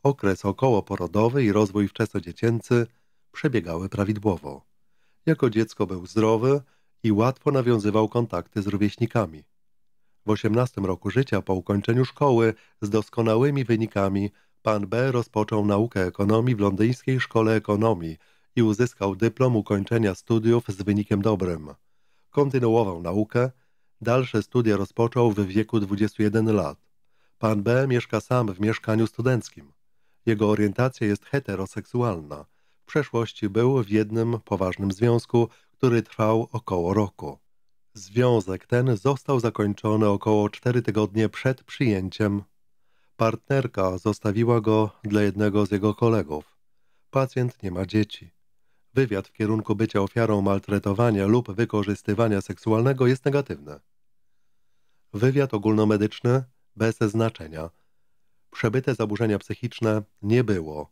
Okres okołoporodowy i rozwój wczesnodziecięcy przebiegały prawidłowo. Jako dziecko był zdrowy i łatwo nawiązywał kontakty z rówieśnikami. W 18 roku życia po ukończeniu szkoły z doskonałymi wynikami pan B rozpoczął naukę ekonomii w londyńskiej szkole ekonomii i uzyskał dyplom ukończenia studiów z wynikiem dobrym. Kontynuował naukę, dalsze studia rozpoczął w wieku 21 lat. Pan B. mieszka sam w mieszkaniu studenckim. Jego orientacja jest heteroseksualna. W przeszłości był w jednym poważnym związku, który trwał około roku. Związek ten został zakończony około 4 tygodnie przed przyjęciem. Partnerka zostawiła go dla jednego z jego kolegów. Pacjent nie ma dzieci wywiad w kierunku bycia ofiarą maltretowania lub wykorzystywania seksualnego jest negatywny. Wywiad ogólnomedyczny bez znaczenia. Przebyte zaburzenia psychiczne nie było.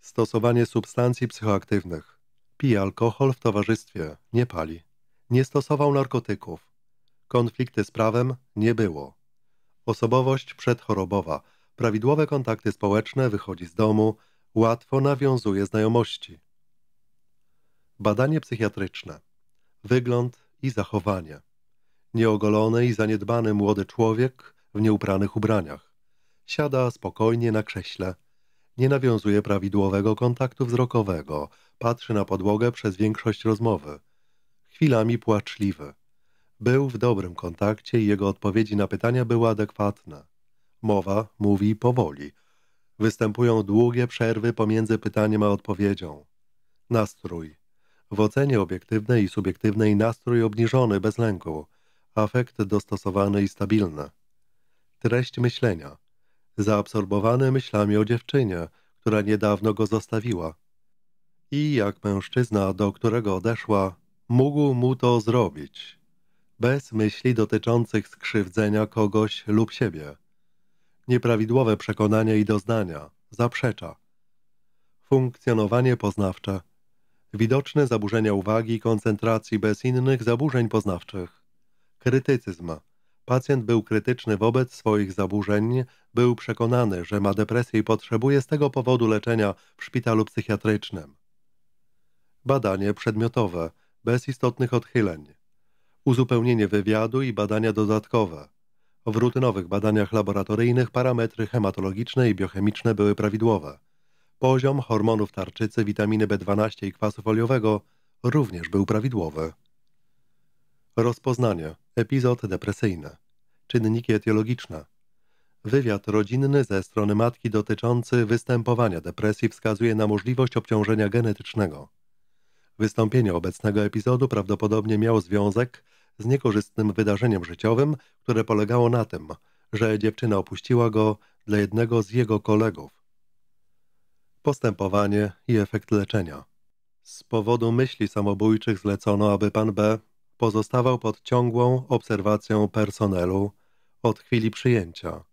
Stosowanie substancji psychoaktywnych. Pij alkohol w towarzystwie, nie pali. Nie stosował narkotyków. Konflikty z prawem nie było. Osobowość przedchorobowa. Prawidłowe kontakty społeczne, wychodzi z domu, łatwo nawiązuje znajomości. Badanie psychiatryczne. Wygląd i zachowanie. Nieogolony i zaniedbany młody człowiek w nieupranych ubraniach. Siada spokojnie na krześle. Nie nawiązuje prawidłowego kontaktu wzrokowego. Patrzy na podłogę przez większość rozmowy. Chwilami płaczliwy. Był w dobrym kontakcie i jego odpowiedzi na pytania były adekwatne. Mowa mówi powoli. Występują długie przerwy pomiędzy pytaniem a odpowiedzią. Nastrój w ocenie obiektywnej i subiektywnej nastrój obniżony bez lęku, afekt dostosowany i stabilny. Treść myślenia. Zaabsorbowany myślami o dziewczynie, która niedawno go zostawiła. I jak mężczyzna, do którego odeszła, mógł mu to zrobić. Bez myśli dotyczących skrzywdzenia kogoś lub siebie. Nieprawidłowe przekonanie i doznania. Zaprzecza. Funkcjonowanie poznawcze – widoczne zaburzenia uwagi i koncentracji bez innych zaburzeń poznawczych. Krytycyzm. Pacjent był krytyczny wobec swoich zaburzeń, był przekonany, że ma depresję i potrzebuje z tego powodu leczenia w szpitalu psychiatrycznym. Badanie przedmiotowe, bez istotnych odchyleń. Uzupełnienie wywiadu i badania dodatkowe. W rutynowych badaniach laboratoryjnych parametry hematologiczne i biochemiczne były prawidłowe. Poziom hormonów tarczycy, witaminy B12 i kwasu foliowego również był prawidłowy. Rozpoznanie, epizod depresyjny, czynniki etiologiczne. Wywiad rodzinny ze strony matki dotyczący występowania depresji wskazuje na możliwość obciążenia genetycznego. Wystąpienie obecnego epizodu prawdopodobnie miało związek z niekorzystnym wydarzeniem życiowym, które polegało na tym, że dziewczyna opuściła go dla jednego z jego kolegów, Postępowanie i efekt leczenia. Z powodu myśli samobójczych zlecono, aby pan B pozostawał pod ciągłą obserwacją personelu od chwili przyjęcia.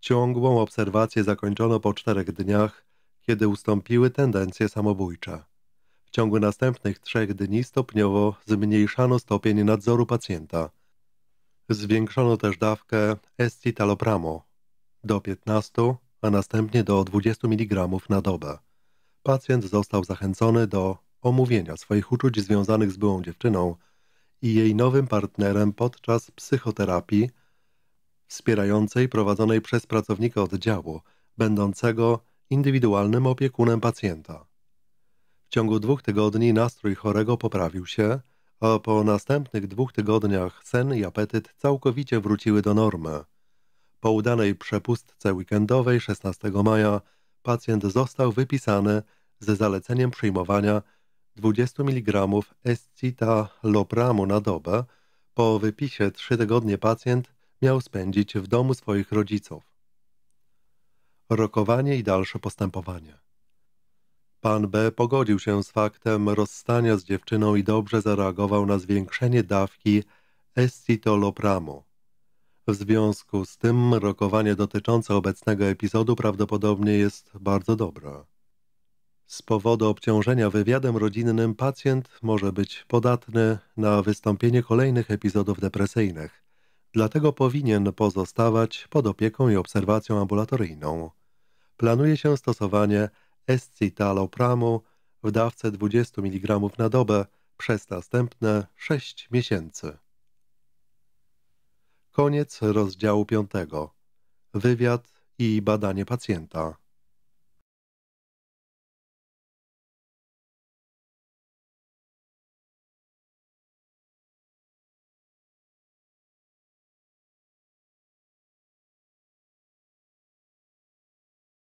Ciągłą obserwację zakończono po czterech dniach, kiedy ustąpiły tendencje samobójcze. W ciągu następnych trzech dni stopniowo zmniejszano stopień nadzoru pacjenta. Zwiększono też dawkę escitalopramu do 15 a następnie do 20 mg na dobę. Pacjent został zachęcony do omówienia swoich uczuć związanych z byłą dziewczyną i jej nowym partnerem podczas psychoterapii wspierającej prowadzonej przez pracownika oddziału, będącego indywidualnym opiekunem pacjenta. W ciągu dwóch tygodni nastrój chorego poprawił się, a po następnych dwóch tygodniach sen i apetyt całkowicie wróciły do normy. Po udanej przepustce weekendowej 16 maja pacjent został wypisany ze zaleceniem przyjmowania 20 mg escitalopramu na dobę. Po wypisie 3 tygodnie pacjent miał spędzić w domu swoich rodziców. Rokowanie i dalsze postępowanie. Pan B pogodził się z faktem rozstania z dziewczyną i dobrze zareagował na zwiększenie dawki escitolopramu. W związku z tym rokowanie dotyczące obecnego epizodu prawdopodobnie jest bardzo dobre. Z powodu obciążenia wywiadem rodzinnym pacjent może być podatny na wystąpienie kolejnych epizodów depresyjnych. Dlatego powinien pozostawać pod opieką i obserwacją ambulatoryjną. Planuje się stosowanie escitalopramu w dawce 20 mg na dobę przez następne 6 miesięcy. Koniec rozdziału 5. Wywiad i badanie pacjenta.